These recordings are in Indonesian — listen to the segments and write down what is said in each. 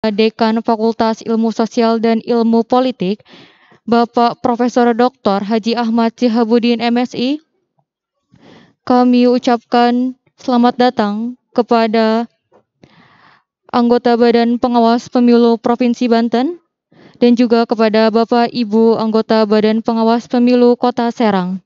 Dekan Fakultas Ilmu Sosial dan Ilmu Politik, Bapak Profesor Dr. Haji Ahmad Sihabudin MSI. Kami ucapkan selamat datang kepada anggota Badan Pengawas Pemilu Provinsi Banten dan juga kepada Bapak Ibu anggota Badan Pengawas Pemilu Kota Serang.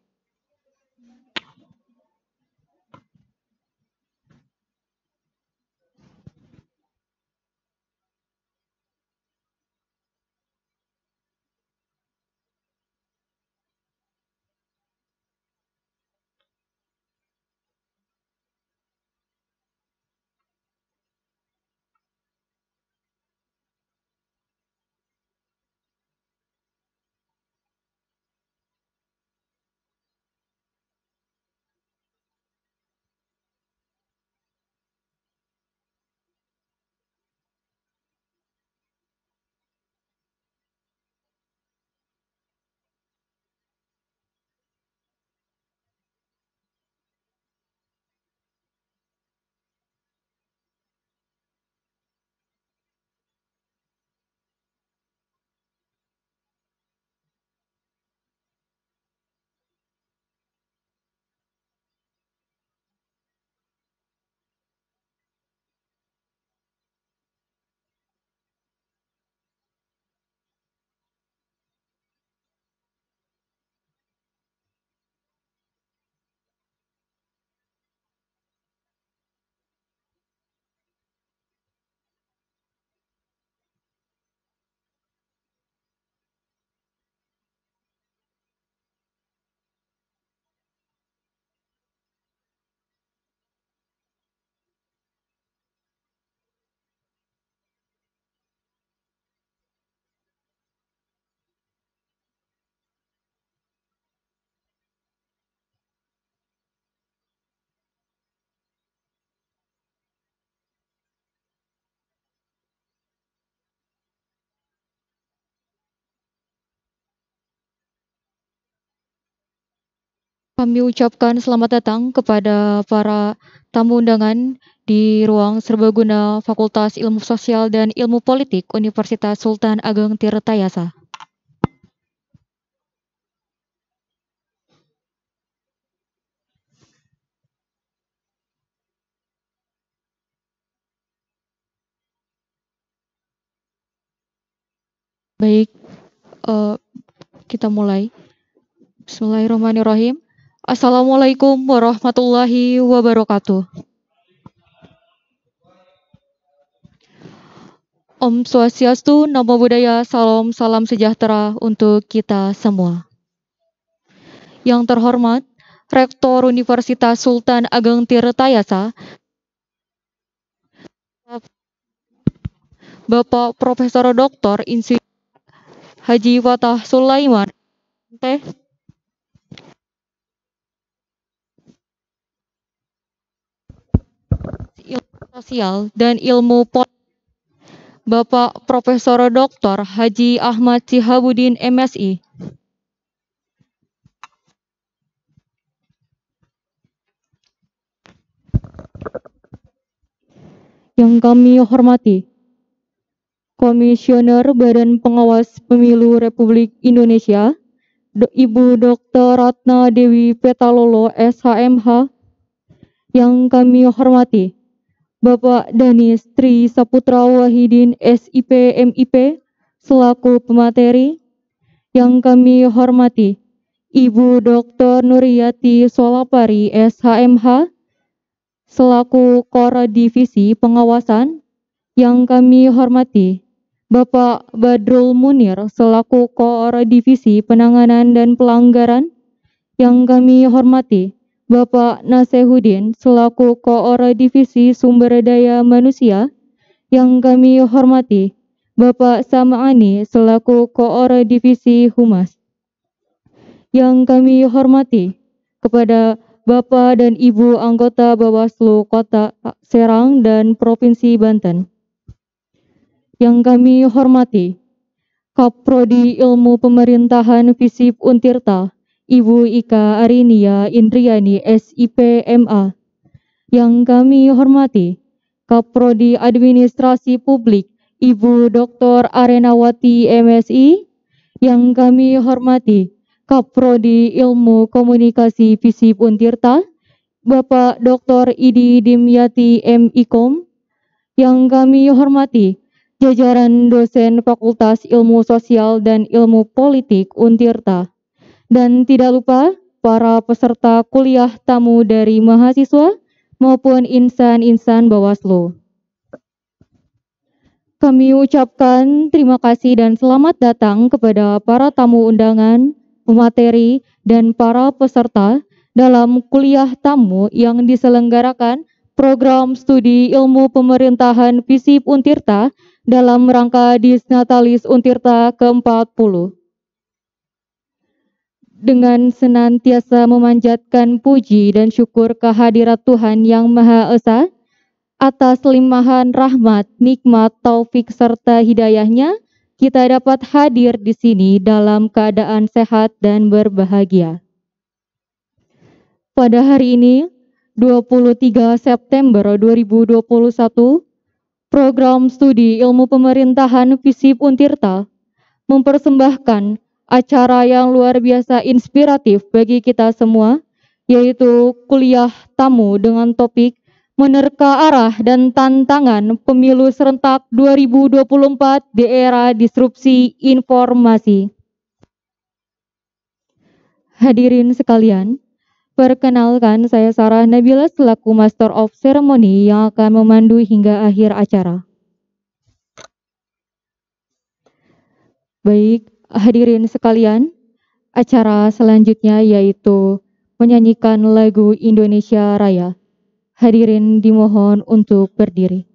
Kami ucapkan selamat datang kepada para tamu undangan di ruang serbaguna Fakultas Ilmu Sosial dan Ilmu Politik Universitas Sultan Ageng Tirtayasa. Baik, uh, kita mulai. Bismillahirrahmanirrahim. Assalamualaikum warahmatullahi wabarakatuh. Om Swastiastu, Namo Buddhaya, Salam, Salam Sejahtera untuk kita semua. Yang terhormat, Rektor Universitas Sultan Ageng Tirtayasa, Bapak Profesor Doktor Insinyur Haji Fatah Sulaiman, Sosial dan Ilmu Politik Bapak Profesor Dr. Haji Ahmad Sihabudin MSI. Yang kami hormati, Komisioner Badan Pengawas Pemilu Republik Indonesia, Ibu Dr. Ratna Dewi Petalolo SHMH, yang kami hormati, Bapak Danis Tri Saputra Wahidin SIP MIP selaku pemateri yang kami hormati Ibu Dr. Nuriyati Solapari SHMH selaku Kora Divisi Pengawasan yang kami hormati Bapak Badrul Munir selaku Kora Divisi Penanganan dan Pelanggaran yang kami hormati Bapak Nasehudin selaku Koora Divisi Sumber Daya Manusia yang kami hormati, Bapak Samaani selaku Koora Divisi Humas yang kami hormati, kepada Bapak dan Ibu anggota Bawaslu Kota Serang dan Provinsi Banten. Yang kami hormati, Kaprodi Ilmu Pemerintahan Visip Untirta, Ibu Ika Arinia Indriani SIPMA, yang kami hormati, Kaprodi Administrasi Publik Ibu Dr. Arenawati MSI, yang kami hormati, Kaprodi Ilmu Komunikasi Visip Untirta, Bapak Dr. Idi Dimyati MIKOM, yang kami hormati, jajaran dosen Fakultas Ilmu Sosial dan Ilmu Politik Untirta, dan tidak lupa para peserta kuliah tamu dari mahasiswa maupun insan-insan Bawaslu. Kami ucapkan terima kasih dan selamat datang kepada para tamu undangan, pemateri, dan para peserta dalam kuliah tamu yang diselenggarakan program studi ilmu pemerintahan FISIP Untirta dalam rangka Disnatalis Untirta ke-40 dengan senantiasa memanjatkan puji dan syukur kehadirat Tuhan Yang Maha Esa atas limahan rahmat, nikmat, taufik, serta hidayahnya, kita dapat hadir di sini dalam keadaan sehat dan berbahagia. Pada hari ini, 23 September 2021, program studi ilmu pemerintahan FISIP Untirta mempersembahkan acara yang luar biasa inspiratif bagi kita semua, yaitu kuliah tamu dengan topik menerka arah dan tantangan pemilu serentak 2024 di era disrupsi informasi. Hadirin sekalian, perkenalkan saya Sarah Nabila selaku Master of Ceremony yang akan memandu hingga akhir acara. Baik, hadirin sekalian, acara selanjutnya yaitu menyanyikan lagu Indonesia Raya. Hadirin dimohon untuk berdiri.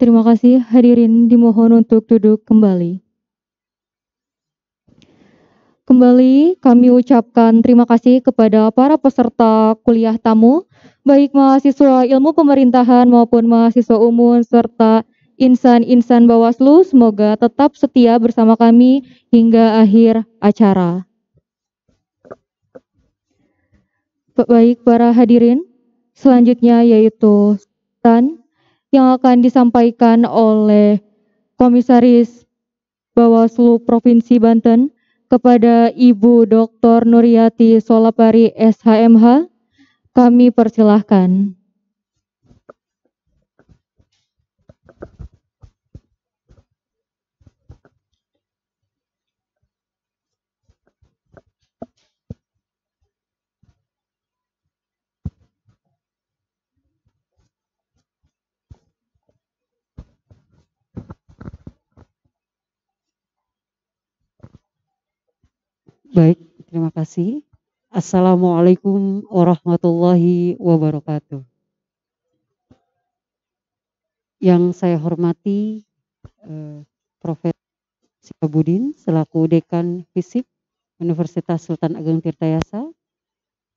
Terima kasih hadirin dimohon untuk duduk kembali. Kembali kami ucapkan terima kasih kepada para peserta kuliah tamu, baik mahasiswa ilmu pemerintahan maupun mahasiswa umum serta insan-insan Bawaslu semoga tetap setia bersama kami hingga akhir acara. Baik para hadirin, selanjutnya yaitu Tan yang akan disampaikan oleh Komisaris Bawaslu Provinsi Banten kepada Ibu Dr. Nuriati Solapari SHMH, kami persilahkan. Baik, terima kasih. Assalamualaikum warahmatullahi wabarakatuh. Yang saya hormati eh, Profesor Sikabudin selaku Dekan Fisip Universitas Sultan Ageng Tirtayasa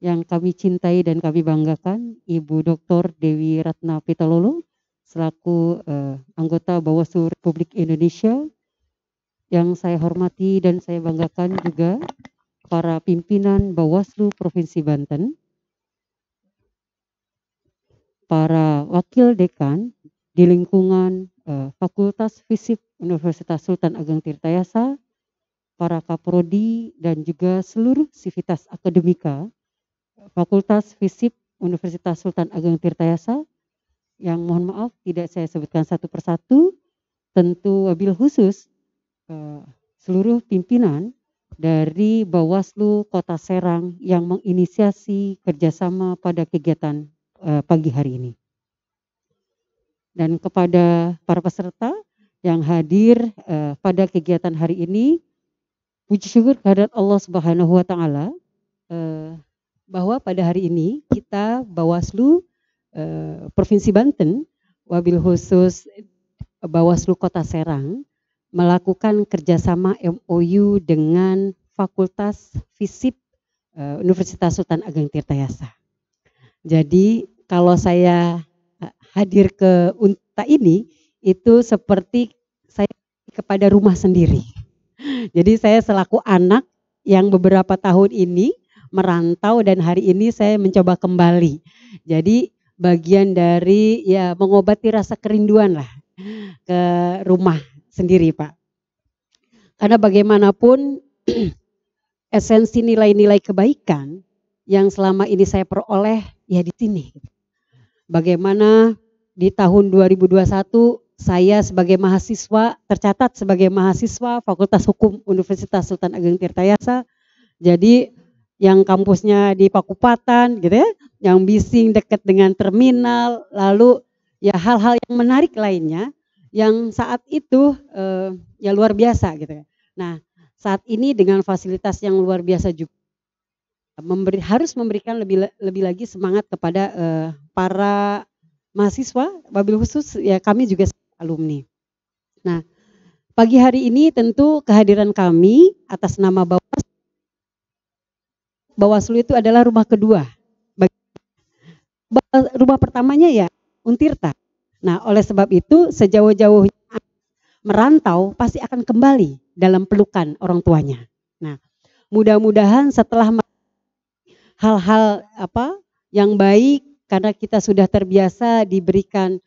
yang kami cintai dan kami banggakan Ibu Dr. Dewi Ratna Pitalolo selaku eh, anggota Bawaslu Republik Indonesia yang saya hormati dan saya banggakan juga para pimpinan Bawaslu Provinsi Banten, para wakil dekan di lingkungan eh, Fakultas Fisip Universitas Sultan Ageng Tirtayasa, para kaprodi dan juga seluruh sivitas akademika Fakultas Fisip Universitas Sultan Ageng Tirtayasa yang mohon maaf tidak saya sebutkan satu persatu tentu wabil khusus Eh, seluruh pimpinan dari Bawaslu Kota Serang yang menginisiasi kerjasama pada kegiatan eh, pagi hari ini. Dan kepada para peserta yang hadir eh, pada kegiatan hari ini, puji syukur kehadirat Allah Subhanahu wa taala bahwa pada hari ini kita Bawaslu Provinsi Banten wabil khusus Bawaslu Kota Serang melakukan kerjasama MOU dengan Fakultas FISIP eh, Universitas Sultan Ageng Tirtayasa. Jadi kalau saya eh, hadir ke UNTA ini itu seperti saya kepada rumah sendiri. Jadi saya selaku anak yang beberapa tahun ini merantau dan hari ini saya mencoba kembali. Jadi bagian dari ya mengobati rasa kerinduan lah ke rumah sendiri Pak. Karena bagaimanapun esensi nilai-nilai kebaikan yang selama ini saya peroleh ya di sini. Bagaimana di tahun 2021 saya sebagai mahasiswa tercatat sebagai mahasiswa Fakultas Hukum Universitas Sultan Ageng Tirtayasa. Jadi yang kampusnya di Pakupatan gitu ya, yang bising dekat dengan terminal, lalu ya hal-hal yang menarik lainnya yang saat itu eh, ya luar biasa gitu ya. Nah, saat ini dengan fasilitas yang luar biasa juga memberi harus memberikan lebih lebih lagi semangat kepada eh, para mahasiswa wabil khusus ya kami juga alumni. Nah, pagi hari ini tentu kehadiran kami atas nama Bawaslu Bawaslu itu adalah rumah kedua. Rumah pertamanya ya Untirta. Nah, oleh sebab itu sejauh jauh merantau pasti akan kembali dalam pelukan orang tuanya. Nah, mudah-mudahan setelah hal-hal apa yang baik karena kita sudah terbiasa diberikan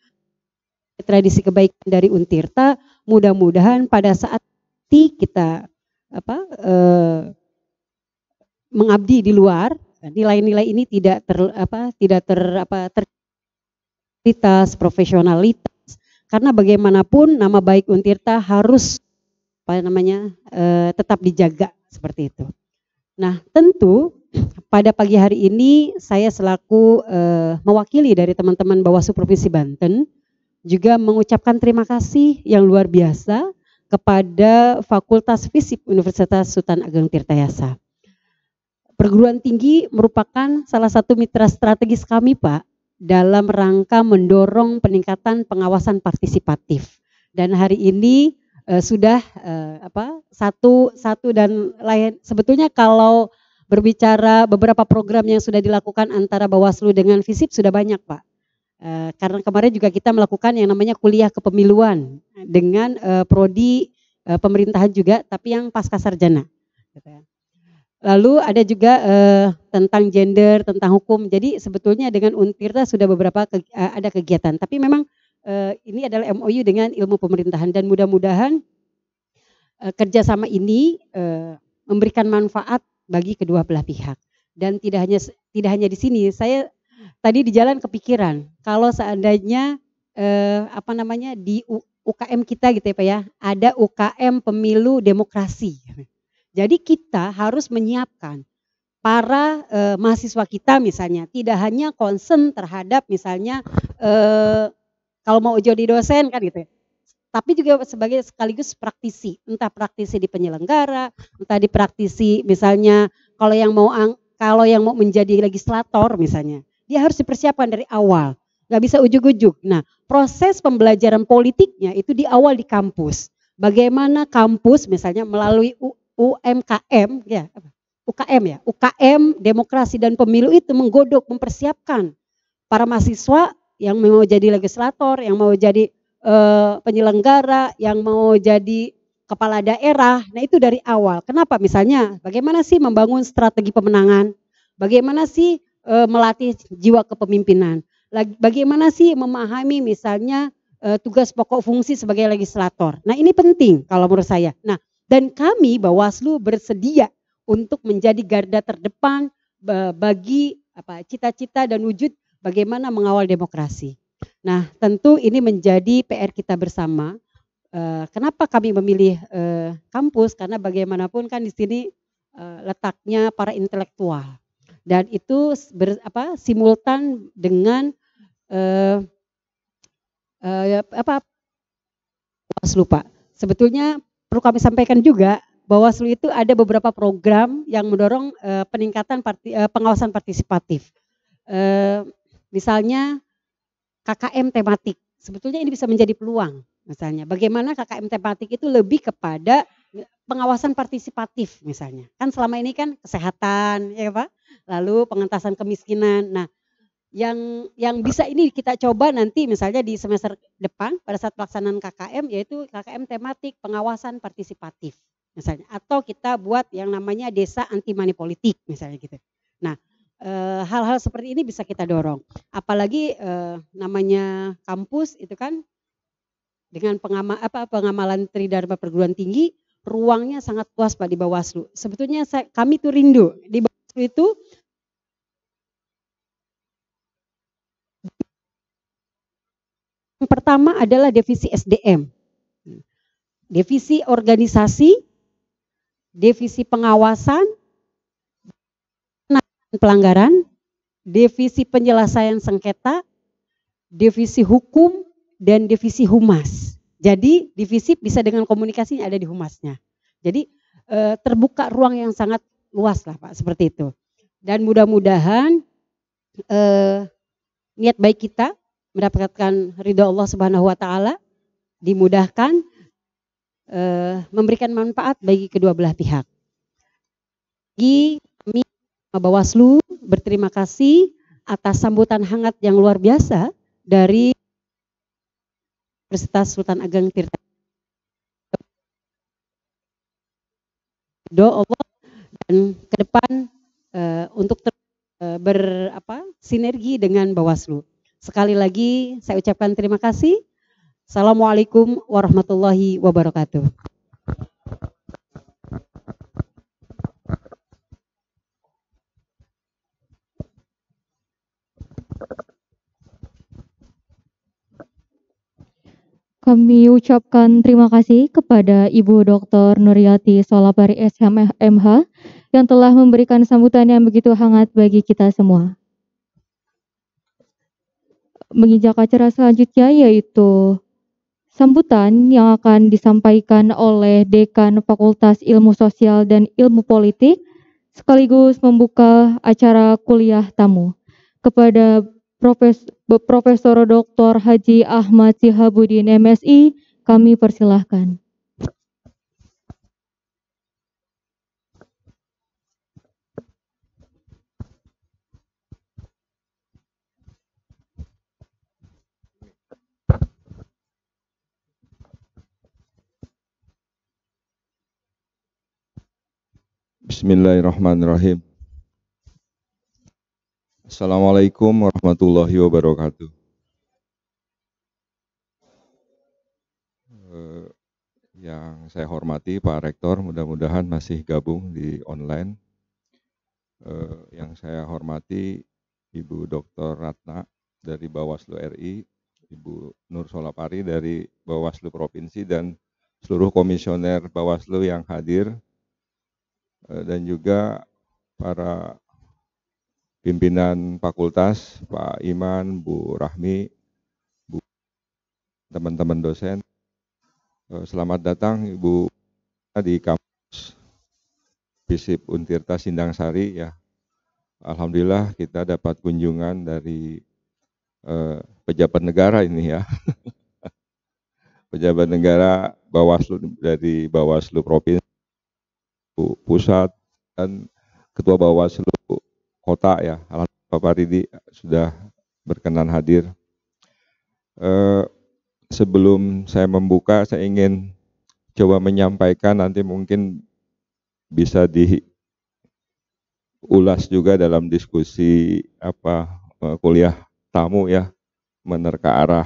tradisi kebaikan dari Untirta, mudah-mudahan pada saat kita apa eh, mengabdi di luar nilai-nilai ini tidak ter apa tidak ter apa ter kualitas, profesionalitas. Karena bagaimanapun nama baik Untirta harus apa namanya eh, tetap dijaga seperti itu. Nah, tentu pada pagi hari ini saya selaku eh, mewakili dari teman-teman Bawaslu Provinsi Banten juga mengucapkan terima kasih yang luar biasa kepada Fakultas Fisip Universitas Sultan Ageng Tirtayasa. Perguruan tinggi merupakan salah satu mitra strategis kami, Pak, dalam rangka mendorong peningkatan pengawasan partisipatif. Dan hari ini eh, sudah eh, apa satu satu dan lain sebetulnya kalau berbicara beberapa program yang sudah dilakukan antara Bawaslu dengan FISIP sudah banyak Pak. Eh, karena kemarin juga kita melakukan yang namanya kuliah kepemiluan dengan prodi pemerintahan juga tapi yang pasca sarjana. Gitu ya. Lalu ada juga eh, tentang gender, tentang hukum. Jadi sebetulnya dengan Untirta sudah beberapa ke, eh, ada kegiatan. Tapi memang eh, ini adalah MOU dengan ilmu pemerintahan dan mudah-mudahan eh, kerjasama ini eh, memberikan manfaat bagi kedua belah pihak. Dan tidak hanya tidak hanya di sini, saya tadi di jalan kepikiran kalau seandainya eh, apa namanya di UKM kita gitu ya Pak ya, ada UKM pemilu demokrasi. Jadi kita harus menyiapkan para e, mahasiswa kita misalnya tidak hanya concern terhadap misalnya e, kalau mau jadi dosen kan gitu ya. Tapi juga sebagai sekaligus praktisi, entah praktisi di penyelenggara, entah di praktisi misalnya kalau yang mau ang, kalau yang mau menjadi legislator misalnya, dia harus dipersiapkan dari awal, nggak bisa ujuk-ujuk. Nah, proses pembelajaran politiknya itu di awal di kampus. Bagaimana kampus misalnya melalui UMKM ya UKM ya UKM demokrasi dan pemilu itu menggodok mempersiapkan para mahasiswa yang mau jadi legislator yang mau jadi uh, penyelenggara yang mau jadi kepala daerah nah itu dari awal kenapa misalnya bagaimana sih membangun strategi pemenangan bagaimana sih uh, melatih jiwa kepemimpinan bagaimana sih memahami misalnya uh, tugas pokok fungsi sebagai legislator nah ini penting kalau menurut saya nah dan kami Bawaslu bersedia untuk menjadi garda terdepan bagi cita-cita dan wujud bagaimana mengawal demokrasi. Nah, tentu ini menjadi PR kita bersama. E, kenapa kami memilih e, kampus? Karena bagaimanapun kan di sini e, letaknya para intelektual dan itu ber, apa simultan dengan eh, eh, apa lupa sebetulnya perlu kami sampaikan juga Bawaslu itu ada beberapa program yang mendorong eh, peningkatan parti, eh, pengawasan partisipatif. Eh, misalnya KKM tematik. Sebetulnya ini bisa menjadi peluang misalnya. Bagaimana KKM tematik itu lebih kepada pengawasan partisipatif misalnya. Kan selama ini kan kesehatan ya Pak, lalu pengentasan kemiskinan. Nah, yang yang bisa ini kita coba nanti misalnya di semester depan pada saat pelaksanaan KKM yaitu KKM tematik pengawasan partisipatif misalnya atau kita buat yang namanya desa anti money politik misalnya gitu. Nah, eh, hal-hal e, seperti ini bisa kita dorong. Apalagi e, namanya kampus itu kan dengan pengama, apa pengamalan tridharma perguruan tinggi ruangnya sangat luas Pak di Bawaslu. Sebetulnya saya, kami tuh rindu di Bawaslu itu pertama adalah divisi SDM. divisi organisasi, divisi pengawasan, pelanggaran, divisi penyelesaian sengketa, divisi hukum dan divisi humas. Jadi divisi bisa dengan komunikasinya ada di humasnya. Jadi eh, terbuka ruang yang sangat luas lah Pak seperti itu. Dan mudah-mudahan eh, niat baik kita mendapatkan ridho Allah Subhanahu wa taala, dimudahkan eh, memberikan manfaat bagi kedua belah pihak. Bagi kami Bawaslu berterima kasih atas sambutan hangat yang luar biasa dari Universitas Sultan Ageng Tirta. Doa Allah dan ke depan uh, untuk ter, uh, ber apa sinergi dengan Bawaslu. Sekali lagi saya ucapkan terima kasih. Assalamualaikum warahmatullahi wabarakatuh. Kami ucapkan terima kasih kepada Ibu Dr. Nuriati Solapari SMMH yang telah memberikan sambutan yang begitu hangat bagi kita semua menginjak acara selanjutnya yaitu sambutan yang akan disampaikan oleh Dekan Fakultas Ilmu Sosial dan Ilmu Politik sekaligus membuka acara kuliah tamu kepada Profes Profesor Dr. Haji Ahmad Sihabudin MSI kami persilahkan. Bismillahirrahmanirrahim. Assalamualaikum warahmatullahi wabarakatuh. Eh, yang saya hormati Pak Rektor, mudah-mudahan masih gabung di online. Eh, yang saya hormati Ibu Dr. Ratna dari Bawaslu RI, Ibu Nur Solapari dari Bawaslu Provinsi, dan seluruh komisioner Bawaslu yang hadir Eh, dan juga para pimpinan fakultas, Pak Iman, Bu Rahmi, Bu teman-teman dosen. Eh, selamat datang Ibu di kampus Visip Untirta Sindang Sari ya. Alhamdulillah kita dapat kunjungan dari eh, pejabat negara ini ya. pejabat negara Bawaslu dari Bawaslu Provinsi pusat dan ketua Bawaslu kota ya alhamdulillah Pak Ridi sudah berkenan hadir eh, sebelum saya membuka saya ingin coba menyampaikan nanti mungkin bisa diulas juga dalam diskusi apa eh, kuliah tamu ya menerka arah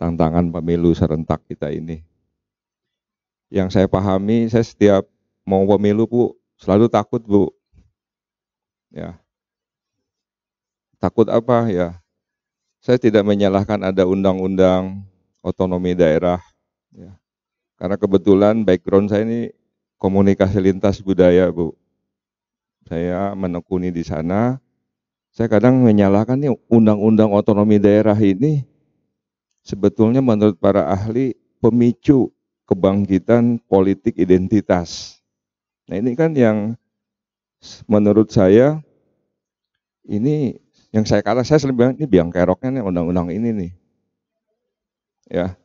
tantangan pemilu serentak kita ini. Yang saya pahami, saya setiap mau pemilu bu selalu takut bu ya takut apa ya saya tidak menyalahkan ada undang-undang otonomi daerah ya. karena kebetulan background saya ini komunikasi lintas budaya bu saya menekuni di sana saya kadang menyalahkan nih undang-undang otonomi daerah ini sebetulnya menurut para ahli pemicu kebangkitan politik identitas Nah ini kan yang menurut saya ini yang saya kata saya sering bilang ini biang keroknya nih undang-undang ini nih. Ya.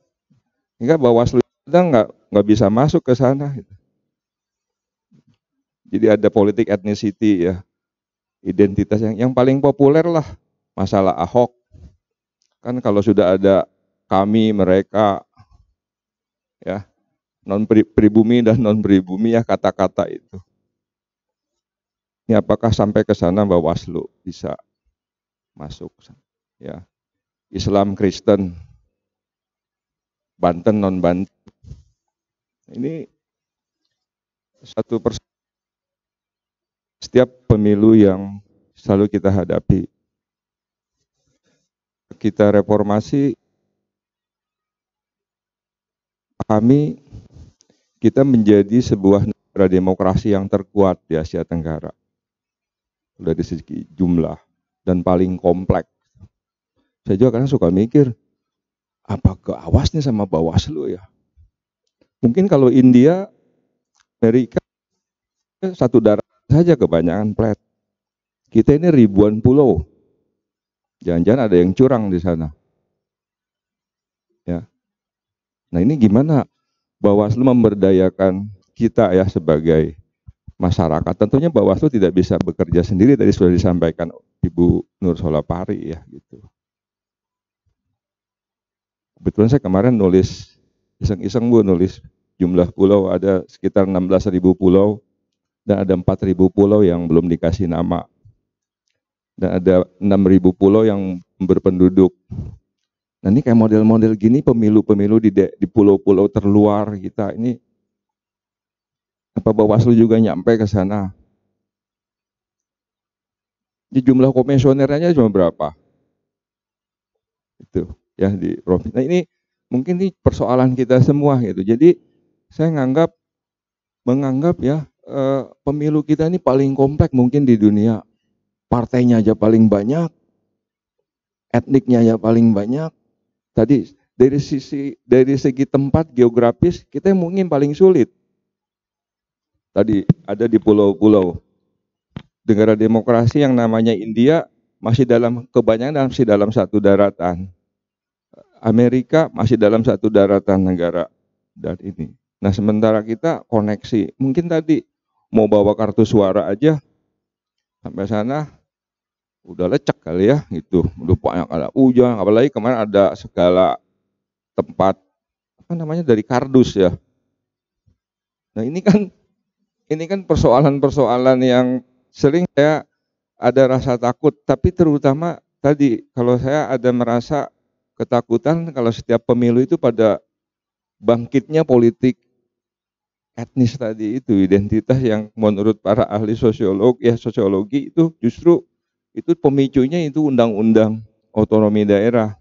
Hingga Bawaslu kita nggak nggak bisa masuk ke sana. Jadi ada politik ethnicity ya, identitas yang yang paling populer lah masalah Ahok. Kan kalau sudah ada kami, mereka, non pribumi dan non pribumi ya kata-kata itu. Ini apakah sampai ke sana Bawaslu bisa masuk ya. Islam Kristen Banten non Banten. Ini satu persen setiap pemilu yang selalu kita hadapi. Kita reformasi kami kita menjadi sebuah negara demokrasi yang terkuat di Asia Tenggara dari segi jumlah dan paling kompleks. Saya juga kadang suka mikir, apa keawasnya sama Bawaslu ya? Mungkin kalau India, Amerika, satu darat saja kebanyakan plat. Kita ini ribuan pulau. Jangan-jangan ada yang curang di sana. Ya. Nah ini gimana Bawaslu memberdayakan kita ya sebagai masyarakat. Tentunya Bawaslu tidak bisa bekerja sendiri tadi sudah disampaikan Ibu Nur Solapari ya gitu. Kebetulan saya kemarin nulis iseng-iseng Bu nulis jumlah pulau ada sekitar 16.000 pulau dan ada 4.000 pulau yang belum dikasih nama. Dan ada 6.000 pulau yang berpenduduk. Nah ini kayak model-model gini pemilu-pemilu di di pulau-pulau terluar kita ini apa Bawaslu juga nyampe ke sana. Di jumlah komisionernya cuma berapa? Itu ya di provinsi. Nah ini mungkin ini persoalan kita semua gitu. Jadi saya menganggap menganggap ya eh, pemilu kita ini paling kompleks mungkin di dunia. Partainya aja paling banyak, etniknya aja paling banyak, Tadi dari sisi dari segi tempat geografis kita yang mungkin paling sulit. Tadi ada di pulau-pulau negara demokrasi yang namanya India masih dalam kebanyakan masih dalam satu daratan. Amerika masih dalam satu daratan negara dan ini. Nah sementara kita koneksi, mungkin tadi mau bawa kartu suara aja sampai sana udah lecek kali ya gitu udah banyak ada hujan apalagi kemarin ada segala tempat apa namanya dari kardus ya nah ini kan ini kan persoalan-persoalan yang sering saya ada rasa takut tapi terutama tadi kalau saya ada merasa ketakutan kalau setiap pemilu itu pada bangkitnya politik etnis tadi itu identitas yang menurut para ahli sosiolog ya sosiologi itu justru itu pemicunya itu undang-undang otonomi daerah.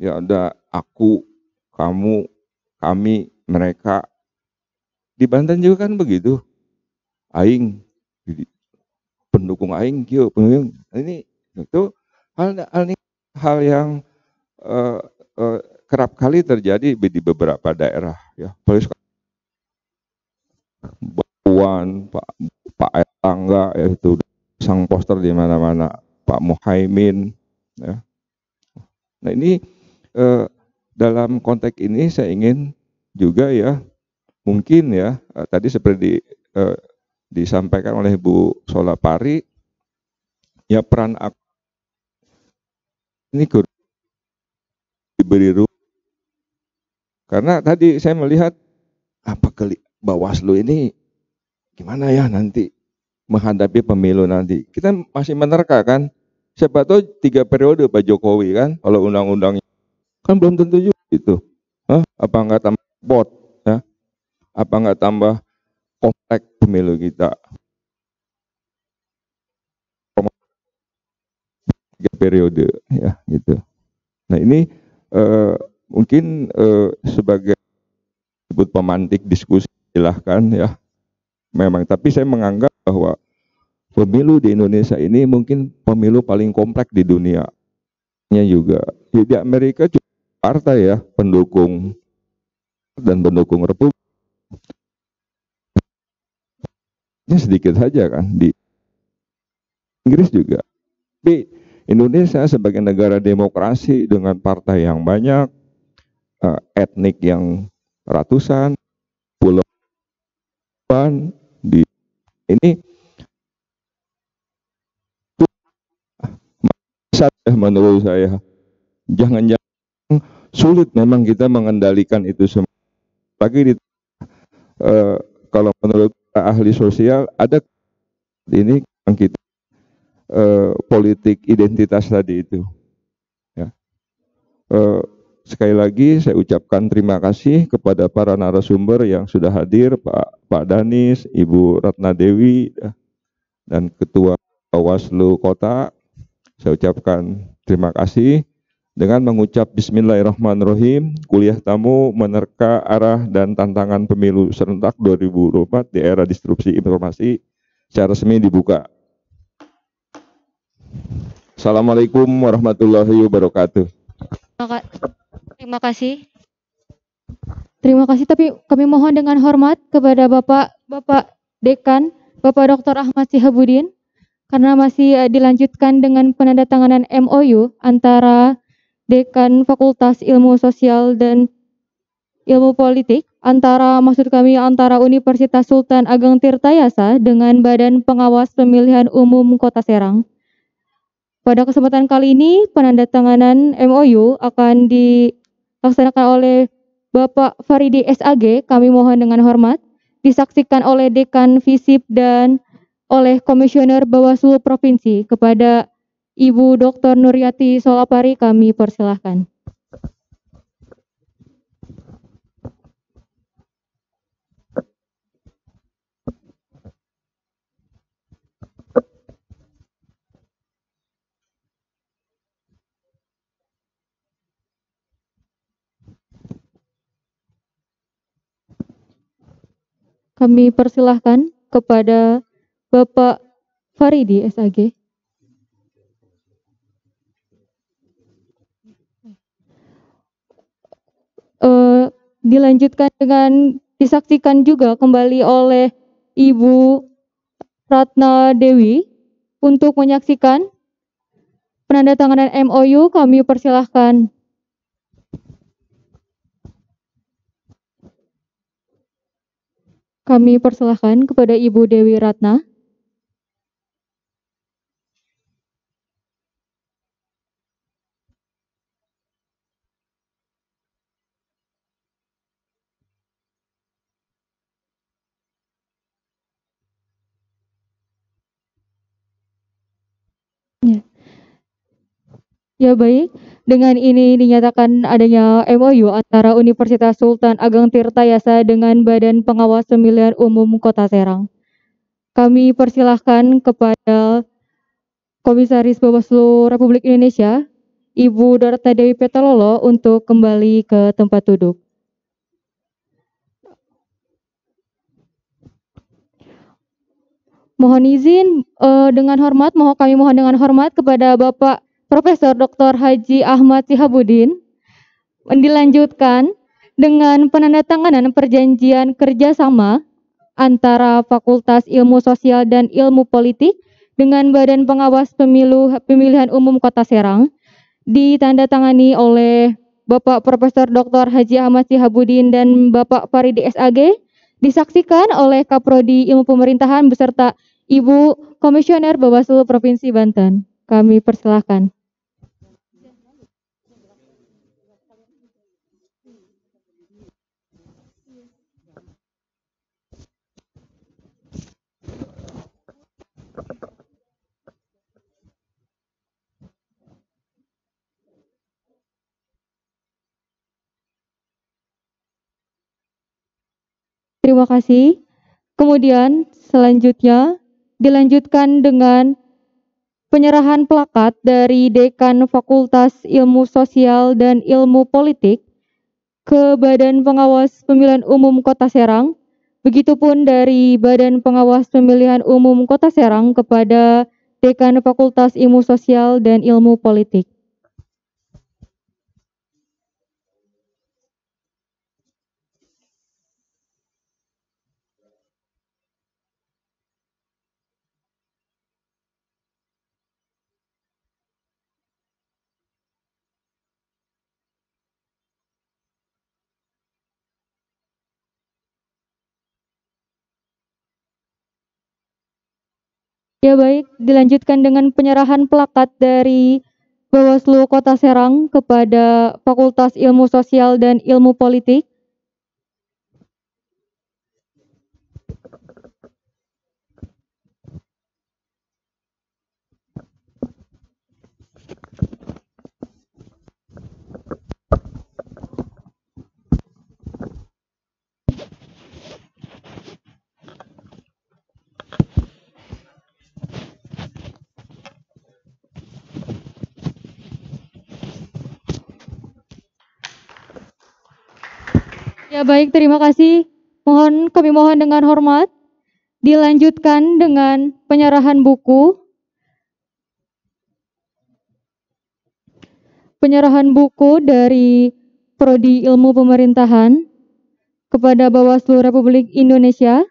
Ya ada aku, kamu, kami, mereka. Di Banten juga kan begitu. Aing, pendukung aing, kio, pendukung. Ini itu hal hal hal yang uh, uh, kerap kali terjadi di beberapa daerah ya. Bawaan, Pak Pak Erlangga ya itu sang poster di mana-mana Pak Muhaimin. Ya. Nah ini eh, dalam konteks ini saya ingin juga ya mungkin ya eh, tadi seperti di, eh, disampaikan oleh Bu Solapari ya peran aku ini guru diberi ruang karena tadi saya melihat apa kelihatan Bawaslu ini gimana ya nanti menghadapi pemilu nanti. Kita masih menerka kan, siapa tahu tiga periode Pak Jokowi kan, kalau undang-undangnya kan belum tentu juga itu. Hah? Apa enggak tambah bot? Ya? Apa enggak tambah kompleks pemilu kita? Tiga periode ya gitu. Nah ini eh, mungkin eh, sebagai sebut pemantik diskusi silahkan ya memang tapi saya menganggap bahwa pemilu di Indonesia ini mungkin pemilu paling kompleks di dunia. Nya juga. Di Amerika juga partai ya, pendukung dan pendukung Republik. Ini sedikit saja kan di Inggris juga. tapi Indonesia sebagai negara demokrasi dengan partai yang banyak, eh, etnik yang ratusan, puluhan ini saja menurut saya. Jangan-jangan sulit memang kita mengendalikan itu semua. Lagi di, eh, kalau menurut ahli sosial ada ini yang kita eh, politik identitas tadi itu. Ya. Eh, sekali lagi saya ucapkan terima kasih kepada para narasumber yang sudah hadir, Pak, Pak Danis, Ibu Ratna Dewi, dan Ketua Bawaslu Kota. Saya ucapkan terima kasih dengan mengucap Bismillahirrahmanirrahim, kuliah tamu menerka arah dan tantangan pemilu serentak 2024 di era disrupsi informasi secara resmi dibuka. Assalamualaikum warahmatullahi wabarakatuh. Terima kasih. Terima kasih. Terima kasih, tapi kami mohon dengan hormat kepada Bapak Bapak Dekan, Bapak Dr. Ahmad Sihabudin, karena masih eh, dilanjutkan dengan penandatanganan MOU antara Dekan Fakultas Ilmu Sosial dan Ilmu Politik, antara maksud kami antara Universitas Sultan Ageng Tirtayasa dengan Badan Pengawas Pemilihan Umum Kota Serang. Pada kesempatan kali ini, penandatanganan MOU akan di laksanakan oleh Bapak Faridi SAG, kami mohon dengan hormat, disaksikan oleh Dekan Visip dan oleh Komisioner Bawaslu Provinsi kepada Ibu Dr. Nuryati Solapari kami persilahkan. Kami persilahkan kepada Bapak Faridi SAG. Eh, dilanjutkan dengan disaksikan juga kembali oleh Ibu Ratna Dewi untuk menyaksikan penandatanganan MOU kami persilahkan kami persilahkan kepada Ibu Dewi Ratna. Ya, ya baik. Dengan ini dinyatakan adanya MOU antara Universitas Sultan Ageng Tirtayasa dengan Badan Pengawas Pemilihan Umum Kota Serang. Kami persilahkan kepada Komisaris Bawaslu Republik Indonesia, Ibu Dorota Dewi Petalolo untuk kembali ke tempat duduk. Mohon izin eh, dengan hormat, mohon kami mohon dengan hormat kepada Bapak Profesor Dr. Haji Ahmad Sihabudin dilanjutkan dengan penandatanganan perjanjian kerjasama antara Fakultas Ilmu Sosial dan Ilmu Politik dengan Badan Pengawas Pemilu Pemilihan Umum Kota Serang ditandatangani oleh Bapak Profesor Dr. Haji Ahmad Sihabudin dan Bapak Farid SAG disaksikan oleh Kaprodi Ilmu Pemerintahan beserta Ibu Komisioner Bawaslu Provinsi Banten. Kami persilahkan. Terima kasih. Kemudian selanjutnya dilanjutkan dengan penyerahan plakat dari Dekan Fakultas Ilmu Sosial dan Ilmu Politik ke Badan Pengawas Pemilihan Umum Kota Serang. Begitupun dari Badan Pengawas Pemilihan Umum Kota Serang kepada Dekan Fakultas Ilmu Sosial dan Ilmu Politik. Ya baik, dilanjutkan dengan penyerahan plakat dari Bawaslu Kota Serang kepada Fakultas Ilmu Sosial dan Ilmu Politik. Ya baik, terima kasih. Mohon kami mohon dengan hormat dilanjutkan dengan penyerahan buku. Penyerahan buku dari Prodi Ilmu Pemerintahan kepada Bawaslu Republik Indonesia,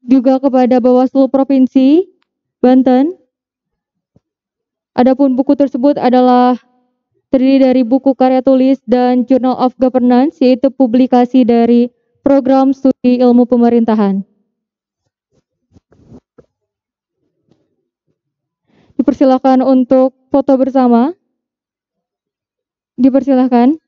juga kepada Bawaslu Provinsi Banten. Adapun buku tersebut adalah terdiri dari buku karya tulis dan Journal of Governance, yaitu publikasi dari program studi ilmu pemerintahan. Dipersilahkan untuk foto bersama. Dipersilahkan.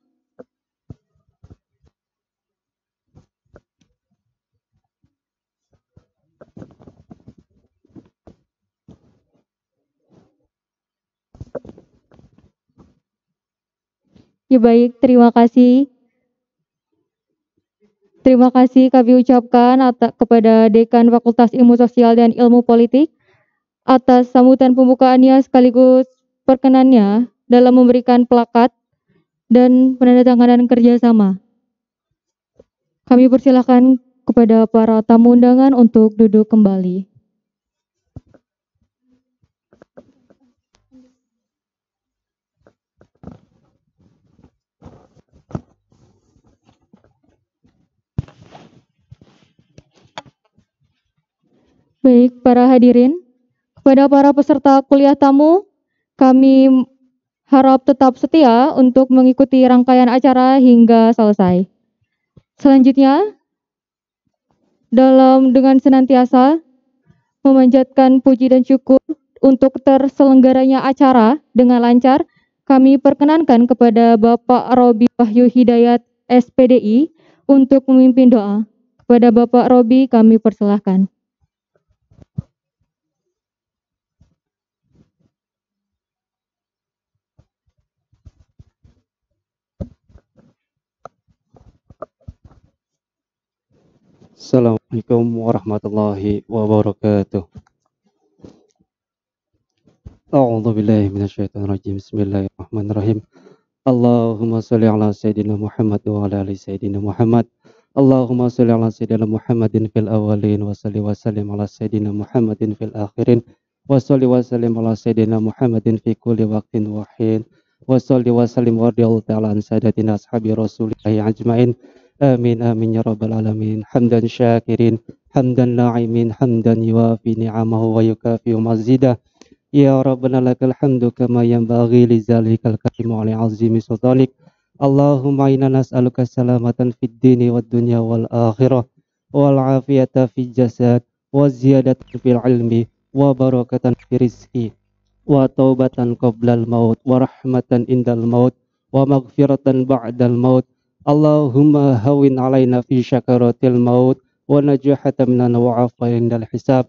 Ya baik, terima kasih. Terima kasih kami ucapkan atas kepada Dekan Fakultas Ilmu Sosial dan Ilmu Politik atas sambutan pembukaannya sekaligus perkenannya dalam memberikan plakat dan penandatanganan kerjasama. Kami persilahkan kepada para tamu undangan untuk duduk kembali. Baik, para hadirin, kepada para peserta kuliah tamu, kami harap tetap setia untuk mengikuti rangkaian acara hingga selesai. Selanjutnya, dalam dengan senantiasa memanjatkan puji dan syukur untuk terselenggaranya acara dengan lancar, kami perkenankan kepada Bapak Robi Wahyu Hidayat SPDI untuk memimpin doa. Kepada Bapak Robi kami persilahkan. Assalamualaikum warahmatullahi wabarakatuh. أعوذ بالله من الشيطان الرجيم بسم الله الرحمن الرحيم اللهم صل على سيدنا محمد وعلى آل سيدنا محمد اللهم صل على سيدنا محمد في الأولين وصل وسلم على سيدنا محمد في الآخرين وصل وسلم على سيدنا محمد في كل وقت وحين وصل وسلم ورضي الله تعالى عن سادتنا أصحاب رسول الله أجمعين آمين آمين يا رب العالمين حمدا شاكرين حمدا ناعمين حمدا يوافي نعمه ويكافئ مزيده يا ربنا لك الحمد كما ينبغي لذلك الكريم ولعظيم سلطانك اللهم إنا نسألك سلامة في الدين والدنيا والآخرة والعافية في الجسد وزيادة في العلم وبركة في رزقي وتوبة قبل الموت ورحمة عند الموت ومغفرة بعد الموت اللهم هون علينا في شكرات الموت من تمنا وعافينا الحساب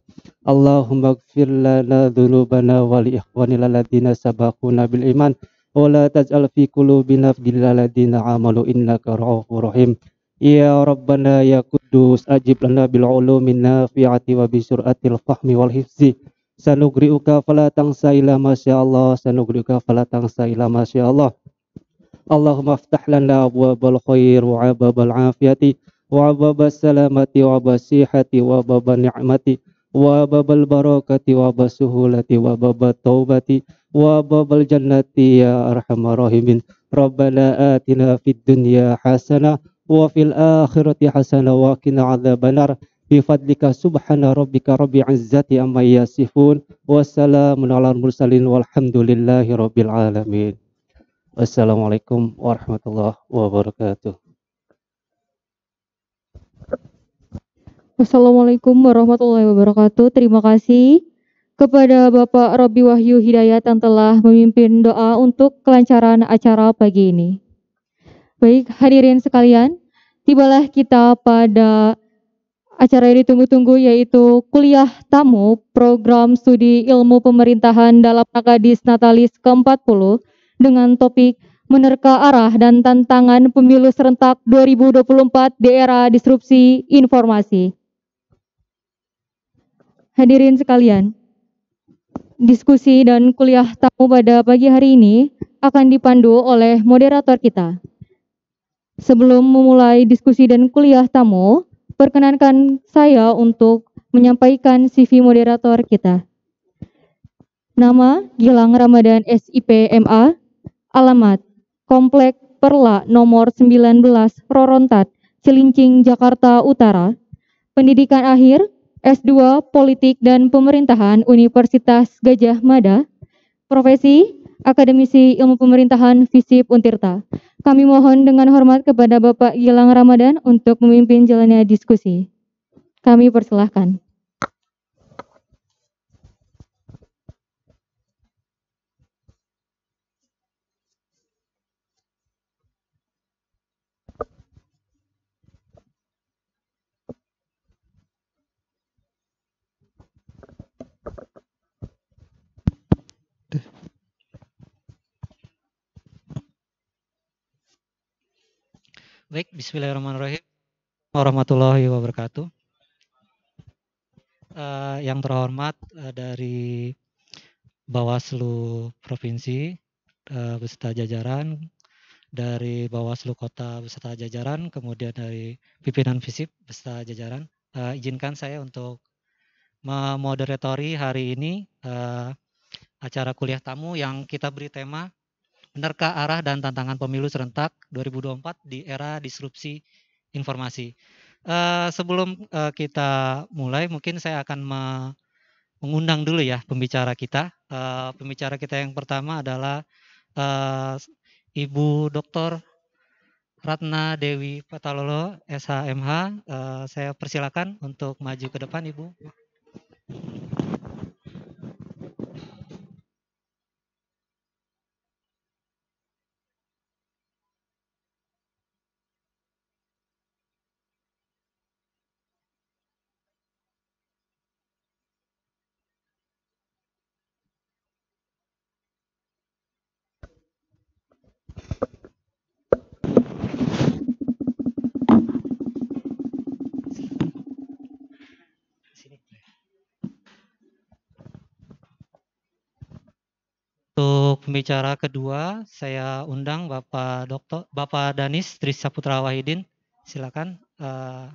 اللهم اغفر لنا ذنوبنا ولإخواننا الذين سبقونا بالإيمان ولا تجعل في قلوبنا غلا الذين عملوا إنك رؤوف رحيم يا ربنا يا قدوس أجب لنا بالعلوم النافعة وبسرعة الفهم والحفظ سنقرئك فلا تنسى إلى ما شاء الله سنقرئك فلا تنسى إلى ما شاء الله Allahumma aftah lana abwabal khair wa ababal afiyati wa ababal salamati wa abasihati wa ababal ni'mati wa ababal barakati wa abasuhulati wa ababal taubati wa ababal jannati ya arhamar rahimin Rabbana atina fid dunya hasana wa fil akhirati hasana wa kina azabanar بفضلك سبحان ربك رب عزة أما يصفون والسلام ala المرسلين mursalin walhamdulillahi رب alamin. Assalamualaikum warahmatullahi wabarakatuh. Assalamualaikum warahmatullahi wabarakatuh. Terima kasih kepada Bapak Robi Wahyu Hidayat yang telah memimpin doa untuk kelancaran acara pagi ini. Baik, hadirin sekalian, tibalah kita pada acara yang ditunggu-tunggu yaitu kuliah tamu program studi ilmu pemerintahan dalam rangka Natalis ke-40 dengan topik menerka arah dan tantangan pemilu serentak 2024 di era disrupsi informasi. Hadirin sekalian, diskusi dan kuliah tamu pada pagi hari ini akan dipandu oleh moderator kita. Sebelum memulai diskusi dan kuliah tamu, perkenankan saya untuk menyampaikan CV moderator kita. Nama Gilang Ramadan SIP MA, Alamat: Komplek Perla nomor 19 Rorontat, Cilincing, Jakarta Utara. Pendidikan akhir S2 Politik dan Pemerintahan Universitas Gajah Mada. Profesi Akademisi Ilmu Pemerintahan Visip Untirta. Kami mohon dengan hormat kepada Bapak Gilang Ramadan untuk memimpin jalannya diskusi. Kami persilahkan. Baik, bismillahirrahmanirrahim. Warahmatullahi wabarakatuh. Uh, yang terhormat uh, dari Bawaslu Provinsi uh, beserta jajaran, dari Bawaslu Kota beserta jajaran, kemudian dari pimpinan FISIP beserta jajaran. Uh, izinkan saya untuk memoderatori hari ini uh, acara kuliah tamu yang kita beri tema Benarkah arah dan tantangan pemilu serentak 2024 di era disrupsi informasi? Uh, sebelum uh, kita mulai, mungkin saya akan me mengundang dulu ya pembicara kita. Uh, pembicara kita yang pertama adalah uh, Ibu Dr. Ratna Dewi Patalolo, SHMH. Uh, saya persilakan untuk maju ke depan, Ibu. pembicara kedua saya undang Bapak Dokter Bapak Danis Trisaputra Wahidin. Silakan uh,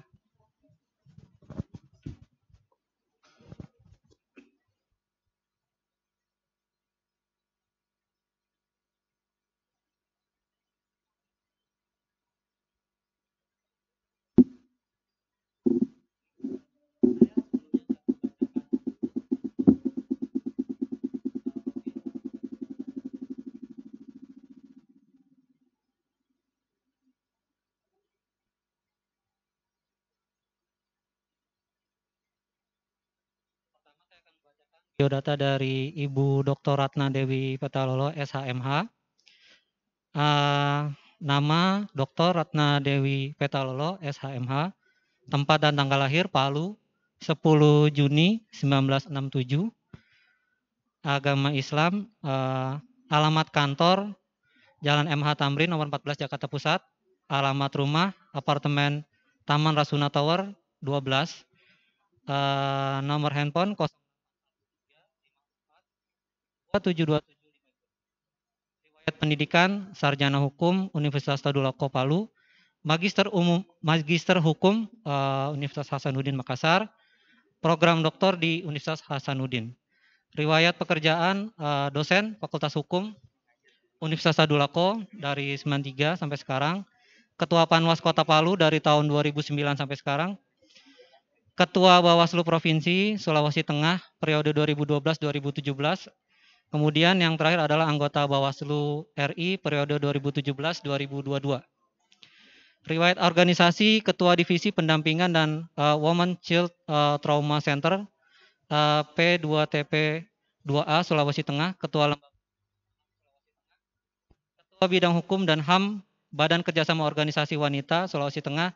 biodata dari Ibu Dr. Ratna Dewi Petalolo SHMH. Uh, ah, nama Dr. Ratna Dewi Petalolo SHMH. Tempat dan tanggal lahir Palu 10 Juni 1967. Agama Islam, uh, alamat kantor Jalan MH Tamrin nomor 14 Jakarta Pusat, alamat rumah apartemen Taman Rasuna Tower 12, uh, ah, nomor handphone 0 2727 riwayat pendidikan sarjana hukum Universitas Tadulako Palu, magister umum magister hukum uh, Universitas Hasanuddin Makassar, program doktor di Universitas Hasanuddin. Riwayat pekerjaan uh, dosen Fakultas Hukum Universitas Tadulako dari 93 sampai sekarang, Ketua Panwas Kota Palu dari tahun 2009 sampai sekarang, Ketua Bawaslu Provinsi Sulawesi Tengah periode 2012-2017 Kemudian yang terakhir adalah anggota Bawaslu RI periode 2017-2022. Riwayat organisasi Ketua Divisi Pendampingan dan uh, Women Child uh, eh, Trauma Center uh, eh, P2TP 2A Sulawesi Tengah, Ketua Ketua Bidang Hukum dan HAM Badan Kerjasama Organisasi Wanita Sulawesi Tengah,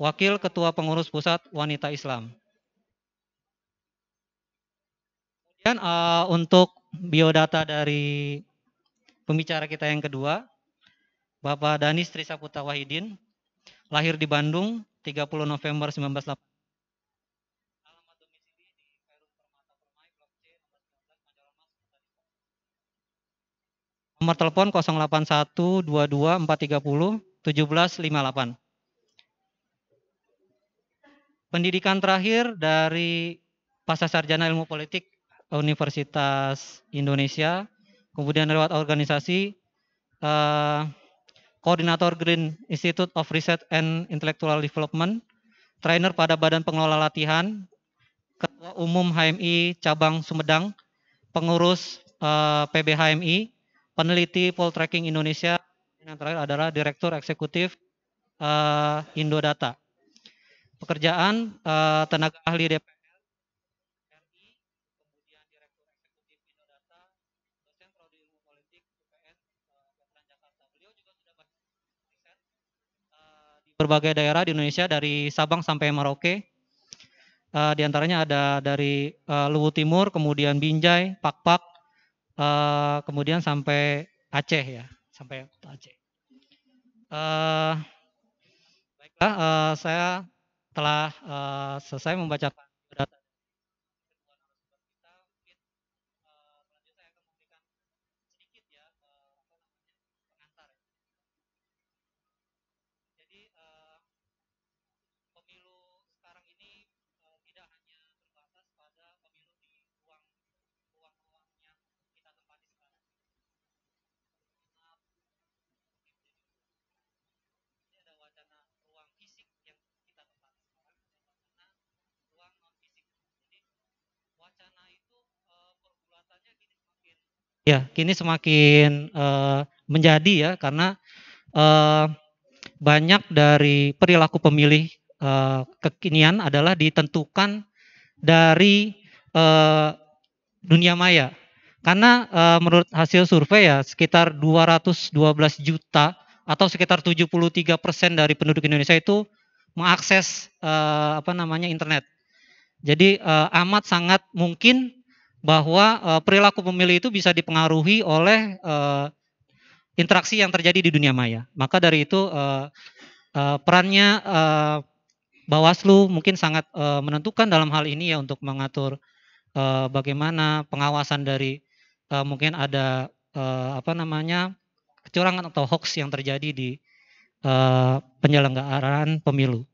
Wakil Ketua Pengurus Pusat Wanita Islam. Kemudian uh, untuk biodata dari pembicara kita yang kedua, Bapak Danis Trisaputa Wahidin, lahir di Bandung 30 November 1980. Nomor telepon 081 22 430 1758. Pendidikan terakhir dari Pasca Sarjana Ilmu Politik Universitas Indonesia, kemudian lewat organisasi uh, Koordinator Green Institute of Research and Intellectual Development, trainer pada Badan Pengelola Latihan, Ketua Umum HMI Cabang Sumedang, pengurus uh, eh, HMI, peneliti Tracking Indonesia, yang terakhir adalah Direktur Eksekutif uh, Indodata. Pekerjaan uh, tenaga ahli DPR berbagai daerah di Indonesia dari Sabang sampai Merauke. Uh, di antaranya ada dari uh, Luwu Timur, kemudian Binjai, Pakpak, uh, eh, kemudian sampai Aceh ya, sampai Aceh. Uh, baiklah, uh, saya telah uh, selesai membacakan itu eh, pergulatannya kini semakin ya kini semakin uh, menjadi ya karena uh, banyak dari perilaku pemilih uh, kekinian adalah ditentukan dari uh, dunia maya karena uh, menurut hasil survei ya sekitar 212 juta atau sekitar 73 persen dari penduduk Indonesia itu mengakses uh, apa namanya internet jadi eh, amat sangat mungkin bahwa eh, perilaku pemilih itu bisa dipengaruhi oleh eh, interaksi yang terjadi di dunia maya. Maka dari itu eh, eh, perannya eh, Bawaslu mungkin sangat eh, menentukan dalam hal ini ya untuk mengatur eh, bagaimana pengawasan dari eh, mungkin ada eh, apa namanya kecurangan atau hoax yang terjadi di eh, penyelenggaraan pemilu.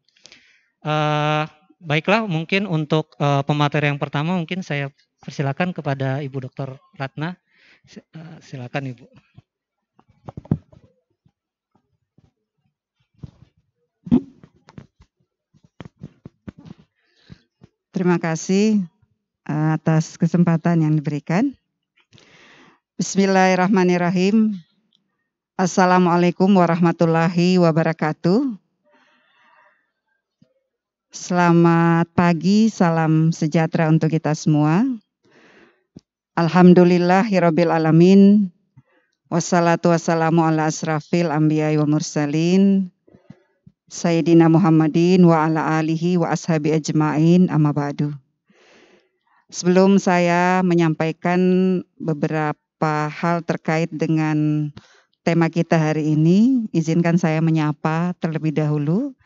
Eh, baiklah mungkin untuk uh, pemateri yang pertama mungkin saya persilakan kepada Ibu Dr. Ratna. Uh, silakan Ibu. Terima kasih eh, atas kesempatan yang diberikan. Bismillahirrahmanirrahim. Assalamualaikum warahmatullahi wabarakatuh. Selamat pagi, salam sejahtera untuk kita semua. Alhamdulillah, Hirobil ya alamin. Wassalatu wassalamu ala asrafil anbiya'i wa mursalin Sayyidina Muhammadin wa ala alihi wa ashabi ajmain amma ba'du. Sebelum saya menyampaikan beberapa hal terkait dengan tema kita hari ini, izinkan saya menyapa terlebih dahulu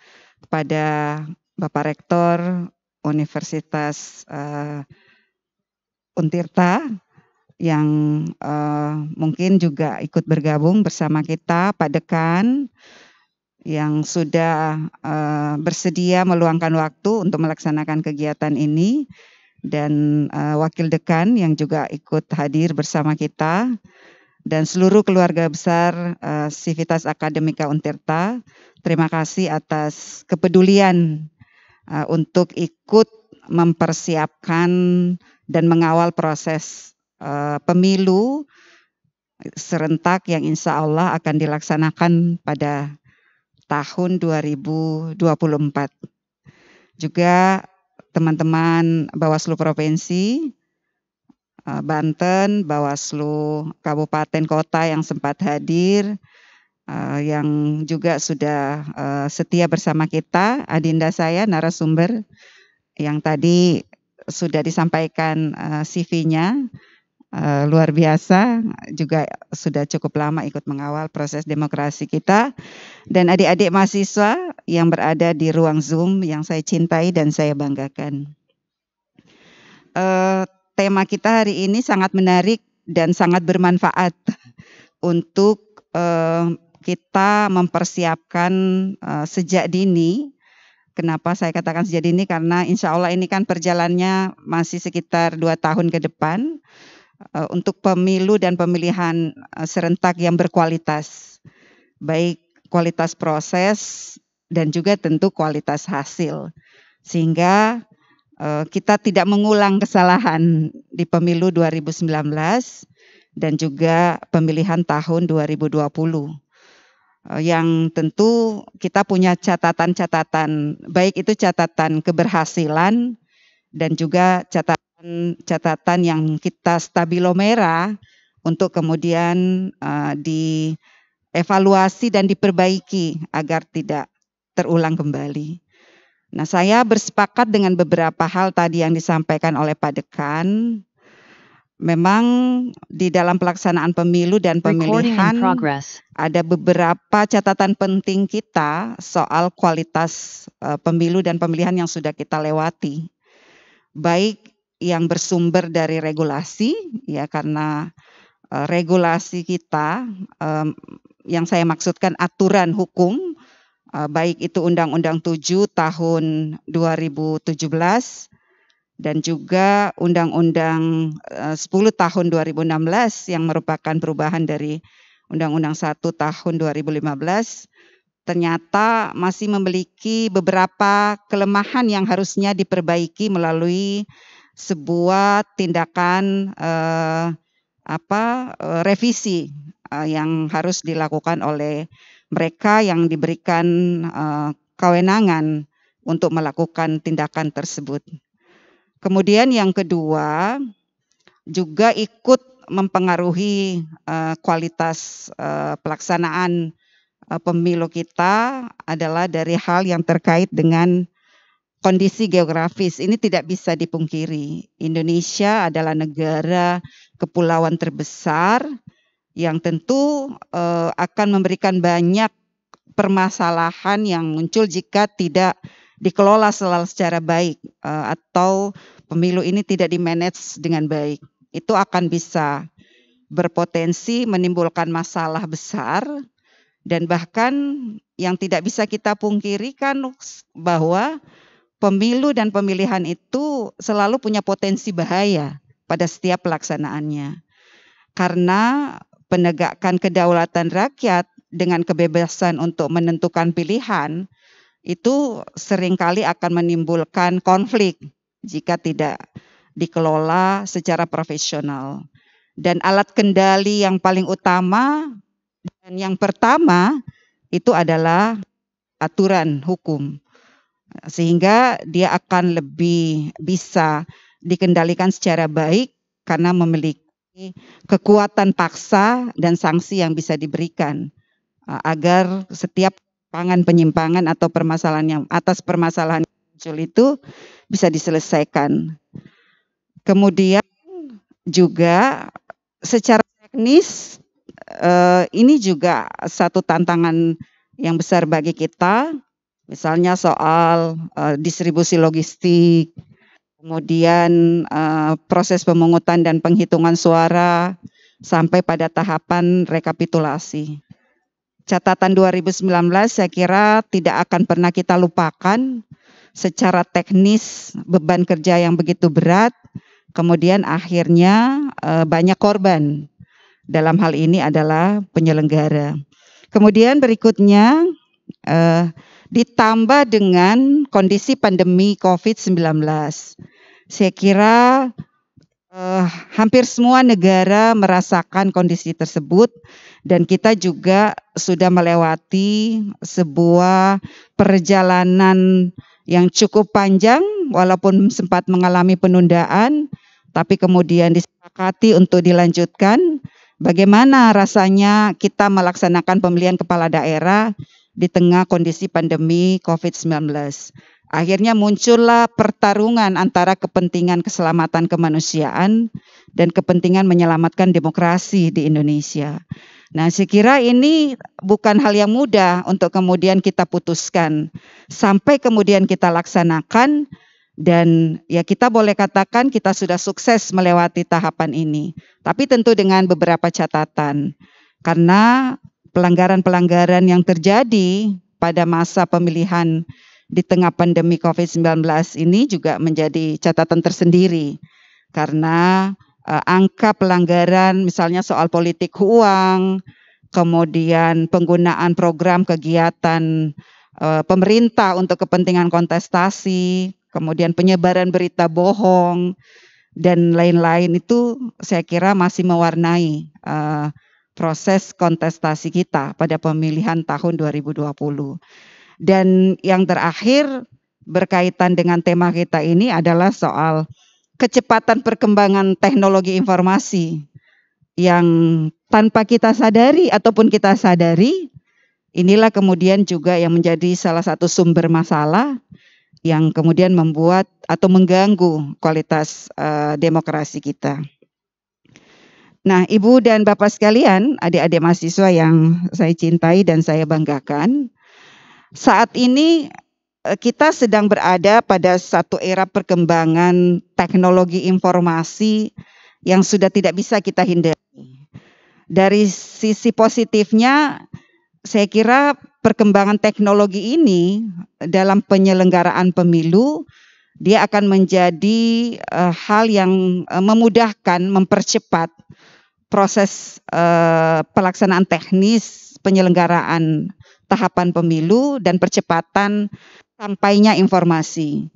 kepada Bapak Rektor Universitas uh, Untirta yang uh, mungkin juga ikut bergabung bersama kita, Pak Dekan yang sudah uh, bersedia meluangkan waktu untuk melaksanakan kegiatan ini dan uh, wakil dekan yang juga ikut hadir bersama kita dan seluruh keluarga besar uh, Civitas Akademika Untirta. Terima kasih atas kepedulian Uh, untuk ikut mempersiapkan dan mengawal proses uh, pemilu serentak yang insya Allah akan dilaksanakan pada tahun 2024. Juga teman-teman Bawaslu Provinsi, uh, Banten, Bawaslu Kabupaten Kota yang sempat hadir, uh, yang juga sudah uh, setia bersama kita, adinda saya narasumber yang tadi sudah disampaikan uh, eh, CV-nya uh, luar biasa, juga sudah cukup lama ikut mengawal proses demokrasi kita dan adik-adik mahasiswa yang berada di ruang Zoom yang saya cintai dan saya banggakan. Uh, tema kita hari ini sangat menarik dan sangat bermanfaat untuk uh, kita mempersiapkan uh, sejak dini. Kenapa saya katakan sejak dini? Karena insya Allah ini kan perjalannya masih sekitar dua tahun ke depan uh, untuk pemilu dan pemilihan uh, serentak yang berkualitas, baik kualitas proses dan juga tentu kualitas hasil, sehingga uh, kita tidak mengulang kesalahan di pemilu 2019 dan juga pemilihan tahun 2020 Eh, yang tentu kita punya catatan-catatan baik itu catatan keberhasilan dan juga catatan-catatan yang kita stabilo merah untuk kemudian uh, dievaluasi dan diperbaiki agar tidak terulang kembali. Nah, saya bersepakat dengan beberapa hal tadi yang disampaikan oleh Pak Dekan memang di dalam pelaksanaan pemilu dan pemilihan ada beberapa catatan penting kita soal kualitas uh, pemilu dan pemilihan yang sudah kita lewati. Baik yang bersumber dari regulasi ya karena uh, regulasi kita um, yang saya maksudkan aturan hukum uh, baik itu Undang-Undang 7 tahun 2017 dan juga Undang-Undang 10 eh, tahun 2016 yang merupakan perubahan dari Undang-Undang 1 tahun 2015 ternyata masih memiliki beberapa kelemahan yang harusnya diperbaiki melalui sebuah tindakan eh, apa eh, revisi eh, yang harus dilakukan oleh mereka yang diberikan eh, kewenangan untuk melakukan tindakan tersebut. Kemudian yang kedua juga ikut mempengaruhi uh, kualitas uh, pelaksanaan uh, pemilu kita adalah dari hal yang terkait dengan kondisi geografis ini tidak bisa dipungkiri. Indonesia adalah negara kepulauan terbesar yang tentu uh, akan memberikan banyak permasalahan yang muncul jika tidak dikelola secara baik uh, atau pemilu ini tidak dimanage dengan baik, itu akan bisa berpotensi menimbulkan masalah besar dan bahkan yang tidak bisa kita pungkiri kan bahwa pemilu dan pemilihan itu selalu punya potensi bahaya pada setiap pelaksanaannya. Karena penegakan kedaulatan rakyat dengan kebebasan untuk menentukan pilihan itu seringkali akan menimbulkan konflik jika tidak dikelola secara profesional. Dan alat kendali yang paling utama dan yang pertama itu adalah aturan hukum. Sehingga dia akan lebih bisa dikendalikan secara baik karena memiliki kekuatan paksa dan sanksi yang bisa diberikan eh, agar setiap pangan penyimpangan atau permasalahan yang atas permasalahan yang muncul itu bisa diselesaikan. Kemudian juga secara teknis eh, ini juga satu tantangan yang besar bagi kita, misalnya soal eh, distribusi logistik, kemudian eh, proses pemungutan dan penghitungan suara sampai pada tahapan rekapitulasi catatan 2019 saya kira tidak akan pernah kita lupakan secara teknis beban kerja yang begitu berat kemudian akhirnya eh, banyak korban dalam hal ini adalah penyelenggara kemudian berikutnya eh, ditambah dengan kondisi pandemi COVID-19 saya kira Uh, hampir semua negara merasakan kondisi tersebut dan kita juga sudah melewati sebuah perjalanan yang cukup panjang walaupun sempat mengalami penundaan tapi kemudian disepakati untuk dilanjutkan bagaimana rasanya kita melaksanakan pemilihan kepala daerah di tengah kondisi pandemi COVID-19. Akhirnya muncullah pertarungan antara kepentingan keselamatan kemanusiaan dan kepentingan menyelamatkan demokrasi di Indonesia. Nah, saya kira ini bukan hal yang mudah untuk kemudian kita putuskan sampai kemudian kita laksanakan dan ya kita boleh katakan kita sudah sukses melewati tahapan ini. Tapi tentu dengan beberapa catatan. Karena pelanggaran-pelanggaran yang terjadi pada masa pemilihan di tengah pandemi COVID-19 ini juga menjadi catatan tersendiri karena uh, angka pelanggaran misalnya soal politik uang, kemudian penggunaan program kegiatan uh, pemerintah untuk kepentingan kontestasi, kemudian penyebaran berita bohong dan lain-lain itu saya kira masih mewarnai uh, proses kontestasi kita pada pemilihan tahun 2020. Dan yang terakhir berkaitan dengan tema kita ini adalah soal kecepatan perkembangan teknologi informasi yang tanpa kita sadari ataupun kita sadari inilah kemudian juga yang menjadi salah satu sumber masalah yang kemudian membuat atau mengganggu kualitas uh, demokrasi kita. Nah, Ibu dan Bapak sekalian, adik-adik mahasiswa yang saya cintai dan saya banggakan, saat ini eh, kita sedang berada pada satu era perkembangan teknologi informasi yang sudah tidak bisa kita hindari. Dari sisi positifnya, saya kira perkembangan teknologi ini dalam penyelenggaraan pemilu dia akan menjadi eh, hal yang eh, memudahkan, mempercepat proses pelaksanaan teknis penyelenggaraan tahapan pemilu dan percepatan sampainya informasi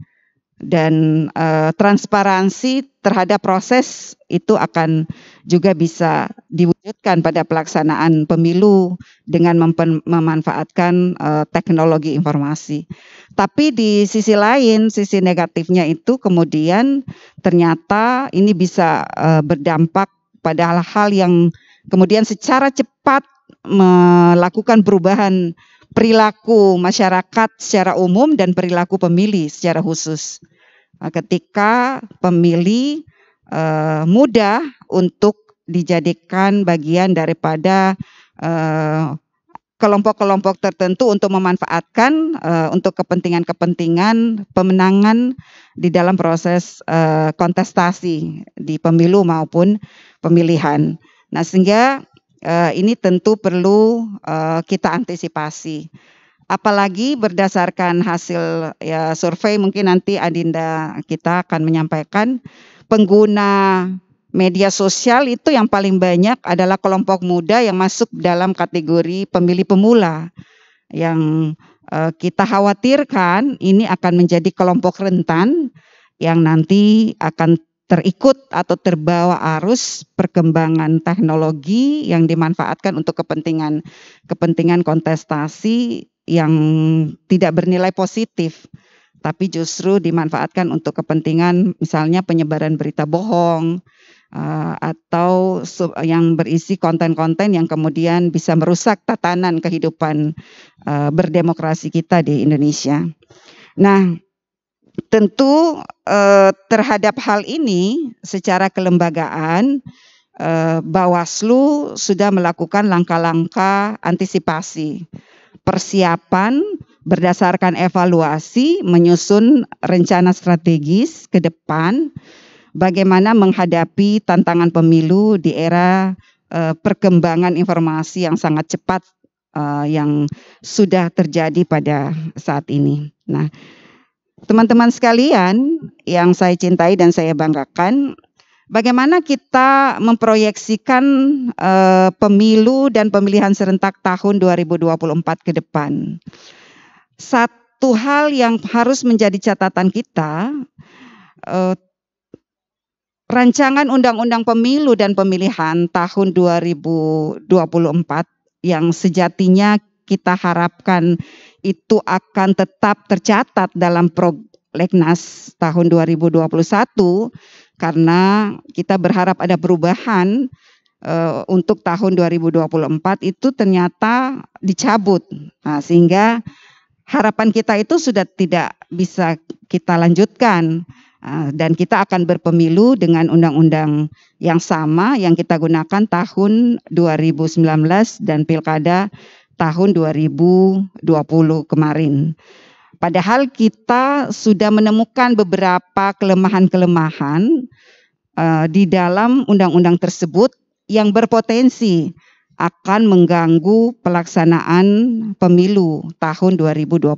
dan uh, transparansi terhadap proses itu akan juga bisa diwujudkan pada pelaksanaan pemilu dengan memanfaatkan uh, teknologi informasi. Tapi di sisi lain, sisi negatifnya itu kemudian ternyata ini bisa uh, berdampak pada hal-hal yang kemudian secara cepat melakukan perubahan perilaku masyarakat secara umum dan perilaku pemilih secara khusus. Nah, ketika pemilih uh, eh, mudah untuk dijadikan bagian daripada kelompok eh, kelompok-kelompok tertentu untuk memanfaatkan uh, untuk kepentingan-kepentingan pemenangan di dalam proses uh, kontestasi di pemilu maupun pemilihan. Nah, sehingga Eh, ini tentu perlu eh, kita antisipasi. Apalagi berdasarkan hasil ya survei mungkin nanti Adinda kita akan menyampaikan pengguna media sosial itu yang paling banyak adalah kelompok muda yang masuk dalam kategori pemilih pemula yang uh, kita khawatirkan ini akan menjadi kelompok rentan yang nanti akan terikut atau terbawa arus perkembangan teknologi yang dimanfaatkan untuk kepentingan kepentingan kontestasi yang tidak bernilai positif tapi justru dimanfaatkan untuk kepentingan misalnya penyebaran berita bohong eh, atau yang berisi konten-konten yang kemudian bisa merusak tatanan kehidupan eh, berdemokrasi kita di Indonesia. Nah, tentu eh, terhadap hal ini secara kelembagaan eh, Bawaslu sudah melakukan langkah-langkah antisipasi, persiapan berdasarkan evaluasi menyusun rencana strategis ke depan bagaimana menghadapi tantangan pemilu di era eh, perkembangan informasi yang sangat cepat eh, yang sudah terjadi pada saat ini. Nah, teman-teman sekalian yang saya cintai dan saya banggakan, bagaimana kita memproyeksikan uh, pemilu dan pemilihan serentak tahun 2024 ke depan. Satu hal yang harus menjadi catatan kita, uh, rancangan undang-undang pemilu dan pemilihan tahun 2024 yang sejatinya kita harapkan itu akan tetap tercatat dalam prolegnas tahun 2021 karena kita berharap ada perubahan uh, untuk tahun 2024 itu ternyata dicabut. Nah, sehingga harapan kita itu sudah tidak bisa kita lanjutkan ah, dan kita akan berpemilu dengan undang-undang yang sama yang kita gunakan tahun 2019 dan Pilkada tahun 2020 kemarin. Padahal kita sudah menemukan beberapa kelemahan-kelemahan uh, di dalam undang-undang tersebut yang berpotensi akan mengganggu pelaksanaan pemilu tahun 2024.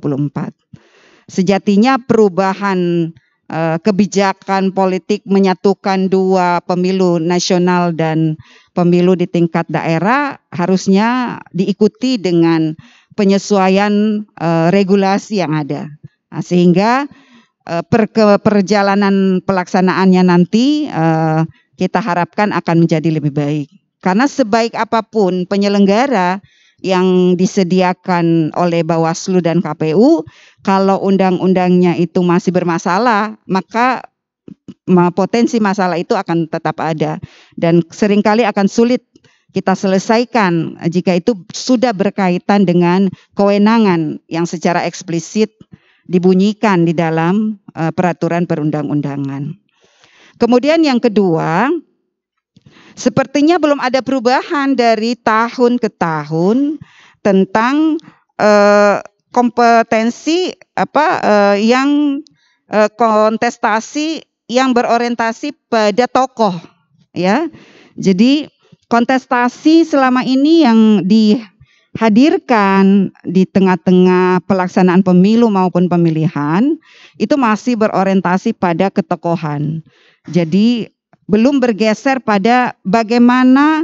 Sejatinya perubahan uh, kebijakan politik menyatukan dua pemilu nasional dan pemilu di tingkat daerah harusnya diikuti dengan penyesuaian uh, regulasi yang ada. Nah, sehingga uh, per perjalanan pelaksanaannya nanti uh, kita harapkan akan menjadi lebih baik. Karena sebaik apapun penyelenggara yang disediakan oleh Bawaslu dan KPU, kalau undang-undangnya itu masih bermasalah, maka potensi masalah itu akan tetap ada dan seringkali akan sulit kita selesaikan jika itu sudah berkaitan dengan kewenangan yang secara eksplisit dibunyikan di dalam e, peraturan perundang-undangan. Kemudian yang kedua, sepertinya belum ada perubahan dari tahun ke tahun tentang e, kompetensi apa e, yang kontestasi yang berorientasi pada tokoh ya. Jadi kontestasi selama ini yang dihadirkan di tengah-tengah pelaksanaan pemilu maupun pemilihan itu masih berorientasi pada ketokohan. Jadi belum bergeser pada bagaimana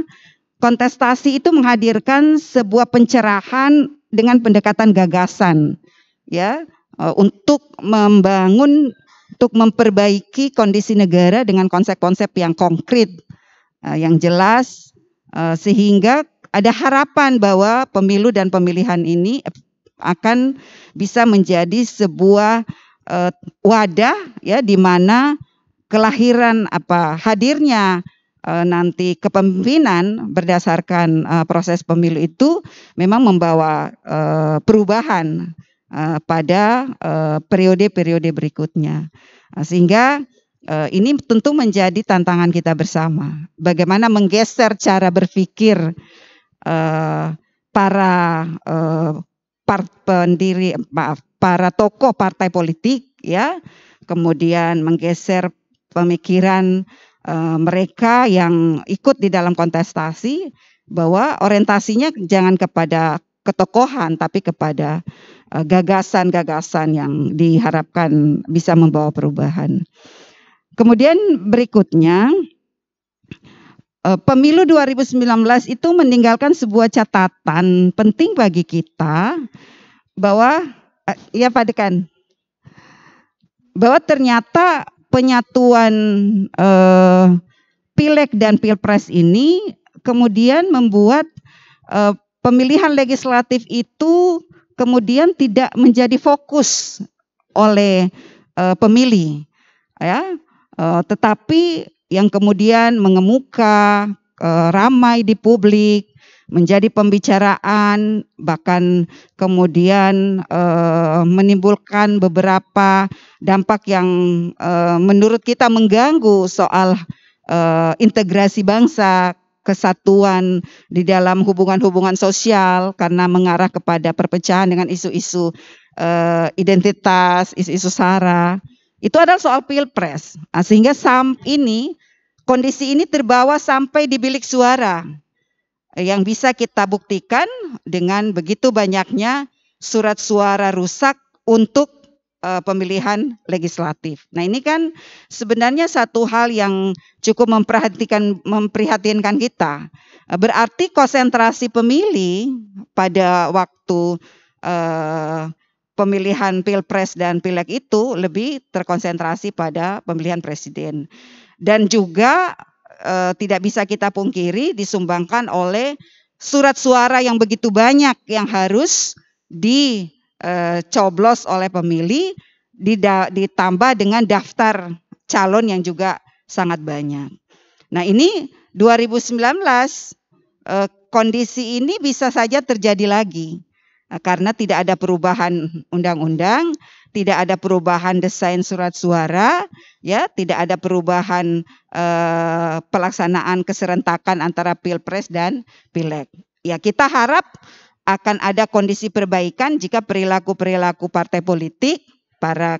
kontestasi itu menghadirkan sebuah pencerahan dengan pendekatan gagasan ya e, untuk membangun untuk memperbaiki kondisi negara dengan konsep-konsep yang konkret, eh, yang jelas, eh, sehingga ada harapan bahwa pemilu dan pemilihan ini akan bisa menjadi sebuah eh, wadah ya di mana kelahiran apa hadirnya nanti kepemimpinan berdasarkan proses pemilu itu memang membawa perubahan Eh, pada eh, periode-periode berikutnya. Eh, sehingga ini tentu menjadi tantangan kita bersama. Bagaimana menggeser cara berpikir para uh, part pendiri maaf para tokoh partai politik ya kemudian menggeser pemikiran mereka yang ikut di dalam kontestasi bahwa orientasinya jangan kepada ketokohan tapi kepada Eh, gagasan-gagasan yang diharapkan bisa membawa perubahan. Kemudian berikutnya eh, pemilu 2019 itu meninggalkan sebuah catatan penting bagi kita bahwa ya Pak Dekan bahwa ternyata penyatuan eh, pileg dan pilpres ini kemudian membuat eh, pemilihan legislatif itu kemudian tidak menjadi fokus oleh uh, pemilih ya uh, tetapi yang kemudian mengemuka uh, ramai di publik menjadi pembicaraan bahkan kemudian uh, menimbulkan beberapa dampak yang uh, menurut kita mengganggu soal uh, integrasi bangsa kesatuan di dalam hubungan-hubungan sosial karena mengarah kepada perpecahan dengan isu-isu uh, identitas, isu-isu sara. Itu adalah soal pilpres. Nah, sehingga sam ini kondisi ini terbawa sampai di bilik suara yang bisa kita buktikan dengan begitu banyaknya surat suara rusak untuk uh, pemilihan legislatif. Nah, ini kan sebenarnya satu hal yang cukup memperhatikan memprihatinkan kita. Eh, berarti konsentrasi pemilih pada waktu uh, pemilihan Pilpres dan Pileg itu lebih terkonsentrasi pada pemilihan presiden. Dan juga uh, tidak bisa kita pungkiri disumbangkan oleh surat suara yang begitu banyak yang harus di Eh, coblos oleh pemilih ditambah dengan daftar calon yang juga sangat banyak. Nah, ini 2019 eh, kondisi ini bisa saja terjadi lagi nah, karena tidak ada perubahan undang-undang, tidak ada perubahan desain surat suara, ya, tidak ada perubahan eh, pelaksanaan keserentakan antara pilpres dan pileg. Ya, kita harap akan ada kondisi perbaikan jika perilaku-perilaku partai politik para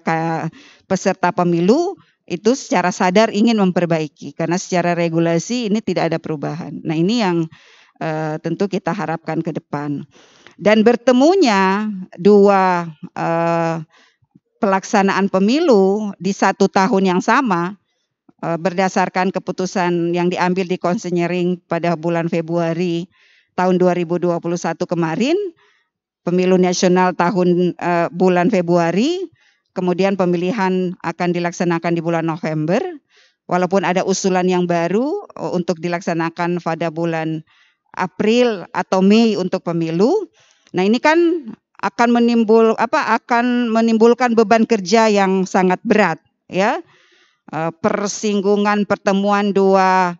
peserta pemilu itu secara sadar ingin memperbaiki karena secara regulasi ini tidak ada perubahan. Nah, ini yang uh, tentu kita harapkan ke depan. Dan bertemunya dua uh, pelaksanaan pemilu di satu tahun yang sama eh, berdasarkan keputusan yang diambil di konsenyering pada bulan Februari tahun 2021 kemarin, pemilu nasional tahun uh, bulan Februari, kemudian pemilihan akan dilaksanakan di bulan November. Walaupun ada usulan yang baru eh, untuk dilaksanakan pada bulan April atau Mei untuk pemilu. Nah, ini kan akan menimbul apa akan menimbulkan beban kerja yang sangat berat ya. Eh, persinggungan pertemuan dua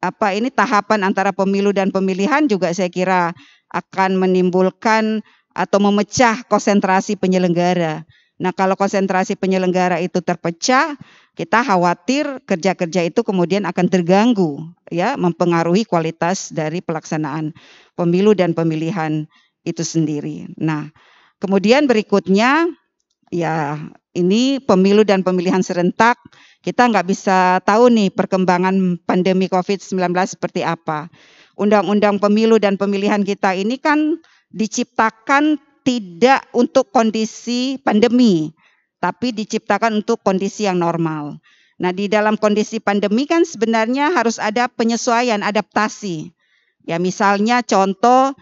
apa ini tahapan antara pemilu dan pemilihan juga saya kira akan menimbulkan atau memecah konsentrasi penyelenggara. Nah, kalau konsentrasi penyelenggara itu terpecah, kita khawatir kerja-kerja itu kemudian akan terganggu ya, mempengaruhi kualitas dari pelaksanaan pemilu dan pemilihan itu sendiri. Nah, kemudian berikutnya ya ini pemilu dan pemilihan serentak, kita nggak bisa tahu nih perkembangan pandemi COVID-19 seperti apa. Undang-undang pemilu dan pemilihan kita ini kan diciptakan tidak untuk kondisi pandemi, tapi diciptakan untuk kondisi yang normal. Nah, di dalam kondisi pandemi kan sebenarnya harus ada penyesuaian, adaptasi. Ya, misalnya contoh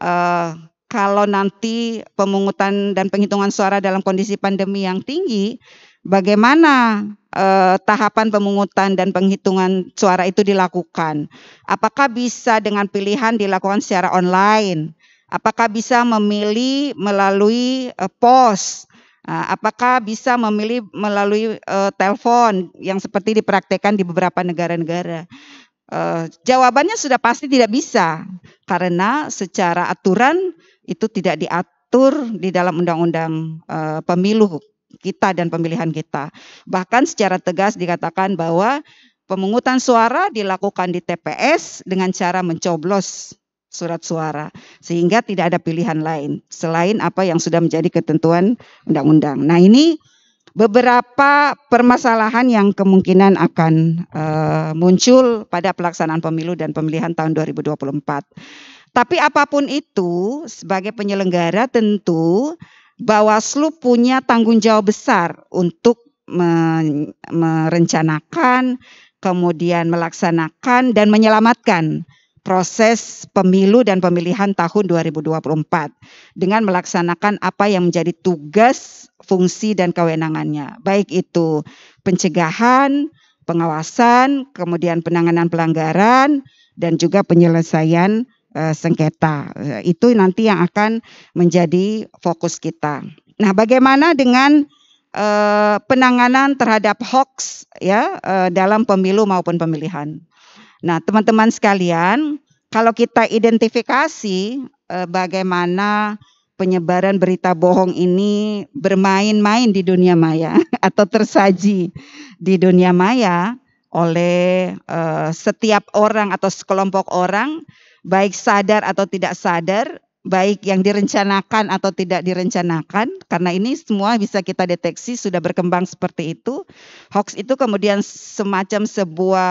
eh, kalau nanti pemungutan dan penghitungan suara dalam kondisi pandemi yang tinggi, bagaimana eh, tahapan pemungutan dan penghitungan suara itu dilakukan? Apakah bisa dengan pilihan dilakukan secara online? Apakah bisa memilih melalui eh, pos? Nah, apakah bisa memilih melalui eh, telepon yang seperti dipraktekkan di beberapa negara-negara? Uh, jawabannya sudah pasti tidak bisa karena secara aturan itu tidak diatur di dalam undang-undang uh, pemilu kita dan pemilihan kita. Bahkan secara tegas dikatakan bahwa pemungutan suara dilakukan di TPS dengan cara mencoblos surat suara sehingga tidak ada pilihan lain selain apa yang sudah menjadi ketentuan undang-undang. Nah, ini beberapa permasalahan yang kemungkinan akan uh, muncul pada pelaksanaan pemilu dan pemilihan tahun 2024. Tapi apapun itu, sebagai penyelenggara tentu Bawaslu punya tanggung jawab besar untuk merencanakan, kemudian melaksanakan dan menyelamatkan proses pemilu dan pemilihan tahun 2024 dengan melaksanakan apa yang menjadi tugas, fungsi dan kewenangannya, baik itu pencegahan, pengawasan, kemudian penanganan pelanggaran dan juga penyelesaian Eh, sengketa. Eh, itu nanti yang akan menjadi fokus kita. Nah, bagaimana dengan eh, penanganan terhadap hoax ya dalam pemilu maupun pemilihan? Nah, teman-teman sekalian, kalau kita identifikasi bagaimana penyebaran berita bohong ini bermain-main di dunia maya atau tersaji di dunia maya oleh setiap orang atau sekelompok orang baik sadar atau tidak sadar, baik yang direncanakan atau tidak direncanakan, karena ini semua bisa kita deteksi sudah berkembang seperti itu. Hoax itu kemudian semacam sebuah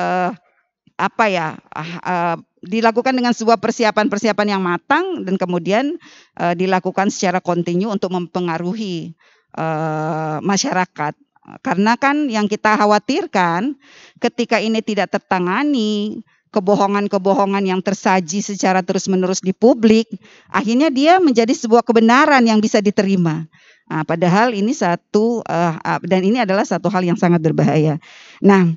uh, apa ya uh, dilakukan dengan sebuah persiapan-persiapan yang matang dan kemudian uh, dilakukan secara kontinu untuk mempengaruhi uh, masyarakat karena kan yang kita khawatirkan ketika ini tidak tertangani kebohongan-kebohongan yang tersaji secara terus-menerus di publik, akhirnya dia menjadi sebuah kebenaran yang bisa diterima. Nah, padahal ini satu uh, dan ini adalah satu hal yang sangat berbahaya. Nah,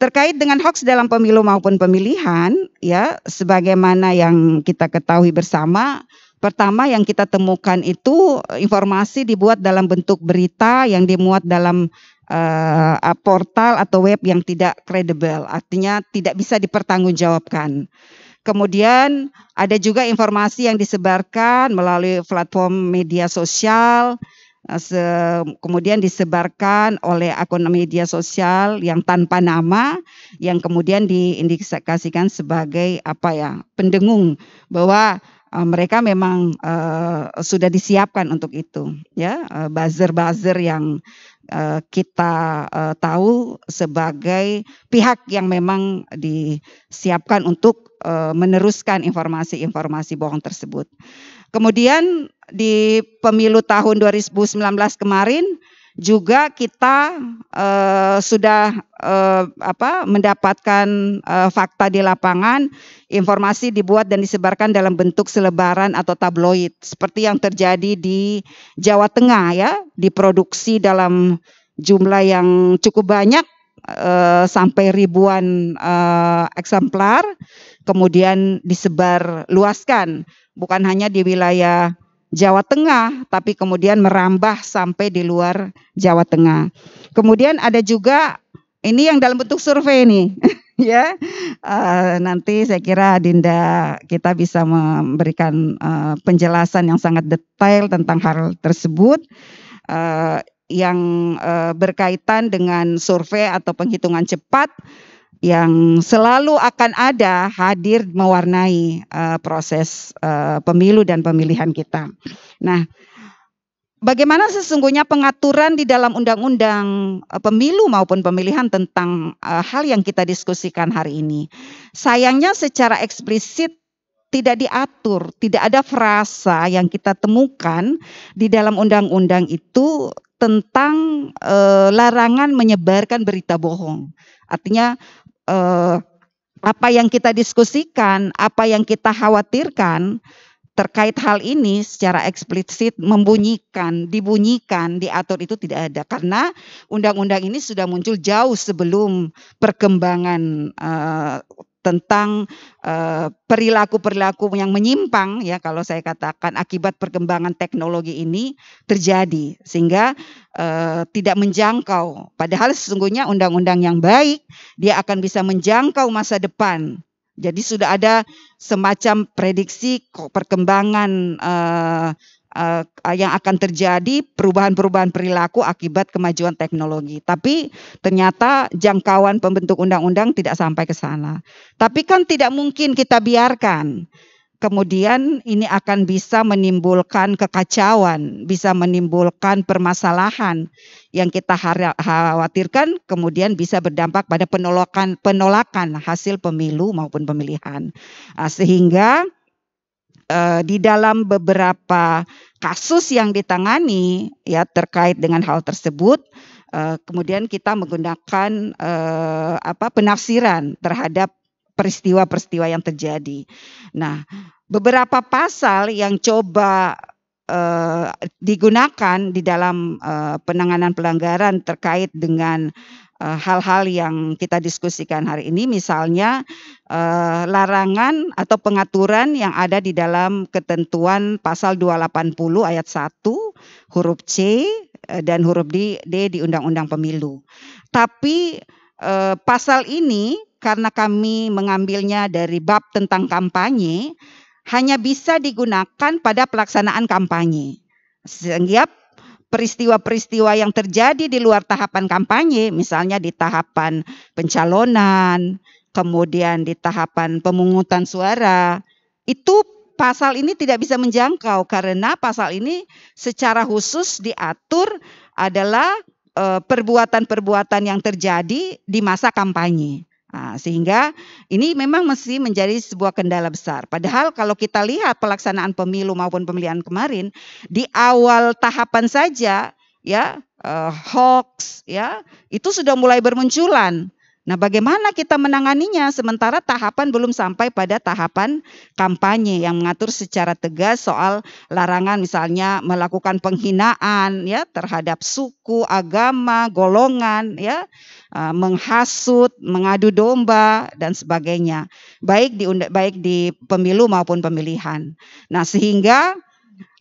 terkait dengan hoax dalam pemilu maupun pemilihan, ya, sebagaimana yang kita ketahui bersama, pertama yang kita temukan itu eh, informasi dibuat dalam bentuk berita yang dimuat dalam uh, portal atau web yang tidak kredibel, artinya tidak bisa dipertanggungjawabkan. Kemudian ada juga informasi yang disebarkan melalui platform media sosial, eh, kemudian disebarkan oleh akun media sosial yang tanpa nama yang kemudian diindikasikan sebagai apa ya pendengung bahwa eh, mereka memang sudah disiapkan untuk itu ya buzzer buzzer yang uh, kita uh, tahu sebagai pihak yang memang disiapkan untuk uh, meneruskan informasi-informasi bohong tersebut. Kemudian di pemilu tahun 2019 kemarin juga kita uh, sudah uh, apa mendapatkan uh, fakta di lapangan, informasi dibuat dan disebarkan dalam bentuk selebaran atau tabloid seperti yang terjadi di Jawa Tengah ya, diproduksi dalam jumlah yang cukup banyak uh, sampai ribuan uh, eksemplar kemudian disebar luaskan bukan hanya di wilayah Jawa Tengah, tapi kemudian merambah sampai di luar Jawa Tengah. Kemudian ada juga ini yang dalam bentuk survei nih, ya. Uh, nanti saya kira Dinda kita bisa memberikan uh, penjelasan yang sangat detail tentang hal tersebut. Uh, yang uh, berkaitan dengan survei atau penghitungan cepat yang selalu akan ada hadir mewarnai uh, proses uh, pemilu dan pemilihan kita. Nah, bagaimana sesungguhnya pengaturan di dalam undang-undang eh, pemilu maupun pemilihan tentang uh, hal yang kita diskusikan hari ini? Sayangnya secara eksplisit tidak diatur, tidak ada frasa yang kita temukan di dalam undang-undang itu tentang e, larangan menyebarkan berita bohong. Artinya eh, apa yang kita diskusikan, apa yang kita khawatirkan terkait hal ini secara eksplisit membunyikan, dibunyikan, diatur itu tidak ada karena undang-undang ini sudah muncul jauh sebelum perkembangan eh, tentang eh, perilaku-perilaku uh, yang menyimpang ya kalau saya katakan akibat perkembangan teknologi ini terjadi sehingga uh, tidak menjangkau padahal sesungguhnya undang-undang yang baik dia akan bisa menjangkau masa depan jadi sudah ada semacam prediksi perkembangan uh, uh, yang akan terjadi perubahan-perubahan perilaku akibat kemajuan teknologi. Tapi ternyata jangkauan pembentuk undang-undang tidak sampai ke sana. Tapi kan tidak mungkin kita biarkan. Kemudian ini akan bisa menimbulkan kekacauan, bisa menimbulkan permasalahan yang kita khawatirkan kemudian bisa berdampak pada penolakan penolakan hasil pemilu maupun pemilihan. Ah, sehingga uh, di dalam beberapa kasus yang ditangani ya terkait dengan hal tersebut uh, kemudian kita menggunakan uh, apa penafsiran terhadap peristiwa-peristiwa yang terjadi. Nah, beberapa pasal yang coba digunakan di dalam penanganan pelanggaran terkait dengan Eh, hal-hal yang kita diskusikan hari ini misalnya uh, larangan atau pengaturan yang ada di dalam ketentuan pasal 280 ayat 1 huruf C eh, dan huruf D, D di Undang-Undang Pemilu. Tapi uh, pasal ini karena kami mengambilnya dari bab tentang kampanye hanya bisa digunakan pada pelaksanaan kampanye. Setiap peristiwa-peristiwa yang terjadi di luar tahapan kampanye, misalnya di tahapan pencalonan, kemudian di tahapan pemungutan suara, itu pasal ini tidak bisa menjangkau karena pasal ini secara khusus diatur adalah eh, perbuatan-perbuatan yang terjadi di masa kampanye. Nah, sehingga ini memang mesti menjadi sebuah kendala besar. Padahal kalau kita lihat pelaksanaan pemilu maupun pemilihan kemarin di awal tahapan saja ya eh, hoax ya itu sudah mulai bermunculan Nah, bagaimana kita menanganinya sementara tahapan belum sampai pada tahapan kampanye yang mengatur secara tegas soal larangan misalnya melakukan penghinaan ya terhadap suku, agama, golongan ya, e, menghasut, mengadu domba dan sebagainya. Baik di baik di pemilu maupun pemilihan. Nah, sehingga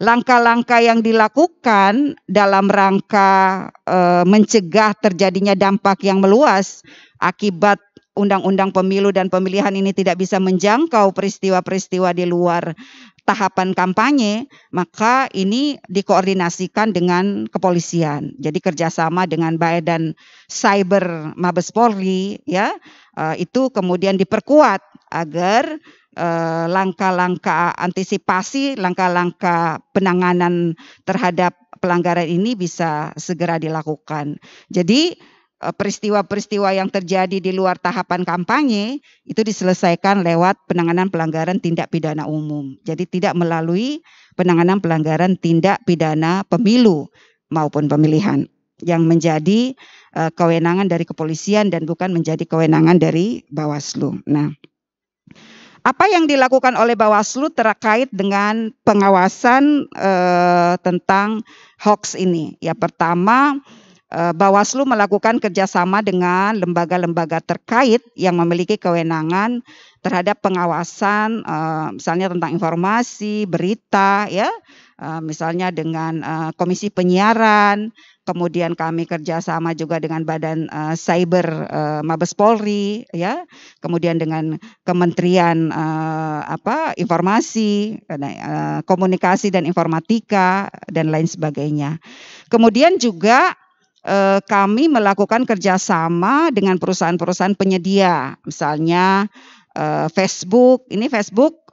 langkah-langkah yang dilakukan dalam rangka e, mencegah terjadinya dampak yang meluas akibat undang-undang pemilu dan pemilihan ini tidak bisa menjangkau peristiwa-peristiwa di luar tahapan kampanye, maka ini dikoordinasikan dengan kepolisian. Jadi kerjasama dengan Badan Cyber Mabes Polri, ya eh, itu kemudian diperkuat agar Eh, langkah-langkah antisipasi, langkah-langkah penanganan terhadap pelanggaran ini bisa segera dilakukan. Jadi eh, peristiwa-peristiwa yang terjadi di luar tahapan kampanye itu diselesaikan lewat penanganan pelanggaran tindak pidana umum. Jadi tidak melalui penanganan pelanggaran tindak pidana pemilu maupun pemilihan yang menjadi eh, kewenangan dari kepolisian dan bukan menjadi kewenangan dari Bawaslu. Nah, apa yang dilakukan oleh Bawaslu terkait dengan pengawasan eh, tentang hoax ini? Ya pertama eh, Bawaslu melakukan kerjasama dengan lembaga-lembaga terkait yang memiliki kewenangan terhadap pengawasan, eh, misalnya tentang informasi, berita, ya, misalnya dengan Komisi Penyiaran, kemudian kami kerjasama juga dengan Badan uh, Cyber uh, Mabes Polri, ya, kemudian dengan Kementerian uh, apa Informasi, uh, Komunikasi dan Informatika dan lain sebagainya. Kemudian juga kami melakukan kerjasama dengan perusahaan-perusahaan penyedia, misalnya. Facebook, ini Facebook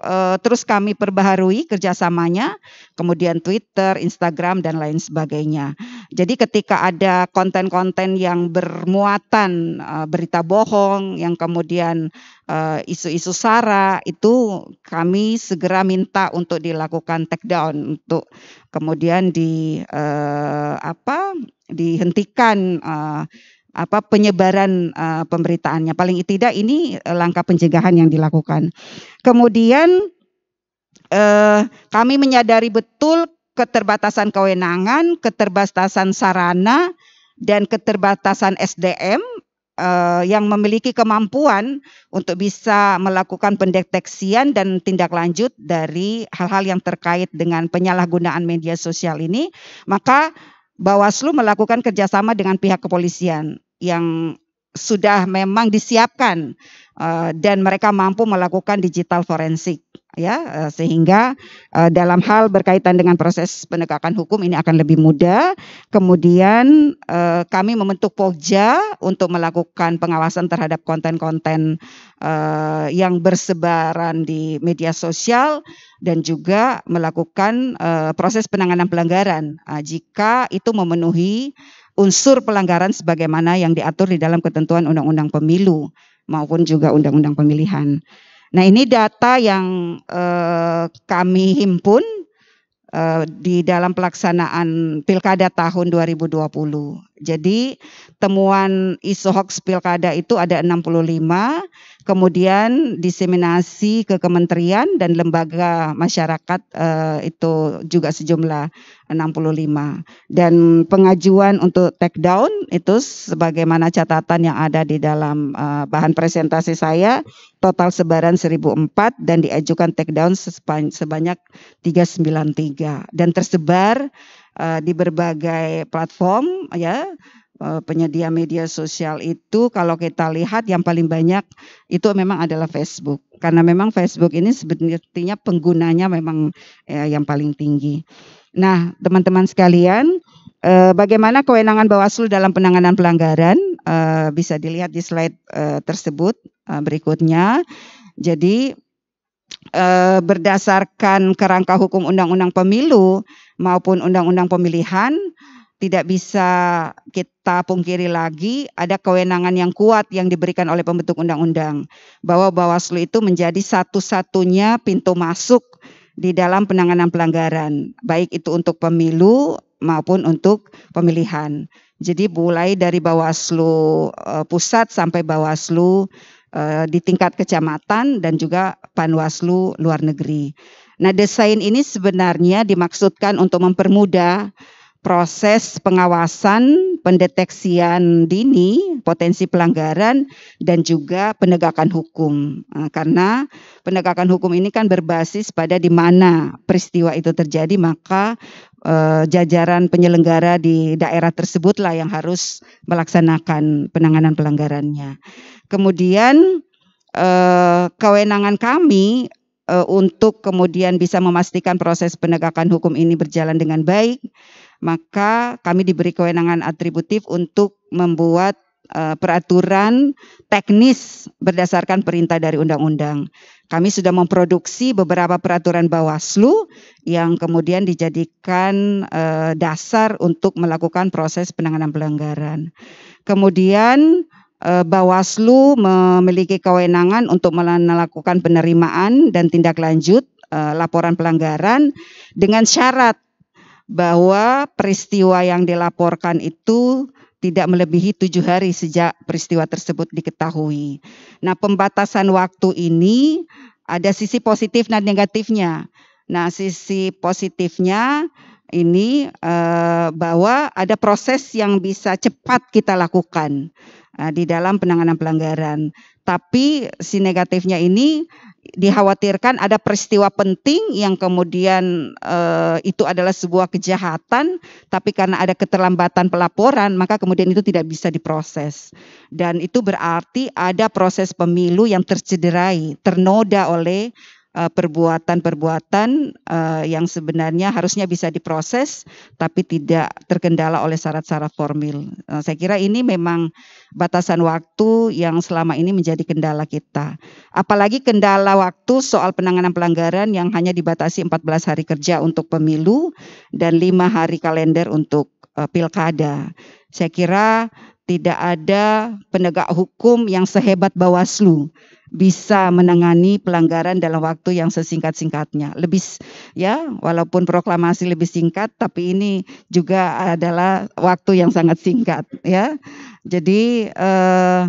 terus kami perbaharui kerjasamanya, kemudian Twitter, Instagram dan lain sebagainya. Jadi ketika ada konten-konten yang bermuatan uh, berita bohong yang kemudian uh, isu-isu sara itu kami segera minta untuk dilakukan takedown untuk kemudian di uh, apa dihentikan uh, apa penyebaran uh, pemberitaannya. Paling tidak ini langkah pencegahan yang dilakukan. Kemudian uh, kami menyadari betul keterbatasan kewenangan, keterbatasan sarana, dan keterbatasan SDM uh, eh, yang memiliki kemampuan untuk bisa melakukan pendeteksian dan tindak lanjut dari hal-hal yang terkait dengan penyalahgunaan media sosial ini, maka Bawaslu melakukan kerjasama dengan pihak kepolisian yang sudah memang disiapkan eh, dan mereka mampu melakukan digital forensik ya eh, sehingga uh, dalam hal berkaitan dengan proses penegakan hukum ini akan lebih mudah. Kemudian uh, kami membentuk POJA untuk melakukan pengawasan terhadap konten-konten uh, yang bersebaran di media sosial dan juga melakukan uh, proses penanganan pelanggaran uh, jika itu memenuhi unsur pelanggaran sebagaimana yang diatur di dalam ketentuan undang-undang pemilu maupun juga undang-undang pemilihan. Nah ini data yang eh, kami himpun eh, di dalam pelaksanaan pilkada tahun 2020. Jadi temuan isu pilkada itu ada 65 kemudian diseminasi ke kementerian dan lembaga masyarakat eh, itu juga sejumlah 65 dan pengajuan untuk take down itu sebagaimana catatan yang ada di dalam eh, bahan presentasi saya total sebaran 1004 dan diajukan take down sebanyak 393 dan tersebar eh, di berbagai platform ya Eh, penyedia media sosial itu kalau kita lihat yang paling banyak itu memang adalah Facebook karena memang Facebook ini sebenarnya penggunanya memang eh, yang paling tinggi. Nah, teman-teman sekalian, eh, bagaimana kewenangan Bawaslu dalam penanganan pelanggaran eh, bisa dilihat di slide eh, tersebut eh, berikutnya. Jadi eh, berdasarkan kerangka hukum Undang-Undang Pemilu maupun Undang-Undang Pemilihan tidak bisa kita pungkiri lagi ada kewenangan yang kuat yang diberikan oleh pembentuk undang-undang bahwa Bawaslu itu menjadi satu-satunya pintu masuk di dalam penanganan pelanggaran baik itu untuk pemilu maupun untuk pemilihan. Jadi mulai dari Bawaslu eh, pusat sampai Bawaslu eh, di tingkat kecamatan dan juga Panwaslu luar negeri. Nah, desain ini sebenarnya dimaksudkan untuk mempermudah proses pengawasan, pendeteksian dini potensi pelanggaran dan juga penegakan hukum. Ah, karena penegakan hukum ini kan berbasis pada di mana peristiwa itu terjadi, maka eh, jajaran penyelenggara di daerah tersebutlah yang harus melaksanakan penanganan pelanggarannya. Kemudian eh, kewenangan kami eh, untuk kemudian bisa memastikan proses penegakan hukum ini berjalan dengan baik maka kami diberi kewenangan atributif untuk membuat eh, peraturan teknis berdasarkan perintah dari undang-undang. Kami sudah memproduksi beberapa peraturan Bawaslu yang kemudian dijadikan eh, dasar untuk melakukan proses penanganan pelanggaran. Kemudian eh, Bawaslu memiliki kewenangan untuk melakukan penerimaan dan tindak lanjut laporan pelanggaran dengan syarat bahwa peristiwa yang dilaporkan itu tidak melebihi tujuh hari sejak peristiwa tersebut diketahui. Nah, pembatasan waktu ini ada sisi positif dan negatifnya. Nah, sisi positifnya ini eh, bahwa ada proses yang bisa cepat kita lakukan eh, di dalam penanganan pelanggaran. Tapi si negatifnya ini dikhawatirkan ada peristiwa penting yang kemudian eh, itu adalah sebuah kejahatan, tapi karena ada keterlambatan pelaporan, maka kemudian itu tidak bisa diproses. Dan itu berarti ada proses pemilu yang tercederai, ternoda oleh Eh, perbuatan-perbuatan uh, yang sebenarnya harusnya bisa diproses tapi tidak terkendala oleh syarat-syarat formil. Nah, saya kira ini memang batasan waktu yang selama ini menjadi kendala kita. Apalagi kendala waktu soal penanganan pelanggaran yang hanya dibatasi 14 hari kerja untuk pemilu dan lima hari kalender untuk uh, pilkada. Saya kira tidak ada penegak hukum yang sehebat Bawaslu bisa menangani pelanggaran dalam waktu yang sesingkat-singkatnya. Lebih ya, walaupun proklamasi lebih singkat, tapi ini juga adalah waktu yang sangat singkat ya. Jadi eh,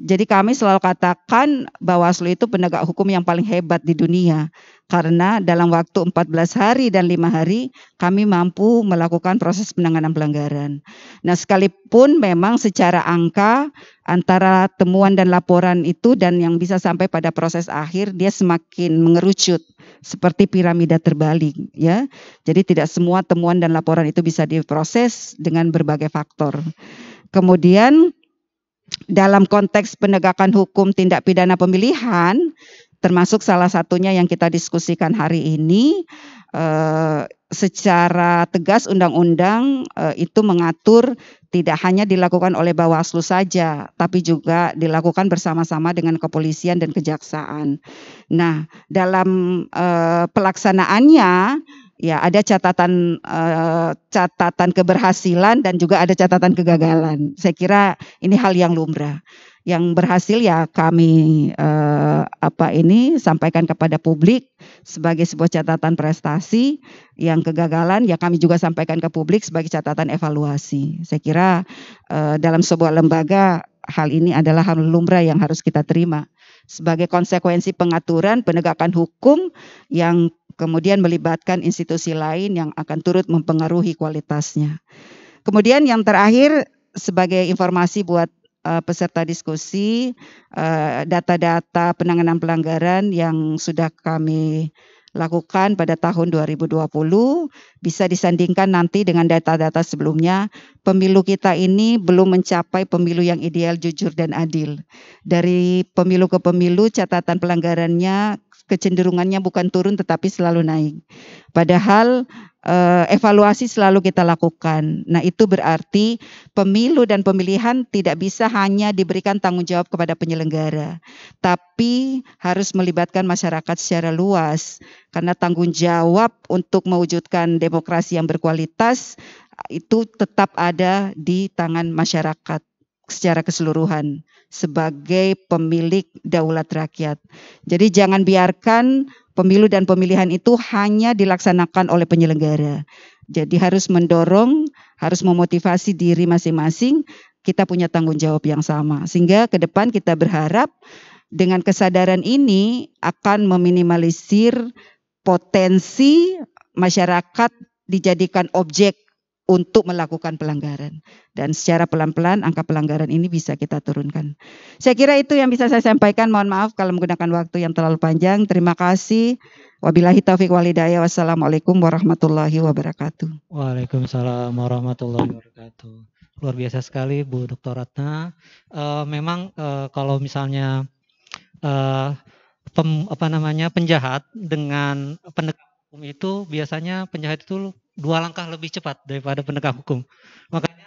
jadi kami selalu katakan bahwa Bawaslu itu penegak hukum yang paling hebat di dunia karena dalam waktu 14 hari dan lima hari kami mampu melakukan proses penanganan pelanggaran. Nah, sekalipun memang secara angka antara temuan dan laporan itu dan yang bisa sampai pada proses akhir dia semakin mengerucut seperti piramida terbalik ya. Jadi tidak semua temuan dan laporan itu bisa diproses dengan berbagai faktor. Kemudian dalam konteks penegakan hukum tindak pidana pemilihan, termasuk salah satunya yang kita diskusikan hari ini, eh, secara tegas undang-undang eh, itu mengatur tidak hanya dilakukan oleh Bawaslu saja, tapi juga dilakukan bersama-sama dengan kepolisian dan kejaksaan. Nah, dalam eh, pelaksanaannya ya ada catatan uh, catatan keberhasilan dan juga ada catatan kegagalan. Saya kira ini hal yang lumrah. Yang berhasil ya kami uh, apa ini sampaikan kepada publik sebagai sebuah catatan prestasi. Yang kegagalan ya kami juga sampaikan ke publik sebagai catatan evaluasi. Saya kira uh, dalam sebuah lembaga hal ini adalah hal lumrah yang harus kita terima sebagai konsekuensi pengaturan penegakan hukum yang kemudian melibatkan institusi lain yang akan turut mempengaruhi kualitasnya. Kemudian yang terakhir sebagai informasi buat uh, peserta diskusi eh, data-data uh, penanganan pelanggaran yang sudah kami lakukan pada tahun 2020 bisa disandingkan nanti dengan data-data sebelumnya. Pemilu kita ini belum mencapai pemilu yang ideal, jujur dan adil. Dari pemilu ke pemilu catatan pelanggarannya kecenderungannya bukan turun tetapi selalu naik. Padahal eh, evaluasi selalu kita lakukan. Nah, itu berarti pemilu dan pemilihan tidak bisa hanya diberikan tanggung jawab kepada penyelenggara, tapi harus melibatkan masyarakat secara luas karena tanggung jawab untuk mewujudkan demokrasi yang berkualitas itu tetap ada di tangan masyarakat secara keseluruhan sebagai pemilik daulat rakyat. Jadi jangan biarkan pemilu dan pemilihan itu hanya dilaksanakan oleh penyelenggara. Jadi harus mendorong, harus memotivasi diri masing-masing kita punya tanggung jawab yang sama. Sehingga ke depan kita berharap dengan kesadaran ini akan meminimalisir potensi masyarakat dijadikan objek untuk melakukan pelanggaran. Dan secara pelan-pelan angka pelanggaran ini bisa kita turunkan. Saya kira itu yang bisa saya sampaikan. Mohon maaf kalau menggunakan waktu yang terlalu panjang. Terima kasih. Wabillahi taufiq walidaya. Wassalamualaikum warahmatullahi wabarakatuh. Waalaikumsalam warahmatullahi wabarakatuh. Luar biasa sekali Bu Dr. Ratna. Uh, memang uh, kalau misalnya uh, pem, apa namanya penjahat dengan penegak hukum itu biasanya penjahat itu dua langkah lebih cepat daripada penegak hukum. Makanya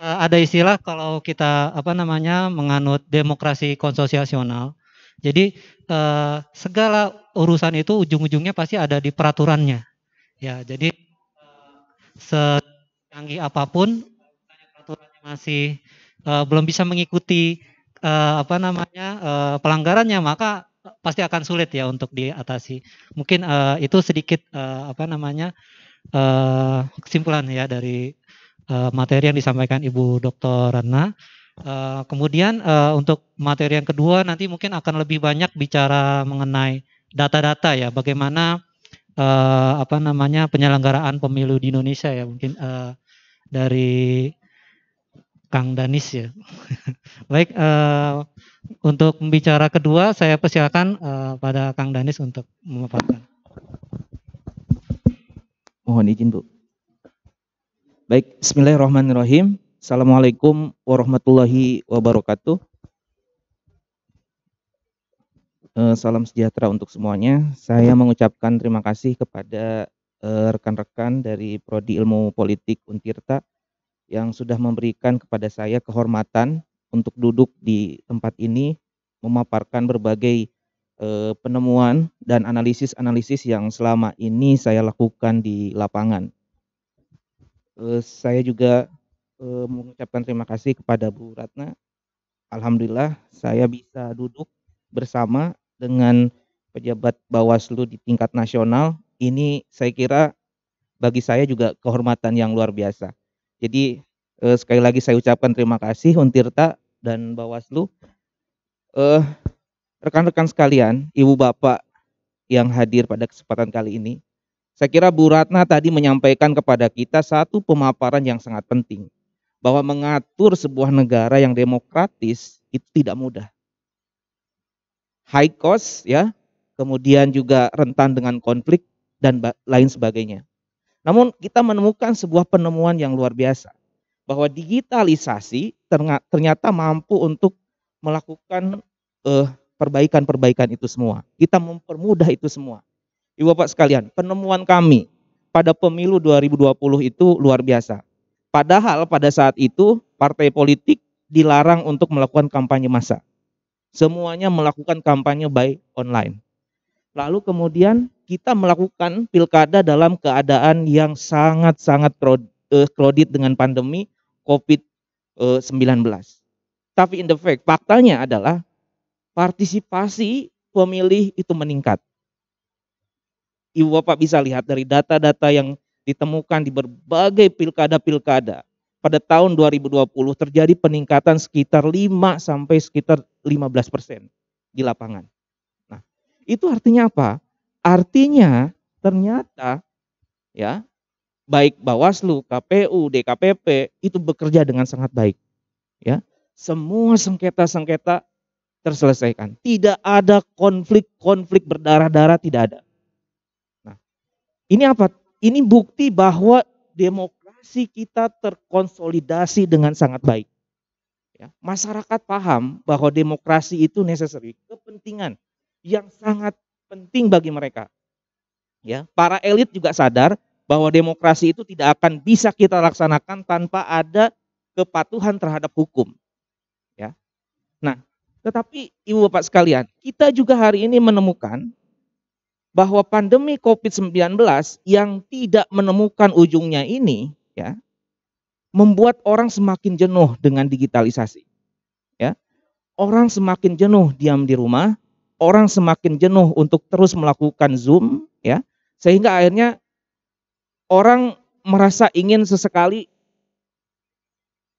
eh, ada istilah kalau kita apa namanya menganut demokrasi konsosiasional. Jadi eh, segala urusan itu ujung-ujungnya pasti ada di peraturannya. Ya, jadi eh, secanggih apapun peraturannya masih belum bisa mengikuti apa namanya pelanggarannya, maka pasti akan sulit ya untuk diatasi. Mungkin itu sedikit apa namanya Eh, kesimpulan ya dari uh, materi yang disampaikan Ibu Dr. Rana. Uh, eh, kemudian uh, untuk materi yang kedua nanti mungkin akan lebih banyak bicara mengenai data-data ya, bagaimana uh, apa namanya penyelenggaraan pemilu di Indonesia ya mungkin uh, dari Kang Danis ya. Baik uh, untuk pembicara kedua saya persilakan uh, pada Kang Danis untuk memaparkan. Mohon izin Bu. Baik, bismillahirrahmanirrahim. Assalamualaikum warahmatullahi wabarakatuh. Eh, salam sejahtera untuk semuanya. Saya mengucapkan terima kasih kepada eh, rekan-rekan dari Prodi Ilmu Politik Untirta yang sudah memberikan kepada saya kehormatan untuk duduk di tempat ini memaparkan berbagai eh, penemuan dan analisis-analisis yang selama ini saya lakukan di lapangan. Eh, saya juga eh, mengucapkan terima kasih kepada Bu Ratna. Alhamdulillah saya bisa duduk bersama dengan pejabat Bawaslu di tingkat nasional. Ini saya kira bagi saya juga kehormatan yang luar biasa. Jadi eh, sekali lagi saya ucapkan terima kasih Untirta dan Bawaslu. Eh, rekan-rekan sekalian, ibu bapak yang hadir pada kesempatan kali ini, saya kira Bu Ratna tadi menyampaikan kepada kita satu pemaparan yang sangat penting, bahwa mengatur sebuah negara yang demokratis itu tidak mudah. High cost ya, kemudian juga rentan dengan konflik dan lain sebagainya. Namun kita menemukan sebuah penemuan yang luar biasa bahwa digitalisasi ternyata mampu untuk melakukan eh, perbaikan-perbaikan itu semua. Kita mempermudah itu semua. Ibu Bapak sekalian, penemuan kami pada pemilu 2020 itu luar biasa. Padahal pada saat itu partai politik dilarang untuk melakukan kampanye massa. Semuanya melakukan kampanye by online. Lalu kemudian kita melakukan pilkada dalam keadaan yang sangat-sangat kredit eh, dengan pandemi COVID-19. Eh, Tapi in the fact, faktanya adalah partisipasi pemilih itu meningkat. Ibu Bapak bisa lihat dari data-data yang ditemukan di berbagai pilkada-pilkada. Pada tahun 2020 terjadi peningkatan sekitar 5 sampai sekitar 15 persen di lapangan. Nah, itu artinya apa? Artinya ternyata ya baik Bawaslu, KPU, DKPP itu bekerja dengan sangat baik. Ya, semua sengketa-sengketa terselesaikan. Tidak ada konflik-konflik berdarah-darah, tidak ada. Nah, ini apa? Ini bukti bahwa demokrasi kita terkonsolidasi dengan sangat baik. Ya, masyarakat paham bahwa demokrasi itu necessary, kepentingan yang sangat penting bagi mereka. Ya, para elit juga sadar bahwa demokrasi itu tidak akan bisa kita laksanakan tanpa ada kepatuhan terhadap hukum. Ya. Nah, tetapi ibu bapak sekalian, kita juga hari ini menemukan bahwa pandemi COVID-19 yang tidak menemukan ujungnya ini ya membuat orang semakin jenuh dengan digitalisasi. Ya. Orang semakin jenuh diam di rumah, orang semakin jenuh untuk terus melakukan Zoom ya, sehingga akhirnya orang merasa ingin sesekali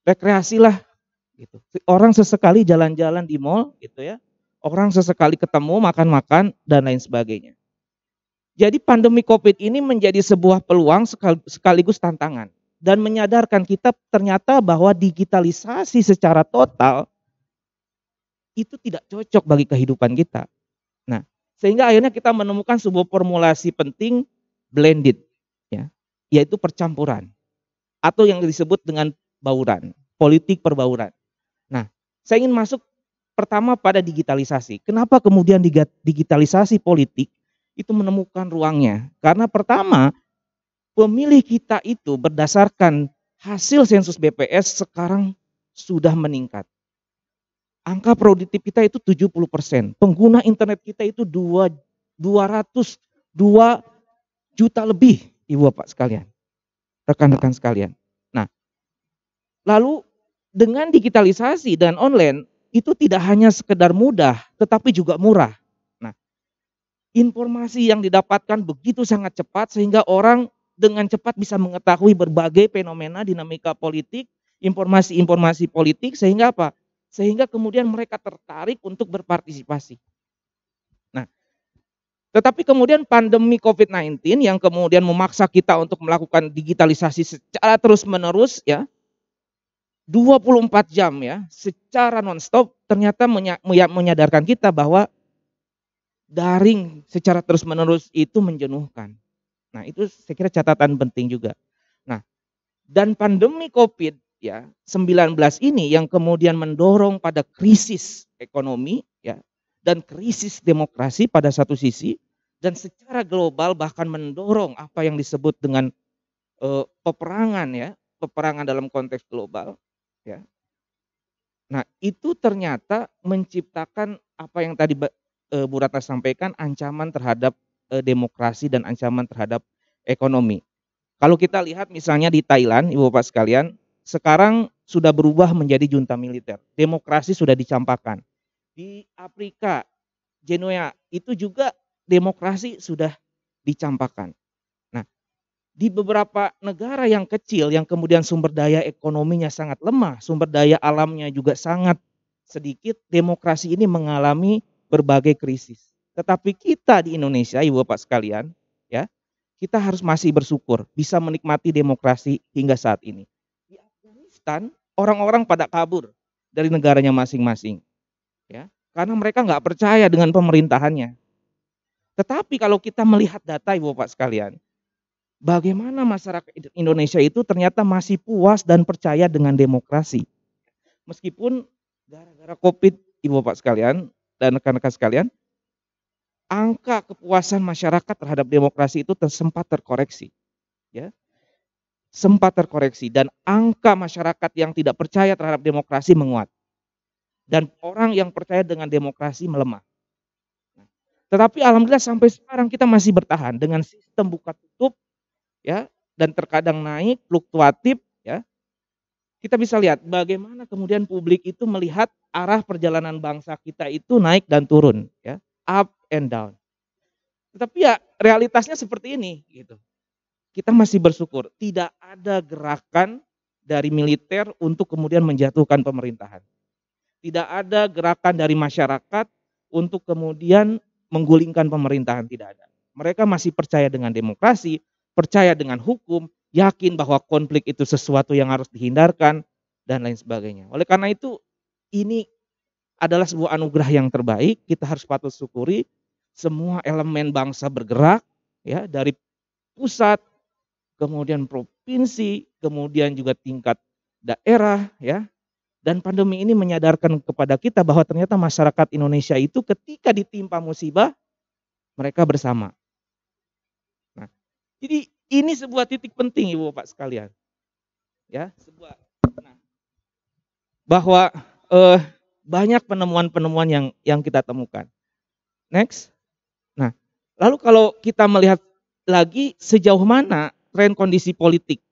rekreasilah gitu. Orang sesekali jalan-jalan di mall gitu ya. Orang sesekali ketemu makan-makan dan lain sebagainya. Jadi pandemi Covid ini menjadi sebuah peluang sekaligus tantangan dan menyadarkan kita ternyata bahwa digitalisasi secara total itu tidak cocok bagi kehidupan kita. Nah, sehingga akhirnya kita menemukan sebuah formulasi penting blended ya, yaitu percampuran atau yang disebut dengan bauran, politik perbauran. Saya ingin masuk pertama pada digitalisasi. Kenapa kemudian digitalisasi politik itu menemukan ruangnya? Karena pertama, pemilih kita itu berdasarkan hasil sensus BPS sekarang sudah meningkat. Angka produktif kita itu 70 persen. Pengguna internet kita itu 2, 202 juta lebih, Ibu Bapak sekalian. Rekan-rekan sekalian. Nah, lalu dengan digitalisasi dan online itu tidak hanya sekedar mudah, tetapi juga murah. Nah, informasi yang didapatkan begitu sangat cepat sehingga orang dengan cepat bisa mengetahui berbagai fenomena dinamika politik, informasi-informasi politik sehingga apa? Sehingga kemudian mereka tertarik untuk berpartisipasi. Nah, tetapi kemudian pandemi COVID-19 yang kemudian memaksa kita untuk melakukan digitalisasi secara terus-menerus ya, 24 jam ya secara nonstop ternyata menyadarkan kita bahwa daring secara terus-menerus itu menjenuhkan. Nah, itu saya kira catatan penting juga. Nah, dan pandemi Covid ya 19 ini yang kemudian mendorong pada krisis ekonomi ya dan krisis demokrasi pada satu sisi dan secara global bahkan mendorong apa yang disebut dengan uh, peperangan ya, peperangan dalam konteks global Ya. Nah, itu ternyata menciptakan apa yang tadi e, Bu Ratna sampaikan ancaman terhadap e, demokrasi dan ancaman terhadap ekonomi. Kalau kita lihat misalnya di Thailand, Ibu Bapak sekalian, sekarang sudah berubah menjadi junta militer. Demokrasi sudah dicampakkan. Di Afrika, Genoa itu juga demokrasi sudah dicampakkan di beberapa negara yang kecil yang kemudian sumber daya ekonominya sangat lemah, sumber daya alamnya juga sangat sedikit, demokrasi ini mengalami berbagai krisis. Tetapi kita di Indonesia, Ibu Bapak sekalian, ya, kita harus masih bersyukur bisa menikmati demokrasi hingga saat ini. Di Afghanistan, orang-orang pada kabur dari negaranya masing-masing. Ya, karena mereka nggak percaya dengan pemerintahannya. Tetapi kalau kita melihat data Ibu Bapak sekalian, bagaimana masyarakat Indonesia itu ternyata masih puas dan percaya dengan demokrasi. Meskipun gara-gara Covid, Ibu Bapak sekalian dan rekan-rekan sekalian, angka kepuasan masyarakat terhadap demokrasi itu sempat terkoreksi. Ya. Sempat terkoreksi dan angka masyarakat yang tidak percaya terhadap demokrasi menguat. Dan orang yang percaya dengan demokrasi melemah. Nah, tetapi alhamdulillah sampai sekarang kita masih bertahan dengan sistem buka tutup ya dan terkadang naik fluktuatif ya kita bisa lihat bagaimana kemudian publik itu melihat arah perjalanan bangsa kita itu naik dan turun ya up and down tetapi ya realitasnya seperti ini gitu kita masih bersyukur tidak ada gerakan dari militer untuk kemudian menjatuhkan pemerintahan tidak ada gerakan dari masyarakat untuk kemudian menggulingkan pemerintahan tidak ada mereka masih percaya dengan demokrasi percaya dengan hukum, yakin bahwa konflik itu sesuatu yang harus dihindarkan, dan lain sebagainya. Oleh karena itu, ini adalah sebuah anugerah yang terbaik, kita harus patut syukuri semua elemen bangsa bergerak, ya dari pusat, kemudian provinsi, kemudian juga tingkat daerah, ya. Dan pandemi ini menyadarkan kepada kita bahwa ternyata masyarakat Indonesia itu ketika ditimpa musibah, mereka bersama. Jadi ini sebuah titik penting Ibu Bapak sekalian. Ya, sebuah nah, bahwa eh, banyak penemuan-penemuan yang yang kita temukan. Next. Nah, lalu kalau kita melihat lagi sejauh mana tren kondisi politik.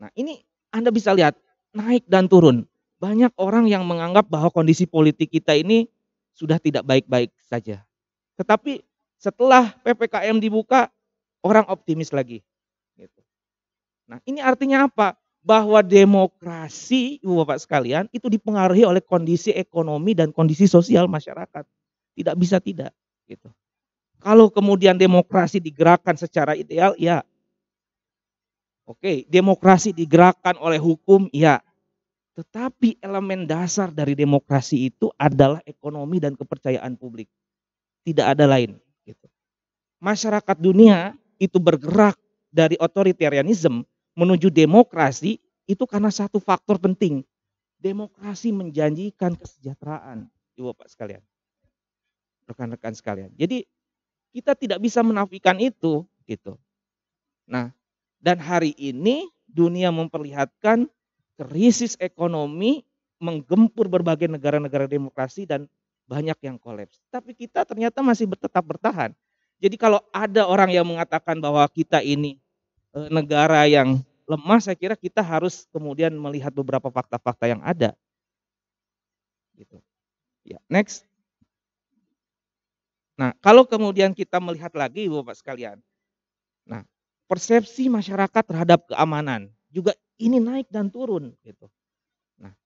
Nah, ini Anda bisa lihat naik dan turun. Banyak orang yang menganggap bahwa kondisi politik kita ini sudah tidak baik-baik saja. Tetapi setelah PPKM dibuka, orang optimis lagi. Gitu. Nah ini artinya apa? Bahwa demokrasi, Ibu Bapak sekalian, itu dipengaruhi oleh kondisi ekonomi dan kondisi sosial masyarakat. Tidak bisa tidak. Gitu. Kalau kemudian demokrasi digerakkan secara ideal, ya. Oke, demokrasi digerakkan oleh hukum, ya. Tetapi elemen dasar dari demokrasi itu adalah ekonomi dan kepercayaan publik. Tidak ada lain. Gitu. Masyarakat dunia itu bergerak dari otoritarianisme menuju demokrasi itu karena satu faktor penting. Demokrasi menjanjikan kesejahteraan, Ibu Bapak sekalian. Rekan-rekan sekalian. Jadi kita tidak bisa menafikan itu gitu. Nah, dan hari ini dunia memperlihatkan krisis ekonomi menggempur berbagai negara-negara demokrasi dan banyak yang kolaps. Tapi kita ternyata masih tetap bertahan. Jadi kalau ada orang yang mengatakan bahwa kita ini eh, negara yang lemah, saya kira kita harus kemudian melihat beberapa fakta-fakta yang ada. Gitu. Ya, next. Nah, kalau kemudian kita melihat lagi Bapak sekalian. Nah, persepsi masyarakat terhadap keamanan juga ini naik dan turun gitu. Nah,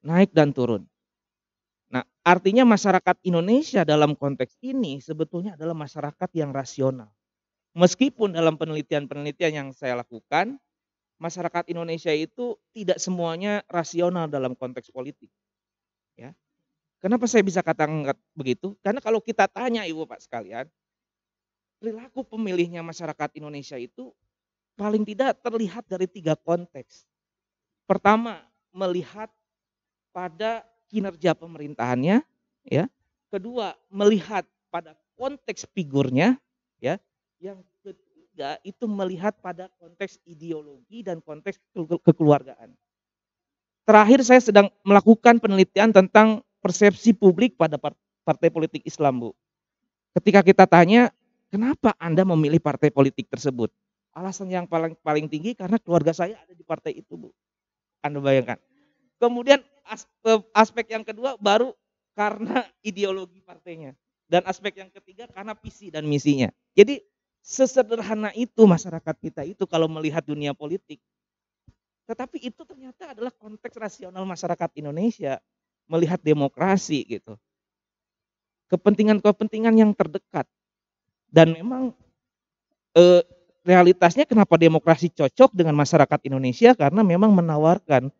naik dan turun. Nah, artinya masyarakat Indonesia dalam konteks ini sebetulnya adalah masyarakat yang rasional. Meskipun dalam penelitian-penelitian yang saya lakukan, masyarakat Indonesia itu tidak semuanya rasional dalam konteks politik. Ya. Kenapa saya bisa katakan begitu? Karena kalau kita tanya Ibu Pak sekalian, perilaku pemilihnya masyarakat Indonesia itu paling tidak terlihat dari tiga konteks. Pertama, melihat pada kinerja pemerintahannya, ya. Kedua, melihat pada konteks figurnya, ya. Yang ketiga itu melihat pada konteks ideologi dan konteks kekeluargaan. Terakhir saya sedang melakukan penelitian tentang persepsi publik pada partai politik Islam, Bu. Ketika kita tanya, kenapa Anda memilih partai politik tersebut? Alasan yang paling paling tinggi karena keluarga saya ada di partai itu, Bu. Anda bayangkan. Kemudian Eh, aspek yang kedua baru karena ideologi partainya dan aspek yang ketiga karena visi dan misinya. Jadi sesederhana itu masyarakat kita itu kalau melihat dunia politik. Tetapi itu ternyata adalah konteks rasional masyarakat Indonesia melihat demokrasi gitu. Kepentingan-kepentingan yang terdekat. Dan memang e, realitasnya kenapa demokrasi cocok dengan masyarakat Indonesia karena memang menawarkan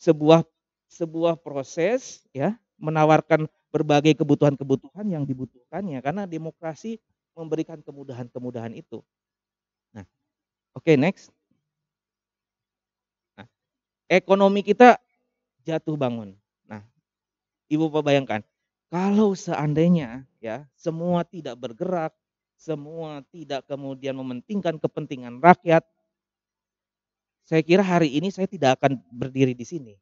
sebuah sebuah proses ya menawarkan berbagai kebutuhan-kebutuhan yang dibutuhkannya karena demokrasi memberikan kemudahan-kemudahan itu. Nah, oke okay, next. Nah, ekonomi kita jatuh bangun. Nah, Ibu bayangkan kalau seandainya ya semua tidak bergerak, semua tidak kemudian mementingkan kepentingan rakyat, saya kira hari ini saya tidak akan berdiri di sini.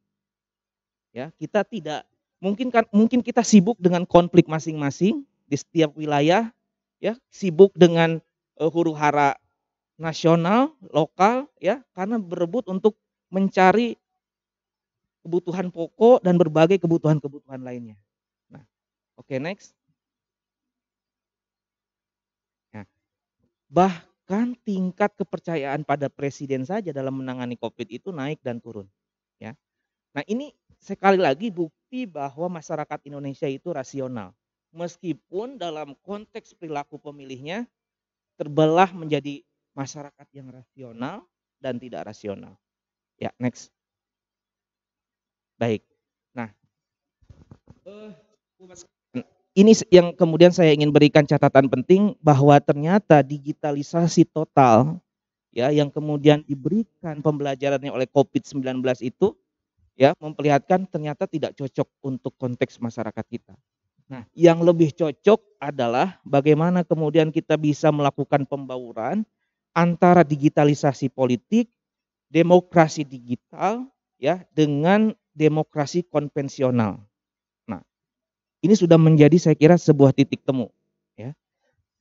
Ya, kita tidak mungkin kan mungkin kita sibuk dengan konflik masing-masing di setiap wilayah, ya, sibuk dengan uh, eh, huru-hara nasional, lokal, ya, karena berebut untuk mencari kebutuhan pokok dan berbagai kebutuhan-kebutuhan lainnya. Nah, oke okay, next. Nah, bahkan tingkat kepercayaan pada presiden saja dalam menangani COVID itu naik dan turun. Ya, nah ini sekali lagi bukti bahwa masyarakat Indonesia itu rasional. Meskipun dalam konteks perilaku pemilihnya terbelah menjadi masyarakat yang rasional dan tidak rasional. Ya, next. Baik. Nah, ini yang kemudian saya ingin berikan catatan penting bahwa ternyata digitalisasi total ya yang kemudian diberikan pembelajarannya oleh COVID-19 itu ya memperlihatkan ternyata tidak cocok untuk konteks masyarakat kita. Nah, yang lebih cocok adalah bagaimana kemudian kita bisa melakukan pembauran antara digitalisasi politik, demokrasi digital, ya, dengan demokrasi konvensional. Nah, ini sudah menjadi saya kira sebuah titik temu. Ya,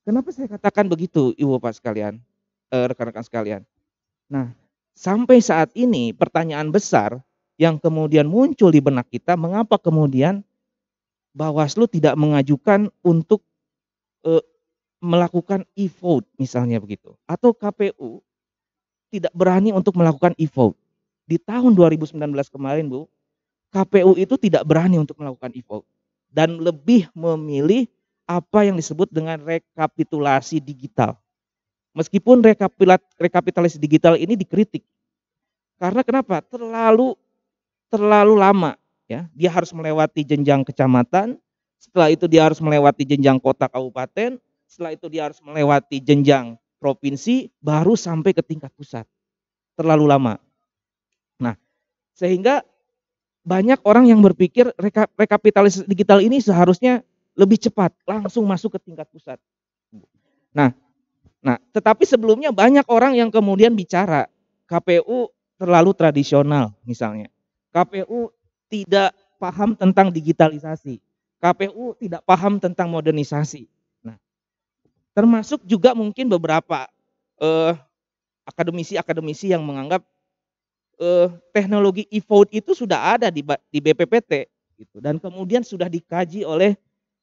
kenapa saya katakan begitu, Ibu Pak sekalian, eh, rekan-rekan sekalian? Nah, sampai saat ini pertanyaan besar yang kemudian muncul di benak kita mengapa kemudian Bawaslu tidak mengajukan untuk e, melakukan e-vote misalnya begitu atau KPU tidak berani untuk melakukan e-vote. Di tahun 2019 kemarin Bu, KPU itu tidak berani untuk melakukan e-vote dan lebih memilih apa yang disebut dengan rekapitulasi digital. Meskipun rekapitulasi digital ini dikritik karena kenapa? Terlalu terlalu lama ya. Dia harus melewati jenjang kecamatan, setelah itu dia harus melewati jenjang kota kabupaten, setelah itu dia harus melewati jenjang provinsi baru sampai ke tingkat pusat. Terlalu lama. Nah, sehingga banyak orang yang berpikir reka, rekapitalisasi digital ini seharusnya lebih cepat, langsung masuk ke tingkat pusat. Nah, nah, tetapi sebelumnya banyak orang yang kemudian bicara KPU terlalu tradisional misalnya. KPU tidak paham tentang digitalisasi. KPU tidak paham tentang modernisasi. Nah, termasuk juga mungkin beberapa eh, akademisi-akademisi eh, yang menganggap eh, teknologi e-vote itu sudah ada di, di BPPT gitu dan kemudian sudah dikaji oleh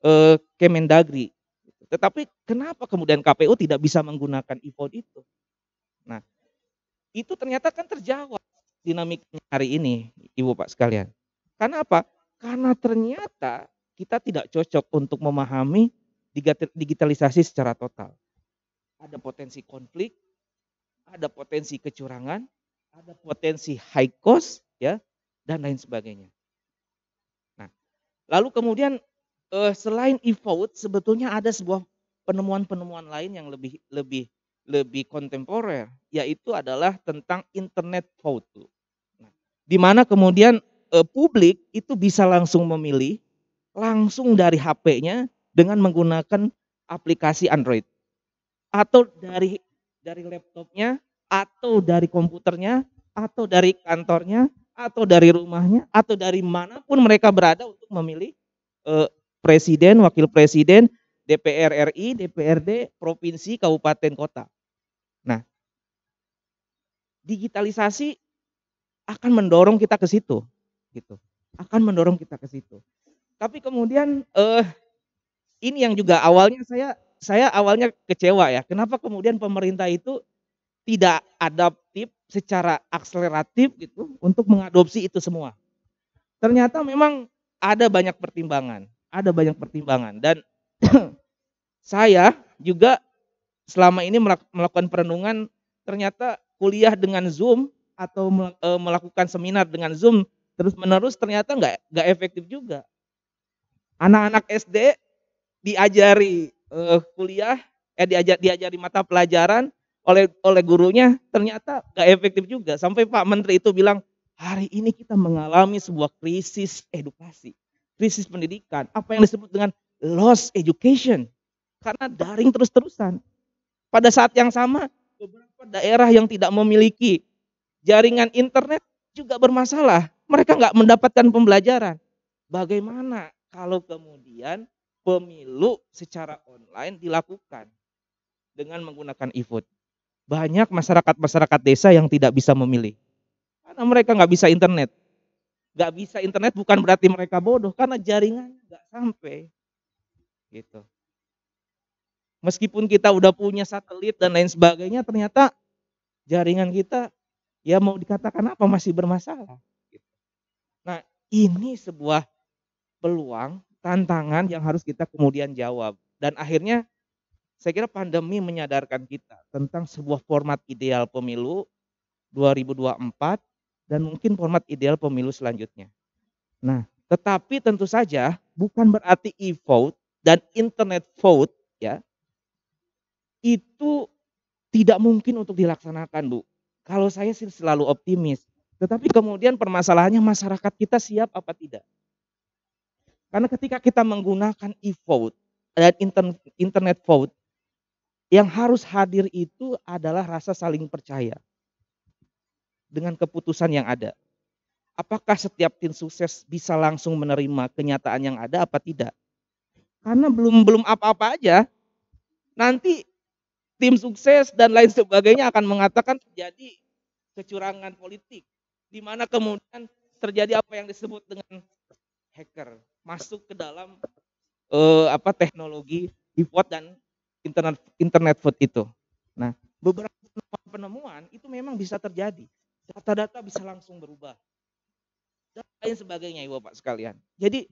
eh, Kemendagri. Gitu. Tetapi kenapa kemudian KPU tidak bisa menggunakan e-vote itu? Nah, itu ternyata kan terjawab dinamiknya hari ini, Ibu Pak sekalian. Karena apa? Karena ternyata kita tidak cocok untuk memahami digitalisasi secara total. Ada potensi konflik, ada potensi kecurangan, ada potensi high cost, ya, dan lain sebagainya. Nah, lalu kemudian eh, selain e-vote sebetulnya ada sebuah penemuan-penemuan lain yang lebih lebih lebih kontemporer, yaitu adalah tentang internet vote. Nah, di mana kemudian e, publik itu bisa langsung memilih langsung dari HP-nya dengan menggunakan aplikasi Android atau dari dari laptopnya atau dari komputernya atau dari kantornya atau dari rumahnya atau dari manapun mereka berada untuk memilih eh, presiden, wakil presiden, DPR RI, DPRD, provinsi, kabupaten, kota digitalisasi akan mendorong kita ke situ gitu akan mendorong kita ke situ tapi kemudian eh, ini yang juga awalnya saya saya awalnya kecewa ya kenapa kemudian pemerintah itu tidak adaptif secara akseleratif gitu untuk mengadopsi itu semua ternyata memang ada banyak pertimbangan ada banyak pertimbangan dan saya juga selama ini melakukan perenungan ternyata kuliah dengan Zoom atau e, melakukan seminar dengan Zoom terus menerus ternyata nggak nggak efektif juga. Anak-anak SD diajari uh, kuliah, eh diajar diajari mata pelajaran oleh oleh gurunya ternyata nggak efektif juga. Sampai Pak Menteri itu bilang hari ini kita mengalami sebuah krisis edukasi, krisis pendidikan, apa yang disebut dengan lost education karena daring terus-terusan. Pada saat yang sama daerah yang tidak memiliki jaringan internet juga bermasalah. Mereka nggak mendapatkan pembelajaran. Bagaimana kalau kemudian pemilu secara online dilakukan dengan menggunakan e-vote? Banyak masyarakat-masyarakat desa yang tidak bisa memilih. Karena mereka nggak bisa internet. Nggak bisa internet bukan berarti mereka bodoh, karena jaringan nggak sampai. Gitu meskipun kita udah punya satelit dan lain sebagainya, ternyata jaringan kita ya mau dikatakan apa masih bermasalah. Nah ini sebuah peluang, tantangan yang harus kita kemudian jawab. Dan akhirnya saya kira pandemi menyadarkan kita tentang sebuah format ideal pemilu 2024 dan mungkin format ideal pemilu selanjutnya. Nah, tetapi tentu saja bukan berarti e-vote dan internet vote ya itu tidak mungkin untuk dilaksanakan, Bu. Kalau saya sih selalu optimis, tetapi kemudian permasalahannya masyarakat kita siap apa tidak. Karena ketika kita menggunakan e-vote dan eh, internet vote, yang harus hadir itu adalah rasa saling percaya dengan keputusan yang ada. Apakah setiap tim sukses bisa langsung menerima kenyataan yang ada apa tidak? Karena belum belum apa-apa aja, nanti tim sukses dan lain sebagainya akan mengatakan terjadi kecurangan politik di mana kemudian terjadi apa yang disebut dengan hacker masuk ke dalam uh, apa teknologi default dan internet internet food itu. Nah, beberapa penemuan itu memang bisa terjadi. Data-data bisa langsung berubah. Dan lain sebagainya, Ibu Bapak sekalian. Jadi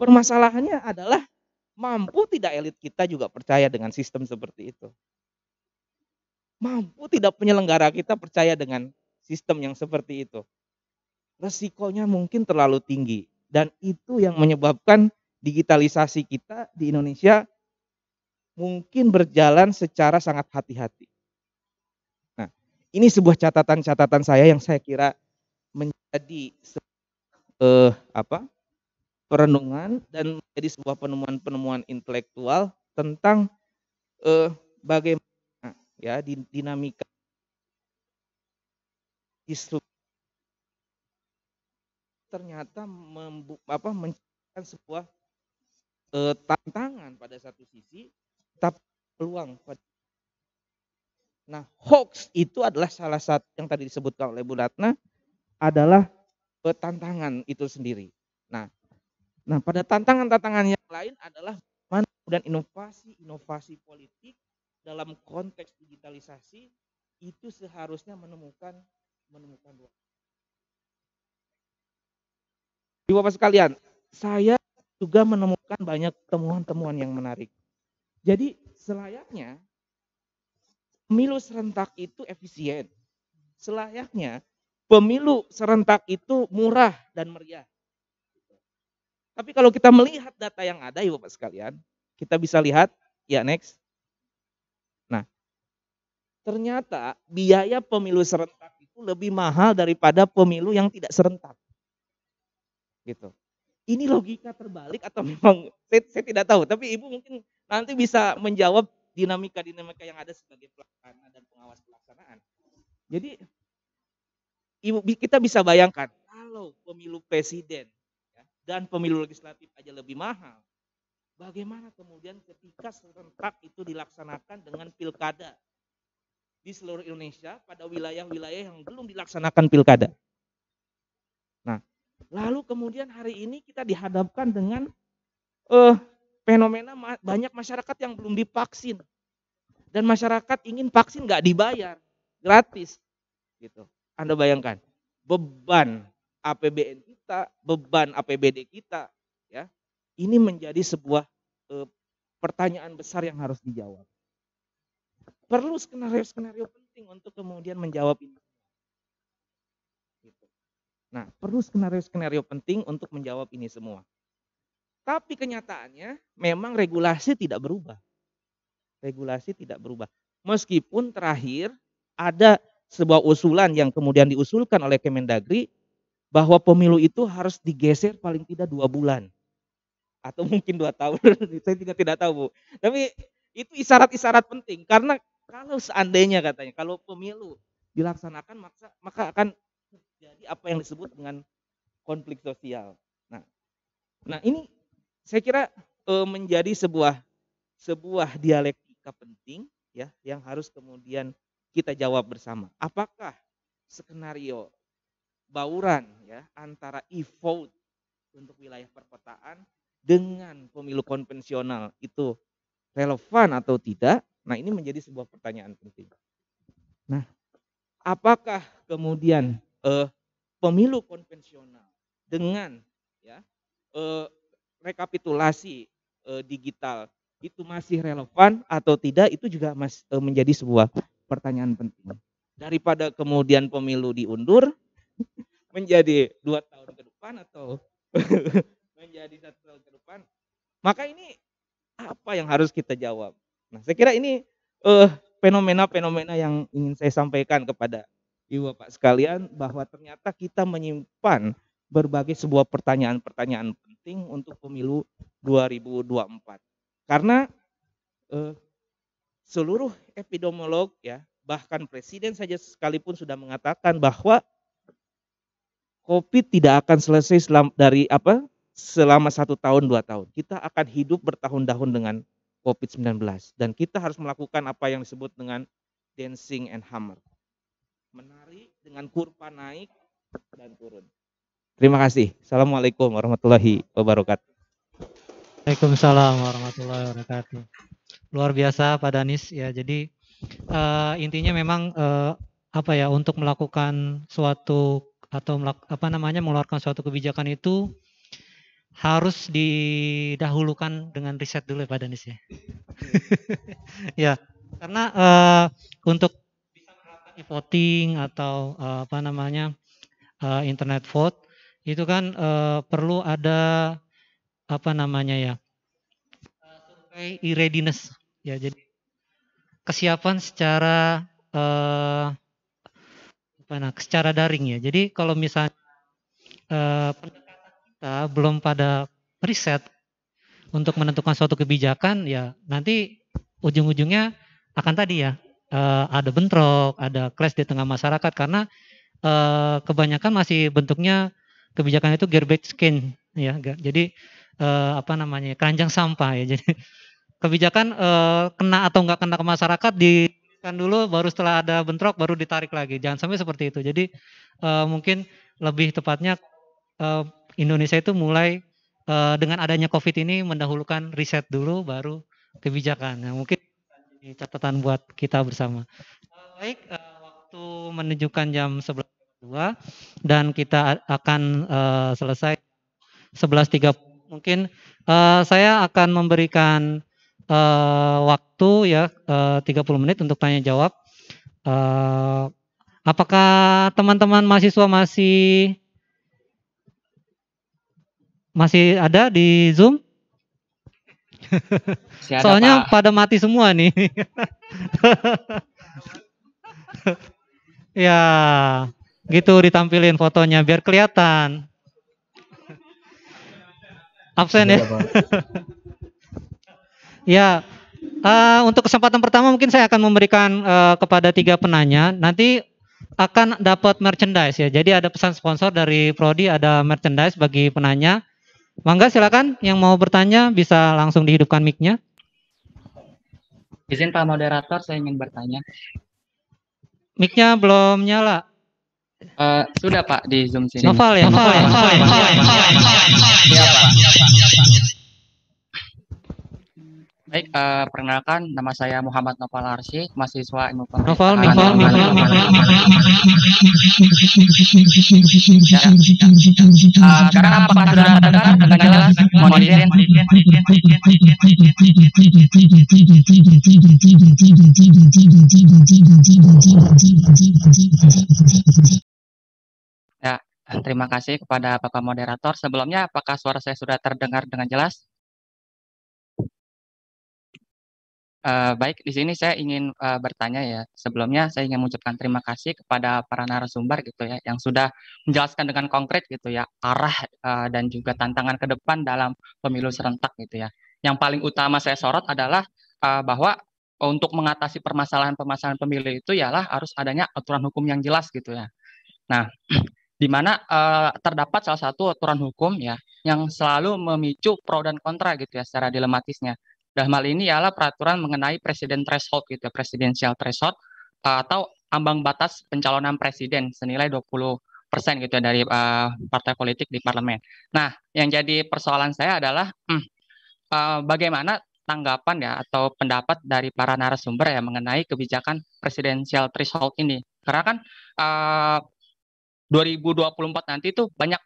permasalahannya adalah mampu tidak elit kita juga percaya dengan sistem seperti itu. Mampu tidak penyelenggara kita percaya dengan sistem yang seperti itu. Resikonya mungkin terlalu tinggi dan itu yang menyebabkan digitalisasi kita di Indonesia mungkin berjalan secara sangat hati-hati. Nah, ini sebuah catatan-catatan saya yang saya kira menjadi eh, apa perenungan dan menjadi sebuah penemuan-penemuan intelektual tentang eh, bagaimana ya dinamika disrup ternyata membu, apa menciptakan sebuah e, tantangan pada satu sisi tapi peluang pada Nah, hoax itu adalah salah satu yang tadi disebutkan oleh Bu Ratna adalah e, tantangan itu sendiri. Nah, nah pada tantangan-tantangan yang lain adalah dan dan inovasi-inovasi politik dalam konteks digitalisasi itu seharusnya menemukan menemukan ruang. Di Bapak sekalian, saya juga menemukan banyak temuan-temuan yang menarik. Jadi selayaknya pemilu serentak itu efisien. Selayaknya pemilu serentak itu murah dan meriah. Tapi kalau kita melihat data yang ada, Ibu ya, Bapak sekalian, kita bisa lihat, ya next. Ternyata biaya pemilu serentak itu lebih mahal daripada pemilu yang tidak serentak. Gitu. Ini logika terbalik atau memang saya, saya tidak tahu, tapi Ibu mungkin nanti bisa menjawab dinamika-dinamika yang ada sebagai pelaksana dan pengawas pelaksanaan. Jadi Ibu kita bisa bayangkan kalau pemilu presiden ya, dan pemilu legislatif aja lebih mahal, bagaimana kemudian ketika serentak itu dilaksanakan dengan pilkada di seluruh Indonesia pada wilayah-wilayah yang belum dilaksanakan pilkada. Nah, lalu kemudian hari ini kita dihadapkan dengan eh, fenomena ma banyak masyarakat yang belum divaksin dan masyarakat ingin vaksin nggak dibayar, gratis, gitu. Anda bayangkan beban APBN kita, beban APBD kita, ya ini menjadi sebuah eh, pertanyaan besar yang harus dijawab perlu skenario-skenario penting untuk kemudian menjawab ini. Gitu. Nah, perlu skenario-skenario penting untuk menjawab ini semua. Tapi kenyataannya memang regulasi tidak berubah. Regulasi tidak berubah. Meskipun terakhir ada sebuah usulan yang kemudian diusulkan oleh Kemendagri bahwa pemilu itu harus digeser paling tidak dua bulan atau mungkin dua tahun saya juga tidak tahu bu tapi itu isyarat-isyarat penting karena kalau seandainya katanya kalau pemilu dilaksanakan maka maka akan terjadi apa yang disebut dengan konflik sosial. Nah, nah ini saya kira e, menjadi sebuah sebuah dialektika penting ya yang harus kemudian kita jawab bersama. Apakah skenario bauran ya antara e-vote untuk wilayah perkotaan dengan pemilu konvensional itu relevan atau tidak Nah, ini menjadi sebuah pertanyaan penting. Nah, apakah kemudian eh, pemilu konvensional dengan ya eh, rekapitulasi eh, digital itu masih relevan atau tidak itu juga mas, eh, menjadi sebuah pertanyaan penting. Daripada kemudian pemilu diundur menjadi dua tahun ke depan atau menjadi satu tahun ke depan, maka ini apa yang harus kita jawab? Nah, saya kira ini eh, fenomena-fenomena uh, yang ingin saya sampaikan kepada Ibu Bapak sekalian bahwa ternyata kita menyimpan berbagai sebuah pertanyaan-pertanyaan penting untuk pemilu 2024. Karena uh, seluruh epidemiolog ya, bahkan presiden saja sekalipun sudah mengatakan bahwa COVID tidak akan selesai selam, dari apa selama satu tahun dua tahun. Kita akan hidup bertahun-tahun dengan COVID-19 dan kita harus melakukan apa yang disebut dengan dancing and hammer. Menari dengan kurva naik dan turun. Terima kasih. Assalamualaikum warahmatullahi wabarakatuh. Waalaikumsalam warahmatullahi wabarakatuh. Luar biasa Pak Danis ya. Jadi uh, intinya memang uh, apa ya untuk melakukan suatu atau apa namanya mengeluarkan suatu kebijakan itu harus didahulukan dengan riset dulu ya Pak Danis ya. ya, karena uh, untuk voting atau uh, apa namanya uh, internet vote itu kan uh, perlu ada apa namanya ya survei e readiness ya jadi kesiapan secara uh, apa nah secara daring ya jadi kalau misalnya uh, kita belum pada riset untuk menentukan suatu kebijakan ya nanti ujung-ujungnya akan tadi ya eh, ada bentrok, ada clash di tengah masyarakat karena eh, kebanyakan masih bentuknya kebijakan itu garbage skin ya. Jadi eh, apa namanya? keranjang sampah ya. Jadi kebijakan kena atau nggak kena ke masyarakat di kan dulu baru setelah ada bentrok baru ditarik lagi. Jangan sampai seperti itu. Jadi uh, mungkin lebih tepatnya uh, Indonesia itu mulai uh, dengan adanya COVID ini mendahulukan riset dulu baru kebijakan. Nah, mungkin ini catatan buat kita bersama. Uh, baik, uh, waktu menunjukkan jam 11.02 dan kita akan uh, selesai 11.30. Mungkin uh, saya akan memberikan uh, waktu ya uh, 30 menit untuk tanya jawab. Uh, apakah teman-teman mahasiswa masih masih ada di Zoom? Ada, Soalnya Pak. pada mati semua nih. ya, gitu ditampilin fotonya biar kelihatan. Absen ya. Iya, ya, uh, untuk kesempatan pertama mungkin saya akan memberikan uh, kepada tiga penanya. Nanti akan dapat merchandise ya. Jadi ada pesan sponsor dari Prodi ada merchandise bagi penanya. Mangga silakan yang mau bertanya bisa langsung dihidupkan mic-nya. Izin Pak Moderator, saya ingin bertanya. Mic-nya belum nyala. Uh, sudah Pak di Zoom sini. Novel ya, Noval ya, Noval ya. ya, Baik, uh, perkenalkan nama saya Muhammad Noval Arsi, mahasiswa Ilmu Pemerintahan. Noval, Noval, sudah dengan jelas? Ya, terima kasih kepada Bapak moderator. Sebelumnya apakah suara saya sudah terdengar dengan jelas? Uh, baik, di sini saya ingin uh, bertanya ya. Sebelumnya saya ingin mengucapkan terima kasih kepada para narasumber gitu ya yang sudah menjelaskan dengan konkret gitu ya arah uh, dan juga tantangan ke depan dalam pemilu serentak gitu ya. Yang paling utama saya sorot adalah uh, bahwa untuk mengatasi permasalahan-permasalahan pemilu itu ialah harus adanya aturan hukum yang jelas gitu ya. Nah, di mana uh, terdapat salah satu aturan hukum ya yang selalu memicu pro dan kontra gitu ya secara dilematisnya Dah mal ini ialah peraturan mengenai presiden threshold gitu ya, presidensial threshold eh, atau ambang batas pencalonan presiden senilai 20 persen gitu ya, dari uh, partai politik di parlemen. Nah, yang jadi persoalan saya adalah hmm, uh, bagaimana tanggapan ya atau pendapat dari para narasumber ya mengenai kebijakan presidensial threshold ini. Karena kan uh, 2024 nanti itu banyak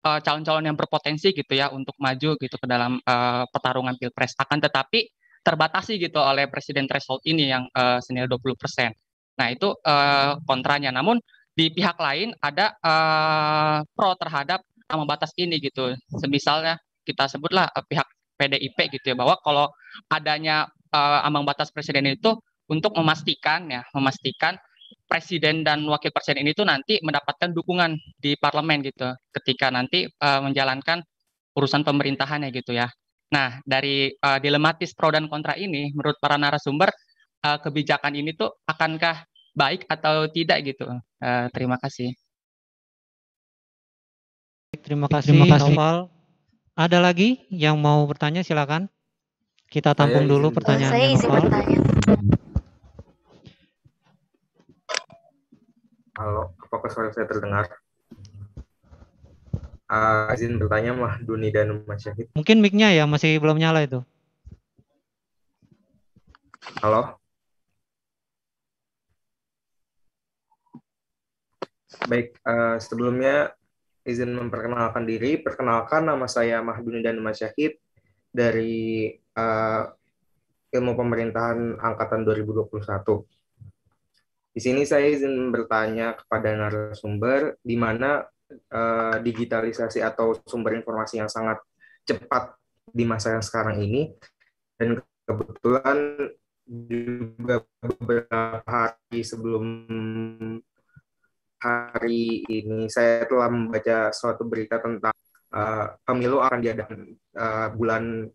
Eh, calon-calon uh, yang berpotensi gitu ya untuk maju gitu ke dalam uh, pertarungan pilpres akan tetapi terbatasi gitu oleh presiden threshold ini yang uh, senilai 20 persen. Nah itu uh, kontranya. Namun di pihak lain ada uh, pro terhadap ambang batas ini gitu. Semisalnya kita sebutlah uh, pihak PDIP gitu ya bahwa kalau adanya uh, ambang batas presiden itu untuk memastikan ya memastikan presiden dan wakil presiden ini tuh nanti mendapatkan dukungan di parlemen gitu ketika nanti uh, menjalankan urusan pemerintahannya gitu ya. Nah, dari uh, dilematis pro dan kontra ini menurut para narasumber uh, kebijakan ini tuh akankah baik atau tidak gitu. Uh, terima kasih. Terima kasih, terima kasih. Noval. Ada lagi yang mau bertanya silakan. Kita tampung dulu pertanyaan. Saya izin bertanya. Halo, apakah suara saya terdengar? Uh, izin bertanya Duni dan Mas Syahid. Mungkin mic-nya ya masih belum nyala itu. Halo. Baik, uh, sebelumnya izin memperkenalkan diri. Perkenalkan nama saya Mahduni dan Mas Syahid dari uh, Ilmu Pemerintahan Angkatan 2021 di sini saya izin bertanya kepada narasumber, di mana uh, digitalisasi atau sumber informasi yang sangat cepat di masa yang sekarang ini, dan kebetulan juga beberapa hari sebelum hari ini saya telah membaca suatu berita tentang uh, pemilu akan diadakan uh, bulan bulan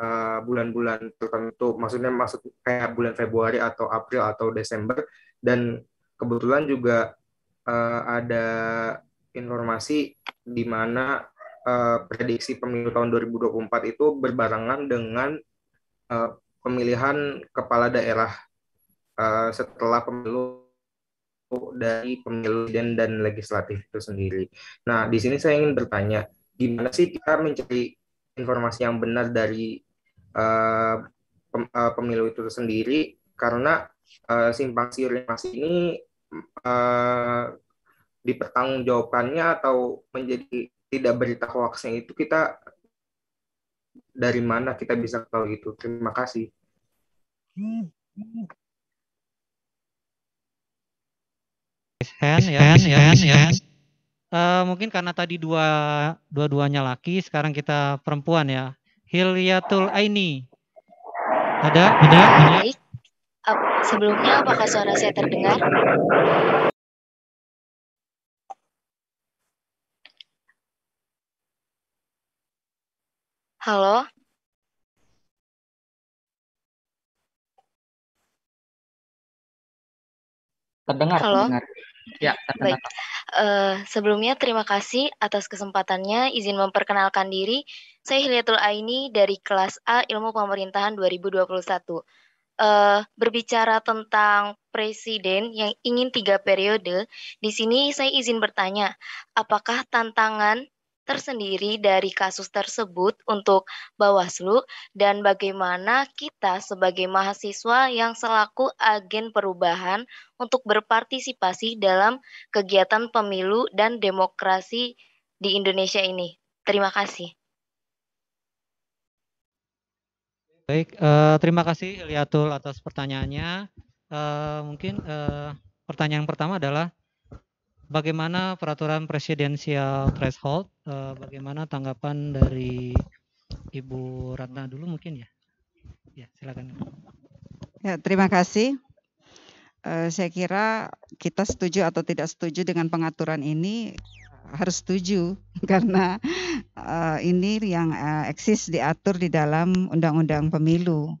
uh, bulan -bulan tertentu, maksudnya maksud kayak bulan Februari atau April atau Desember dan kebetulan juga uh, ada informasi di mana uh, prediksi pemilu tahun 2024 itu berbarengan dengan uh, pemilihan kepala daerah uh, setelah pemilu dari pemilu dan dan legislatif itu sendiri. Nah, di sini saya ingin bertanya, gimana sih kita mencari informasi yang benar dari uh, pemilu itu sendiri karena Eh, simpang siur masih ini uh, dipertanggungjawabkannya atau menjadi tidak berita hoaxnya itu kita dari mana kita bisa tahu itu. Terima kasih. Ya, ya. eh, mungkin karena tadi dua dua-duanya laki, sekarang kita perempuan ya. Hilyatul Aini. Ada? Ada? Baik. Sebelumnya, apakah suara saya terdengar? Halo? Terdengar, Halo? terdengar. Ya, terdengar. Baik. Uh, eh, sebelumnya terima kasih atas kesempatannya. Izin memperkenalkan diri. Saya Hilyatul Aini dari kelas A Ilmu Pemerintahan 2021 uh, berbicara tentang presiden yang ingin tiga periode, di sini saya izin bertanya, apakah tantangan tersendiri dari kasus tersebut untuk Bawaslu dan bagaimana kita sebagai mahasiswa yang selaku agen perubahan untuk berpartisipasi dalam kegiatan pemilu dan demokrasi di Indonesia ini. Terima kasih. Baik, uh, terima kasih Iliatul atas pertanyaannya. Uh, mungkin uh, pertanyaan pertama adalah bagaimana peraturan presidensial threshold? Uh, bagaimana tanggapan dari Ibu Ratna dulu mungkin ya? Ya, silakan. Ya, terima kasih. Uh, saya kira kita setuju atau tidak setuju dengan pengaturan ini harus setuju karena uh, ini yang uh, eksis diatur di dalam undang-undang pemilu.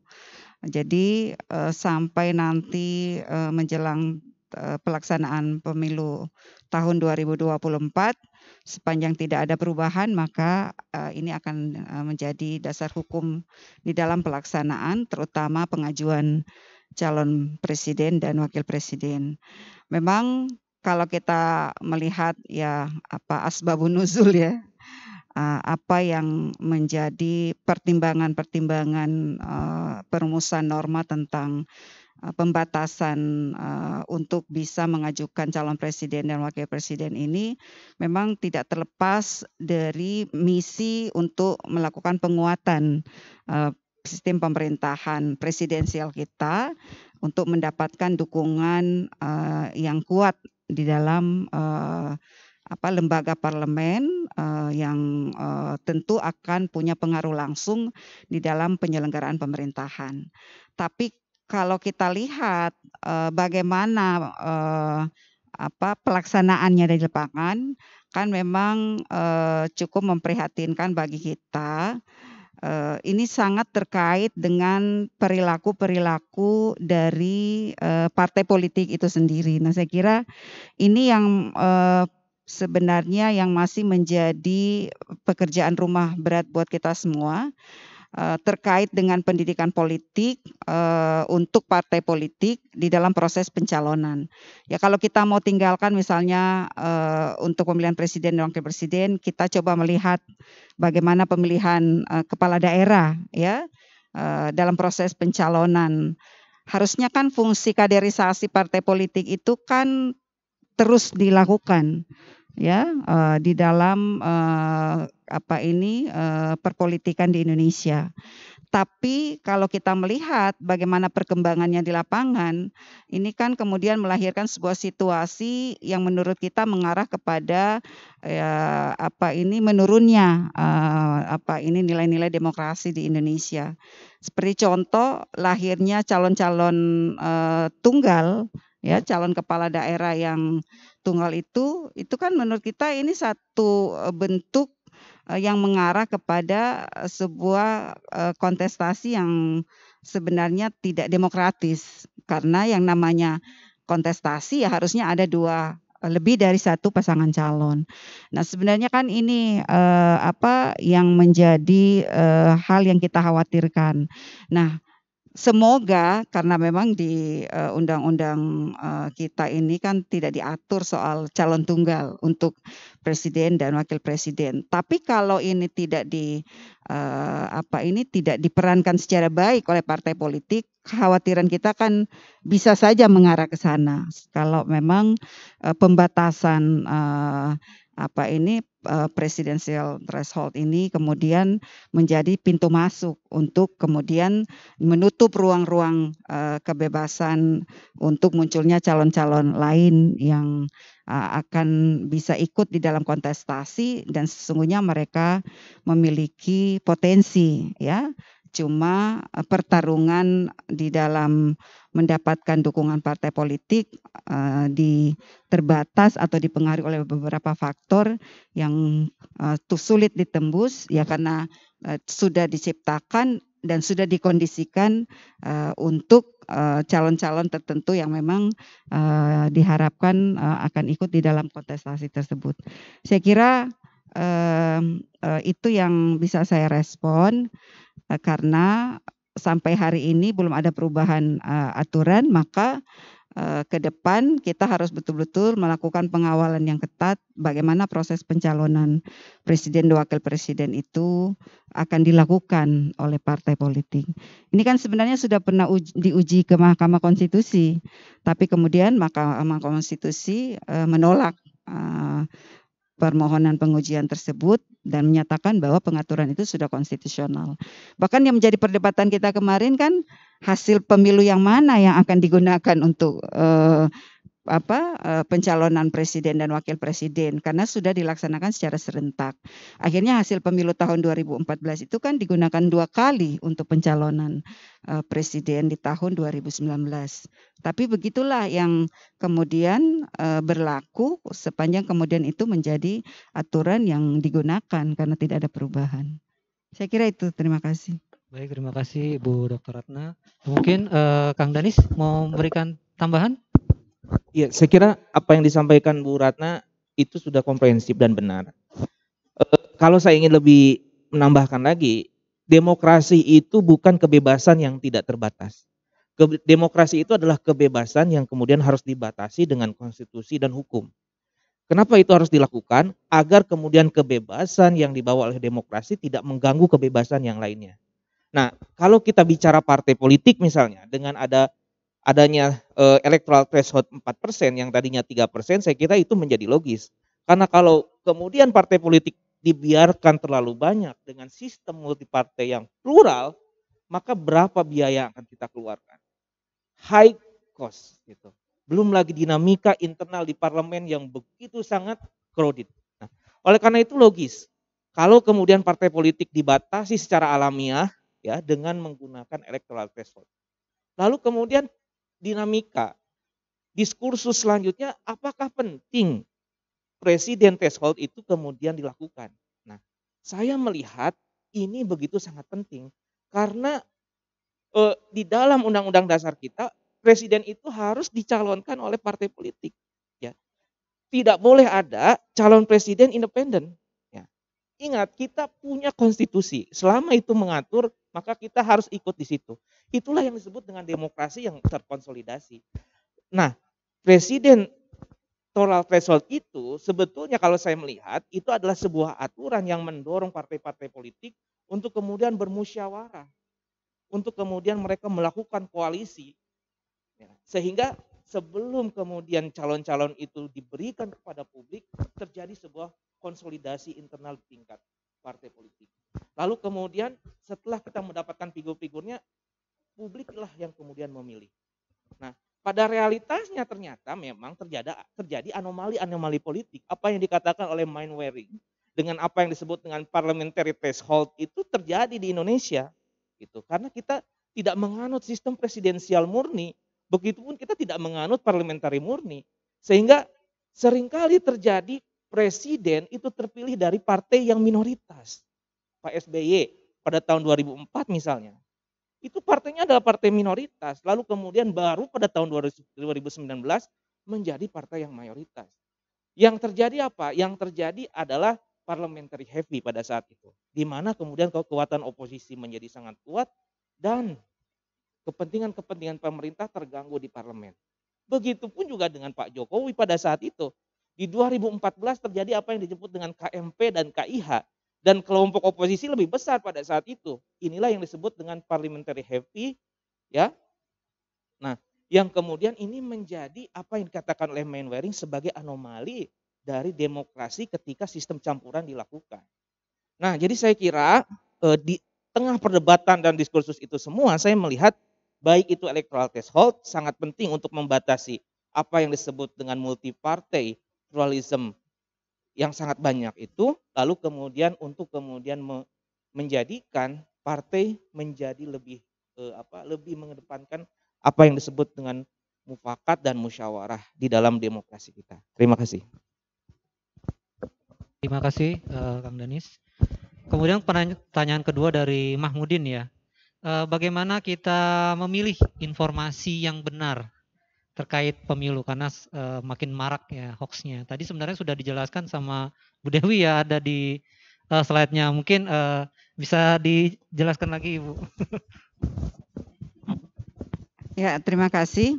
Jadi uh, sampai nanti uh, menjelang uh, pelaksanaan pemilu tahun 2024 sepanjang tidak ada perubahan maka uh, ini akan uh, menjadi dasar hukum di dalam pelaksanaan terutama pengajuan calon presiden dan wakil presiden. Memang kalau kita melihat ya apa asbabun nuzul ya eh, apa yang menjadi pertimbangan-pertimbangan eh, perumusan norma tentang eh, pembatasan untuk bisa mengajukan calon presiden dan wakil presiden ini memang tidak terlepas dari misi untuk melakukan penguatan sistem pemerintahan presidensial kita untuk mendapatkan dukungan uh, yang kuat di dalam uh, apa lembaga parlemen uh, yang uh, tentu akan punya pengaruh langsung di dalam penyelenggaraan pemerintahan. Tapi kalau kita lihat uh, bagaimana uh, apa pelaksanaannya dari lapangan kan memang uh, cukup memprihatinkan bagi kita Eh, ini sangat terkait dengan perilaku-perilaku dari uh, partai politik itu sendiri. Nah, saya kira ini yang uh, sebenarnya yang masih menjadi pekerjaan rumah berat buat kita semua Eh, terkait dengan pendidikan politik uh, untuk partai politik di dalam proses pencalonan. Ya kalau kita mau tinggalkan misalnya uh, untuk pemilihan presiden dan wakil presiden, kita coba melihat bagaimana pemilihan uh, kepala daerah ya uh, dalam proses pencalonan. Harusnya kan fungsi kaderisasi partai politik itu kan terus dilakukan ya uh, di dalam uh, apa ini uh, perpolitikan di Indonesia. Tapi kalau kita melihat bagaimana perkembangannya di lapangan, ini kan kemudian melahirkan sebuah situasi yang menurut kita mengarah kepada ya, apa ini menurunnya uh, apa ini nilai-nilai demokrasi di Indonesia. Seperti contoh lahirnya calon-calon uh, tunggal ya calon kepala daerah yang tunggal itu itu kan menurut kita ini satu eh, bentuk eh, yang mengarah kepada eh, sebuah kontestasi yang sebenarnya tidak demokratis karena yang namanya kontestasi ya harusnya ada dua lebih dari satu pasangan calon. Nah sebenarnya kan ini apa yang menjadi hal yang kita khawatirkan. Nah semoga karena memang di undang eh, undang-undang uh, kita ini kan tidak diatur soal calon tunggal untuk presiden dan wakil presiden. Tapi kalau ini tidak di uh, apa ini tidak diperankan secara baik oleh partai politik, khawatiran kita kan bisa saja mengarah ke sana. Kalau memang uh, pembatasan uh, apa ini uh, presidential threshold ini kemudian menjadi pintu masuk untuk kemudian menutup ruang-ruang uh, kebebasan untuk munculnya calon-calon lain yang uh, akan bisa ikut di dalam kontestasi dan sesungguhnya mereka memiliki potensi ya cuma eh, pertarungan di dalam mendapatkan dukungan partai politik uh, di terbatas atau dipengaruhi oleh beberapa faktor yang uh, sulit ditembus ya karena uh, sudah diciptakan dan sudah dikondisikan uh, untuk calon-calon uh, tertentu yang memang uh, diharapkan uh, akan ikut di dalam kontestasi tersebut. Saya kira Eh, itu yang bisa saya respon eh, karena sampai hari ini belum ada perubahan eh, aturan maka ke depan kita harus betul-betul melakukan pengawalan yang ketat bagaimana proses pencalonan presiden dan wakil presiden itu akan dilakukan oleh partai politik. Ini kan sebenarnya sudah pernah diuji ke Mahkamah Konstitusi, tapi kemudian Mahkamah Konstitusi menolak permohonan pengujian tersebut dan menyatakan bahwa pengaturan itu sudah konstitusional. Bahkan yang menjadi perdebatan kita kemarin kan hasil pemilu yang mana yang akan digunakan untuk uh, apa eh, pencalonan presiden dan wakil presiden karena sudah dilaksanakan secara serentak. Akhirnya hasil pemilu tahun 2014 itu kan digunakan dua kali untuk pencalonan eh, presiden di tahun 2019. Tapi begitulah yang kemudian eh, berlaku sepanjang kemudian itu menjadi aturan yang digunakan karena tidak ada perubahan. Saya kira itu. Terima kasih. Baik, terima kasih Bu Dr. Ratna. Mungkin uh, Kang Danis mau memberikan tambahan? Ya, saya kira apa yang disampaikan Bu Ratna itu sudah komprehensif dan benar. E, kalau saya ingin lebih menambahkan lagi, demokrasi itu bukan kebebasan yang tidak terbatas. Ke, demokrasi itu adalah kebebasan yang kemudian harus dibatasi dengan konstitusi dan hukum. Kenapa itu harus dilakukan? Agar kemudian kebebasan yang dibawa oleh demokrasi tidak mengganggu kebebasan yang lainnya. Nah, kalau kita bicara partai politik misalnya dengan ada adanya uh, electoral threshold 4% yang tadinya 3%, saya kira itu menjadi logis. Karena kalau kemudian partai politik dibiarkan terlalu banyak dengan sistem multipartai yang plural, maka berapa biaya yang akan kita keluarkan? High cost gitu. Belum lagi dinamika internal di parlemen yang begitu sangat crowded. Nah, oleh karena itu logis kalau kemudian partai politik dibatasi secara alamiah ya dengan menggunakan electoral threshold. Lalu kemudian dinamika. Diskursus selanjutnya apakah penting presiden threshold itu kemudian dilakukan. Nah, saya melihat ini begitu sangat penting karena eh, di dalam undang-undang dasar kita presiden itu harus dicalonkan oleh partai politik ya. Tidak boleh ada calon presiden independen ya. Ingat kita punya konstitusi. Selama itu mengatur maka kita harus ikut di situ. Itulah yang disebut dengan demokrasi yang terkonsolidasi. Nah, presiden total threshold itu sebetulnya kalau saya melihat itu adalah sebuah aturan yang mendorong partai-partai politik untuk kemudian bermusyawarah, untuk kemudian mereka melakukan koalisi, ya, sehingga sebelum kemudian calon-calon itu diberikan kepada publik terjadi sebuah konsolidasi internal tingkat partai politik. Lalu kemudian setelah kita mendapatkan figur-figurnya, publiklah yang kemudian memilih. Nah, pada realitasnya ternyata memang terjadi terjadi anomali-anomali politik. Apa yang dikatakan oleh mind wearing dengan apa yang disebut dengan parliamentary threshold itu terjadi di Indonesia gitu. Karena kita tidak menganut sistem presidensial murni, begitupun kita tidak menganut parliamentary murni. Sehingga seringkali terjadi presiden itu terpilih dari partai yang minoritas. Pak SBY pada tahun 2004 misalnya. Itu partainya adalah partai minoritas, lalu kemudian baru pada tahun 2019 menjadi partai yang mayoritas. Yang terjadi apa? Yang terjadi adalah parliamentary heavy pada saat itu. Di mana kemudian kekuatan oposisi menjadi sangat kuat dan kepentingan-kepentingan pemerintah terganggu di parlemen. Begitupun juga dengan Pak Jokowi pada saat itu. Di 2014 terjadi apa yang disebut dengan KMP dan KIH dan kelompok oposisi lebih besar pada saat itu. Inilah yang disebut dengan parliamentary heavy ya. Nah, yang kemudian ini menjadi apa yang dikatakan oleh Mainwaring sebagai anomali dari demokrasi ketika sistem campuran dilakukan. Nah, jadi saya kira eh, di tengah perdebatan dan diskursus itu semua saya melihat baik itu electoral threshold sangat penting untuk membatasi apa yang disebut dengan multi partai pluralism yang sangat banyak itu lalu kemudian untuk kemudian me, menjadikan partai menjadi lebih eh, apa lebih mengedepankan apa yang disebut dengan mufakat dan musyawarah di dalam demokrasi kita. Terima kasih. Terima kasih uh, Kang Danis. Kemudian pertanyaan kedua dari Mahmudin ya. Eh, bagaimana kita memilih informasi yang benar terkait pemilu karena uh, makin marak ya hoaxnya. Tadi sebenarnya sudah dijelaskan sama Bu Dewi ya ada di uh, slide-nya. Mungkin uh, bisa dijelaskan lagi Ibu. ya, terima kasih.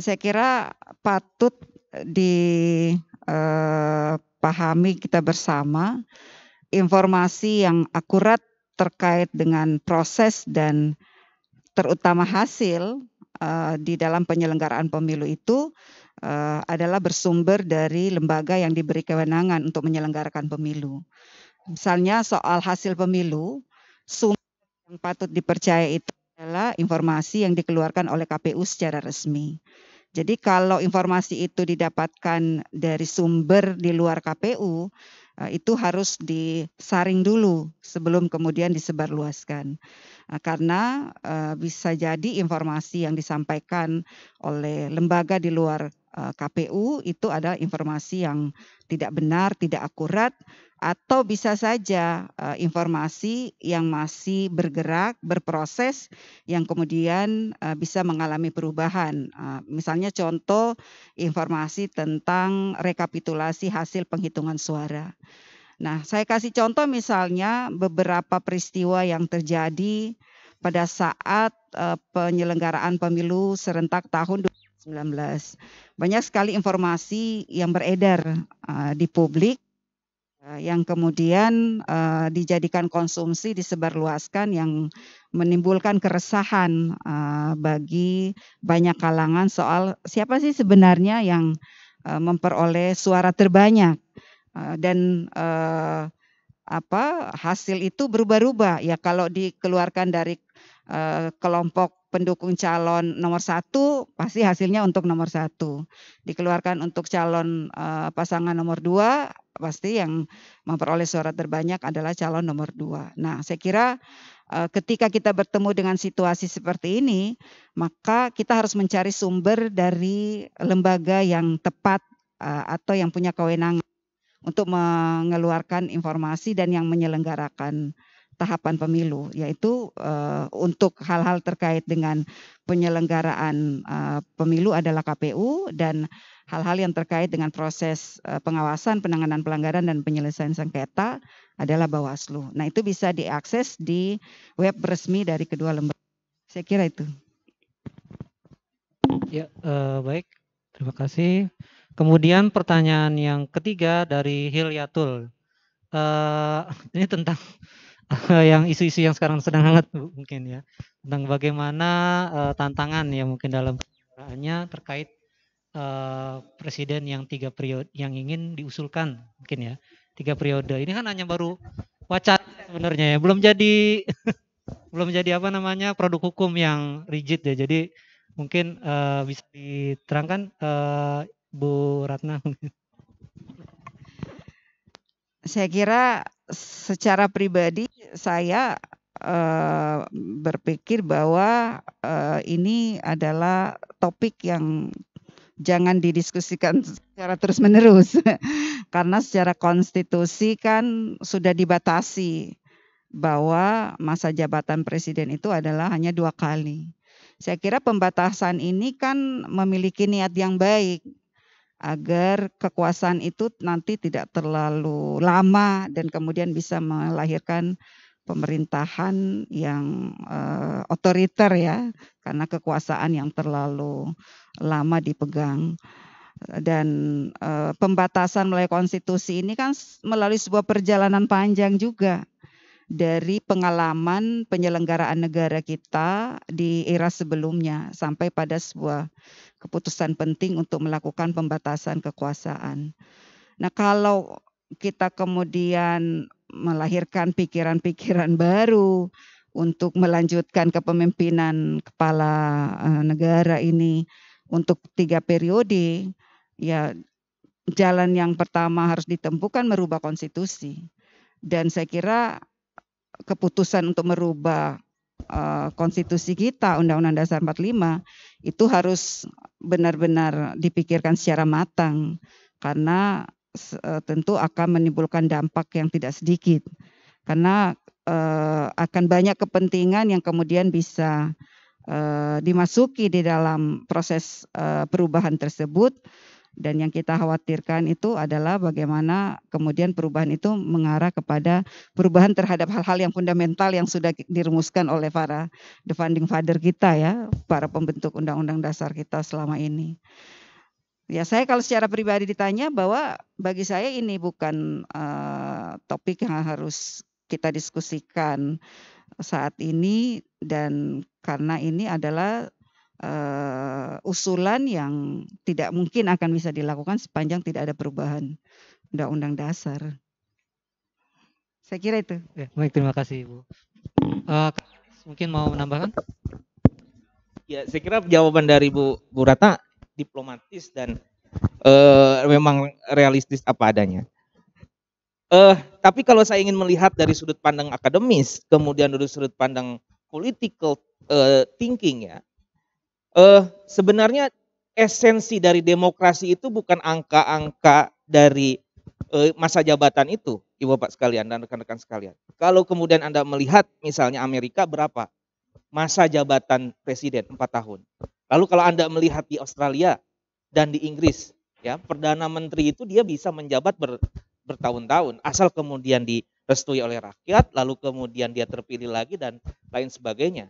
Saya kira patut dipahami uh, kita bersama informasi yang akurat terkait dengan proses dan terutama hasil uh, di dalam penyelenggaraan pemilu itu uh, adalah bersumber dari lembaga yang diberi kewenangan untuk menyelenggarakan pemilu. Misalnya soal hasil pemilu, sumber yang patut dipercaya itu adalah informasi yang dikeluarkan oleh KPU secara resmi. Jadi kalau informasi itu didapatkan dari sumber di luar KPU, Eh, itu harus disaring dulu sebelum kemudian disebarluaskan. Eh, karena eh, bisa jadi informasi yang disampaikan oleh lembaga di luar Eh, KPU itu adalah informasi yang tidak benar, tidak akurat, atau bisa saja eh, informasi yang masih bergerak, berproses, yang kemudian eh, bisa mengalami perubahan. misalnya contoh informasi tentang rekapitulasi hasil penghitungan suara. Nah, saya kasih contoh misalnya beberapa peristiwa yang terjadi pada saat penyelenggaraan pemilu serentak tahun banyak sekali informasi yang beredar uh, di publik uh, yang kemudian uh, dijadikan konsumsi disebarluaskan yang menimbulkan keresahan uh, bagi banyak kalangan soal siapa sih sebenarnya yang uh, memperoleh suara terbanyak uh, dan uh, apa hasil itu berubah-ubah ya kalau dikeluarkan dari uh, kelompok pendukung calon nomor satu pasti hasilnya untuk nomor satu dikeluarkan untuk calon uh, pasangan nomor dua pasti yang memperoleh suara terbanyak adalah calon nomor dua nah saya kira uh, ketika kita bertemu dengan situasi seperti ini maka kita harus mencari sumber dari lembaga yang tepat uh, atau yang punya kewenangan untuk mengeluarkan informasi dan yang menyelenggarakan tahapan pemilu, yaitu uh, untuk hal-hal terkait dengan penyelenggaraan uh, pemilu adalah KPU dan hal-hal yang terkait dengan proses uh, pengawasan, penanganan pelanggaran dan penyelesaian sengketa adalah Bawaslu. Nah, itu bisa diakses di web resmi dari kedua lembaga. Saya kira itu. Ya, uh, baik. Terima kasih. Kemudian pertanyaan yang ketiga dari Hilyatul. Uh, ini tentang yang isu-isu yang sekarang sedang hangat mungkin ya tentang bagaimana uh, tantangan ya mungkin dalam perannya terkait uh, presiden yang tiga periode yang ingin diusulkan mungkin ya tiga periode ini kan hanya baru wacat sebenarnya ya belum jadi belum jadi apa namanya produk hukum yang rigid ya jadi mungkin uh, bisa diterangkan uh, Bu Ratna saya kira secara pribadi saya eh, berpikir bahwa eh, ini adalah topik yang jangan didiskusikan secara terus-menerus karena secara konstitusi kan sudah dibatasi bahwa masa jabatan presiden itu adalah hanya dua kali. Saya kira pembatasan ini kan memiliki niat yang baik agar kekuasaan itu nanti tidak terlalu lama dan kemudian bisa melahirkan pemerintahan yang uh, otoriter ya karena kekuasaan yang terlalu lama dipegang dan uh, pembatasan melalui konstitusi ini kan melalui sebuah perjalanan panjang juga dari pengalaman penyelenggaraan negara kita di era sebelumnya sampai pada sebuah keputusan penting untuk melakukan pembatasan kekuasaan. Nah, kalau kita kemudian melahirkan pikiran-pikiran baru untuk melanjutkan kepemimpinan kepala eh, negara ini untuk tiga periode, ya jalan yang pertama harus ditempuhkan merubah konstitusi. Dan saya kira keputusan untuk merubah eh, konstitusi kita Undang-Undang Dasar 45 itu harus benar-benar dipikirkan secara matang karena eh, tentu akan menimbulkan dampak yang tidak sedikit karena eh, akan banyak kepentingan yang kemudian bisa dimasuki di dalam proses perubahan tersebut dan yang kita khawatirkan itu adalah bagaimana kemudian perubahan itu mengarah kepada perubahan terhadap hal-hal yang fundamental yang sudah dirumuskan oleh para the founding father kita ya, para pembentuk undang-undang dasar kita selama ini. Ya saya kalau secara pribadi ditanya bahwa bagi saya ini bukan uh, topik yang harus kita diskusikan saat ini dan karena ini adalah uh, usulan yang tidak mungkin akan bisa dilakukan sepanjang tidak ada perubahan undang-undang dasar. Saya kira itu. Ya, baik, terima kasih Ibu. Uh, mungkin mau menambahkan? Ya, saya kira jawaban dari Bu, Bu Rata diplomatis dan uh, memang realistis apa adanya. Uh, tapi kalau saya ingin melihat dari sudut pandang akademis, kemudian dari sudut pandang political uh, thinking ya, eh, sebenarnya esensi dari demokrasi itu bukan angka-angka dari eh, masa jabatan itu, Ibu Bapak sekalian dan rekan-rekan sekalian. Kalau kemudian Anda melihat misalnya Amerika berapa? Masa jabatan presiden empat tahun. Lalu kalau Anda melihat di Australia dan di Inggris, ya, perdana menteri itu dia bisa menjabat ber, bertahun-tahun asal kemudian direstui oleh rakyat, lalu kemudian dia terpilih lagi dan lain sebagainya.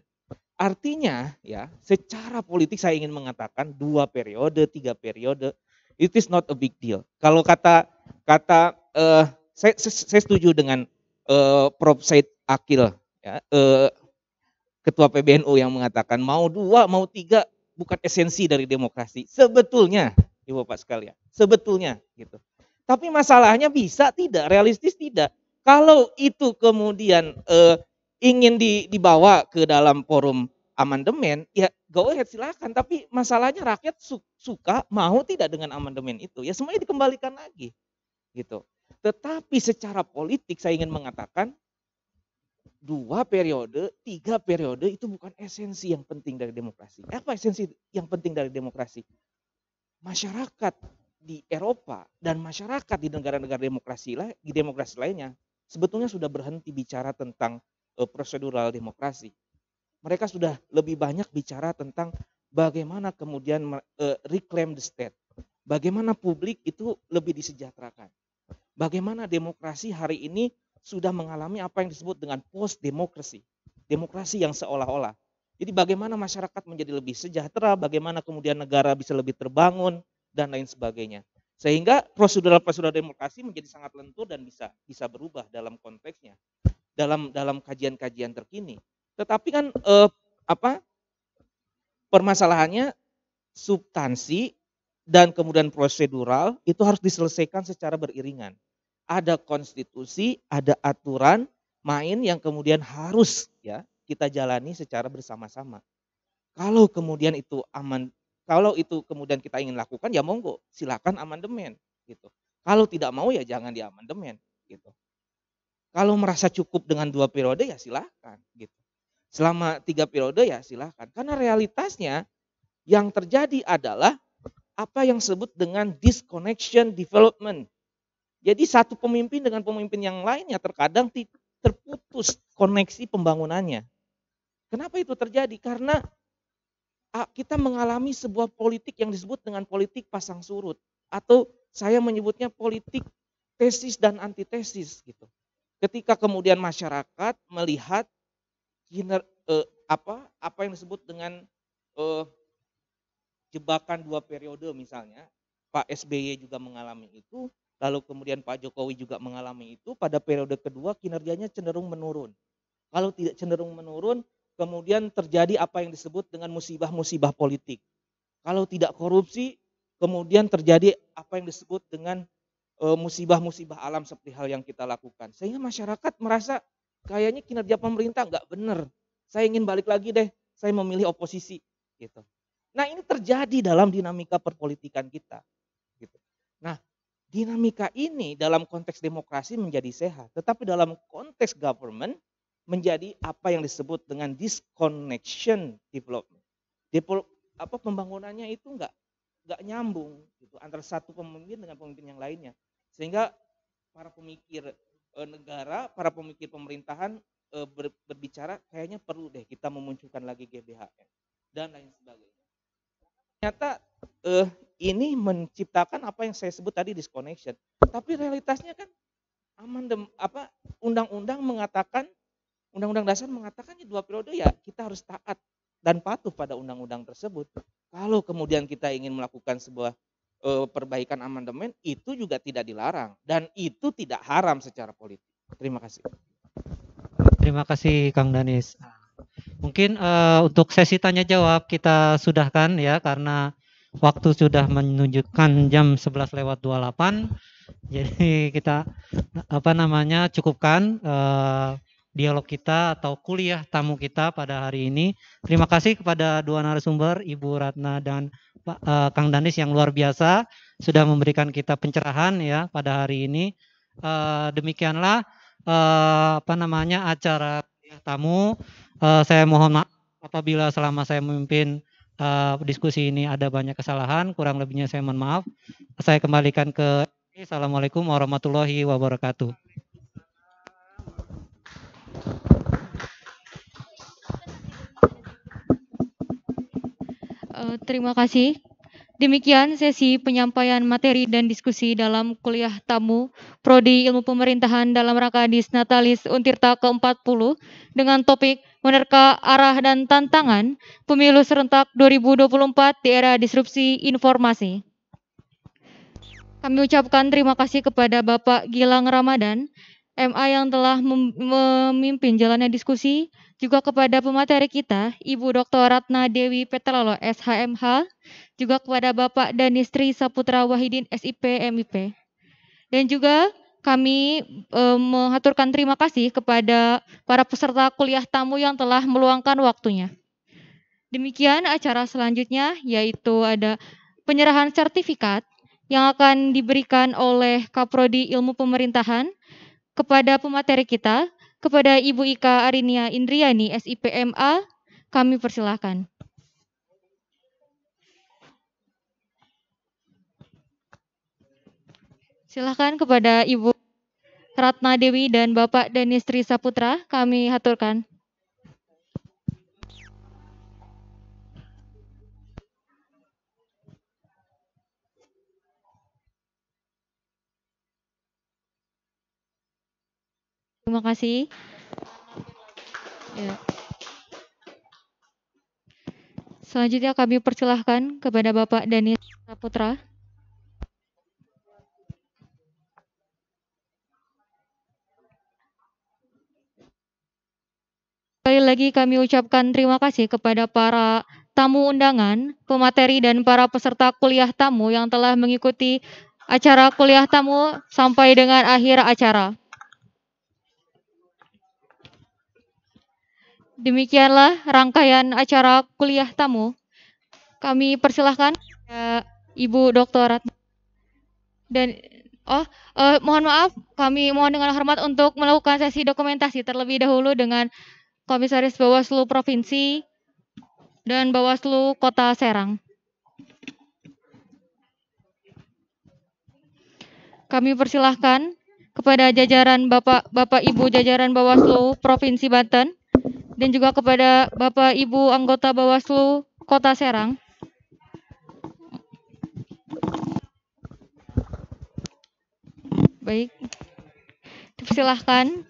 Artinya ya, secara politik saya ingin mengatakan dua periode, tiga periode, it is not a big deal. Kalau kata kata uh, saya, saya setuju dengan uh, Prof Said Akil ya, uh, ketua PBNU yang mengatakan mau dua mau tiga bukan esensi dari demokrasi. Sebetulnya, Ibu Bapak sekalian, sebetulnya gitu. Tapi masalahnya bisa tidak realistis tidak. Kalau itu kemudian eh, ingin di, dibawa ke dalam forum amandemen, ya go ahead silahkan Tapi masalahnya rakyat su suka mau tidak dengan amandemen itu, ya semuanya dikembalikan lagi, gitu. Tetapi secara politik saya ingin mengatakan dua periode, tiga periode itu bukan esensi yang penting dari demokrasi. Apa esensi yang penting dari demokrasi? Masyarakat di Eropa dan masyarakat di negara-negara demokrasi, di demokrasi lainnya sebetulnya sudah berhenti bicara tentang Eh, prosedural demokrasi. Mereka sudah lebih banyak bicara tentang bagaimana kemudian eh, reclaim the state. Bagaimana publik itu lebih disejahterakan. Bagaimana demokrasi hari ini sudah mengalami apa yang disebut dengan post demokrasi. Demokrasi yang seolah-olah. Jadi bagaimana masyarakat menjadi lebih sejahtera, bagaimana kemudian negara bisa lebih terbangun dan lain sebagainya. Sehingga prosedural-prosedural demokrasi menjadi sangat lentur dan bisa bisa berubah dalam konteksnya dalam dalam kajian-kajian terkini. Tetapi kan eh, apa permasalahannya substansi dan kemudian prosedural itu harus diselesaikan secara beriringan. Ada konstitusi, ada aturan main yang kemudian harus ya kita jalani secara bersama-sama. Kalau kemudian itu aman, kalau itu kemudian kita ingin lakukan ya monggo, silakan amandemen gitu. Kalau tidak mau ya jangan diamandemen gitu. Kalau merasa cukup dengan dua periode ya silahkan gitu. Selama tiga periode ya silahkan. Karena realitasnya yang terjadi adalah apa yang disebut dengan disconnection development. Jadi satu pemimpin dengan pemimpin yang lainnya terkadang terputus koneksi pembangunannya. Kenapa itu terjadi? Karena kita mengalami sebuah politik yang disebut dengan politik pasang surut atau saya menyebutnya politik tesis dan antitesis gitu. Ketika kemudian masyarakat melihat kiner, eh, apa apa yang disebut dengan eh, jebakan dua periode misalnya, Pak SBY juga mengalami itu, lalu kemudian Pak Jokowi juga mengalami itu, pada periode kedua kinerjanya cenderung menurun. Kalau tidak cenderung menurun, kemudian terjadi apa yang disebut dengan musibah-musibah politik. Kalau tidak korupsi, kemudian terjadi apa yang disebut dengan Eh, musibah-musibah alam seperti hal yang kita lakukan. Sehingga masyarakat merasa kayaknya kinerja pemerintah nggak benar. Saya ingin balik lagi deh, saya memilih oposisi. gitu. Nah ini terjadi dalam dinamika perpolitikan kita. Gitu. Nah dinamika ini dalam konteks demokrasi menjadi sehat. Tetapi dalam konteks government menjadi apa yang disebut dengan disconnection development. Depo, apa pembangunannya itu enggak nggak nyambung gitu antara satu pemimpin dengan pemimpin yang lainnya sehingga para pemikir e, negara para pemikir pemerintahan e, ber, berbicara kayaknya perlu deh kita memunculkan lagi GBHN dan lain sebagainya ternyata e, ini menciptakan apa yang saya sebut tadi disconnection tapi realitasnya kan amandem apa undang-undang mengatakan undang-undang dasar mengatakan dua periode ya kita harus taat dan patuh pada undang-undang tersebut kalau kemudian kita ingin melakukan sebuah eh, perbaikan amandemen, itu juga tidak dilarang dan itu tidak haram secara politik. Terima kasih. Terima kasih Kang Danis. Mungkin uh, untuk sesi tanya jawab kita sudahkan ya karena waktu sudah menunjukkan jam 11 lewat 28. Jadi kita apa namanya cukupkan uh, dialog kita atau kuliah tamu kita pada hari ini. Terima kasih kepada dua narasumber, Ibu Ratna dan Pak uh, eh, Kang Danis yang luar biasa sudah memberikan kita pencerahan ya pada hari ini. Uh, demikianlah uh, apa namanya acara tamu. Uh, saya mohon maaf apabila selama saya memimpin uh, diskusi ini ada banyak kesalahan, kurang lebihnya saya mohon maaf. Saya kembalikan ke Assalamualaikum warahmatullahi wabarakatuh. Eh, terima kasih. Demikian sesi penyampaian materi dan diskusi dalam kuliah tamu Prodi Ilmu Pemerintahan dalam rangka Disnatalis Untirta ke-40 dengan topik Menerka Arah dan Tantangan Pemilu Serentak 2024 di Era Disrupsi Informasi. Kami ucapkan terima kasih kepada Bapak Gilang Ramadan MA yang telah memimpin jalannya diskusi, juga kepada pemateri kita, Ibu Dr. Ratna Dewi Petralo, SHMH, juga kepada Bapak dan Istri Saputra Wahidin, SIP, MIP. Dan juga kami e, mengaturkan terima kasih kepada para peserta kuliah tamu yang telah meluangkan waktunya. Demikian acara selanjutnya, yaitu ada penyerahan sertifikat yang akan diberikan oleh Kaprodi Ilmu Pemerintahan, kepada pemateri kita, kepada Ibu Ika Arinia Indriani, SIPMA, kami persilahkan. Silahkan kepada Ibu Ratna Dewi dan Bapak Denis Trisaputra, Saputra, kami haturkan. Terima kasih. Ya. Selanjutnya kami persilahkan kepada Bapak Dani Saputra. Sekali lagi kami ucapkan terima kasih kepada para tamu undangan, pemateri dan para peserta kuliah tamu yang telah mengikuti acara kuliah tamu sampai dengan akhir acara. Demikianlah rangkaian acara kuliah tamu. Kami persilahkan ya, Ibu Dr. Ratna. Dan oh eh, mohon maaf, kami mohon dengan hormat untuk melakukan sesi dokumentasi terlebih dahulu dengan Komisaris Bawaslu Provinsi dan Bawaslu Kota Serang. Kami persilahkan kepada jajaran Bapak Bapak Ibu jajaran Bawaslu Provinsi Banten dan juga kepada Bapak Ibu anggota Bawaslu Kota Serang. Baik, silahkan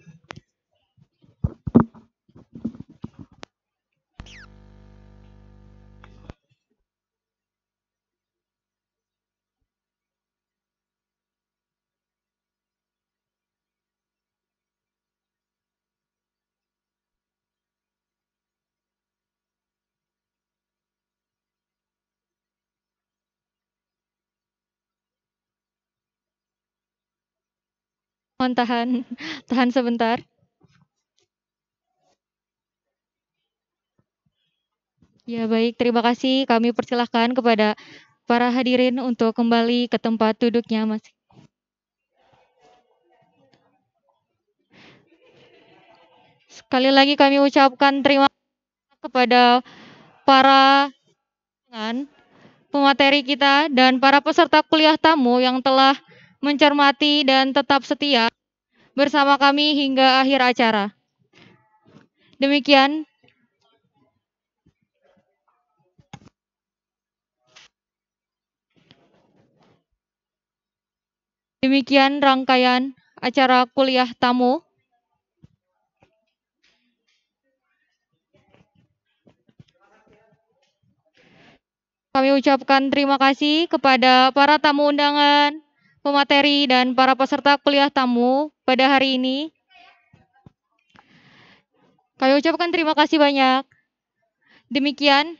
Mohon tahan, tahan sebentar. Ya baik, terima kasih. Kami persilahkan kepada para hadirin untuk kembali ke tempat duduknya masih. Sekali lagi kami ucapkan terima kasih kepada para pemateri kita dan para peserta kuliah tamu yang telah mencermati, dan tetap setia bersama kami hingga akhir acara. Demikian Demikian rangkaian acara kuliah tamu. Kami ucapkan terima kasih kepada para tamu undangan pemateri dan para peserta kuliah tamu pada hari ini. Kami ucapkan terima kasih banyak. Demikian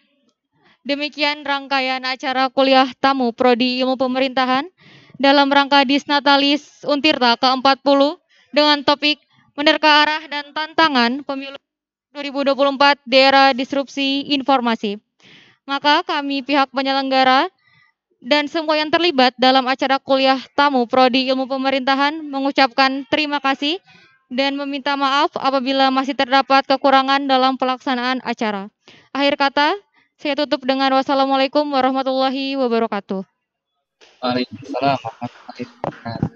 demikian rangkaian acara kuliah tamu prodi Ilmu Pemerintahan dalam rangka Disnatalis Untirta ke-40 dengan topik Menerka Arah dan Tantangan Pemilu 2024 Daerah Disrupsi Informasi. Maka kami pihak penyelenggara dan semua yang terlibat dalam acara kuliah tamu Prodi Ilmu Pemerintahan mengucapkan terima kasih dan meminta maaf apabila masih terdapat kekurangan dalam pelaksanaan acara. Akhir kata, saya tutup dengan wassalamualaikum warahmatullahi wabarakatuh. Waalaikumsalam warahmatullahi wabarakatuh.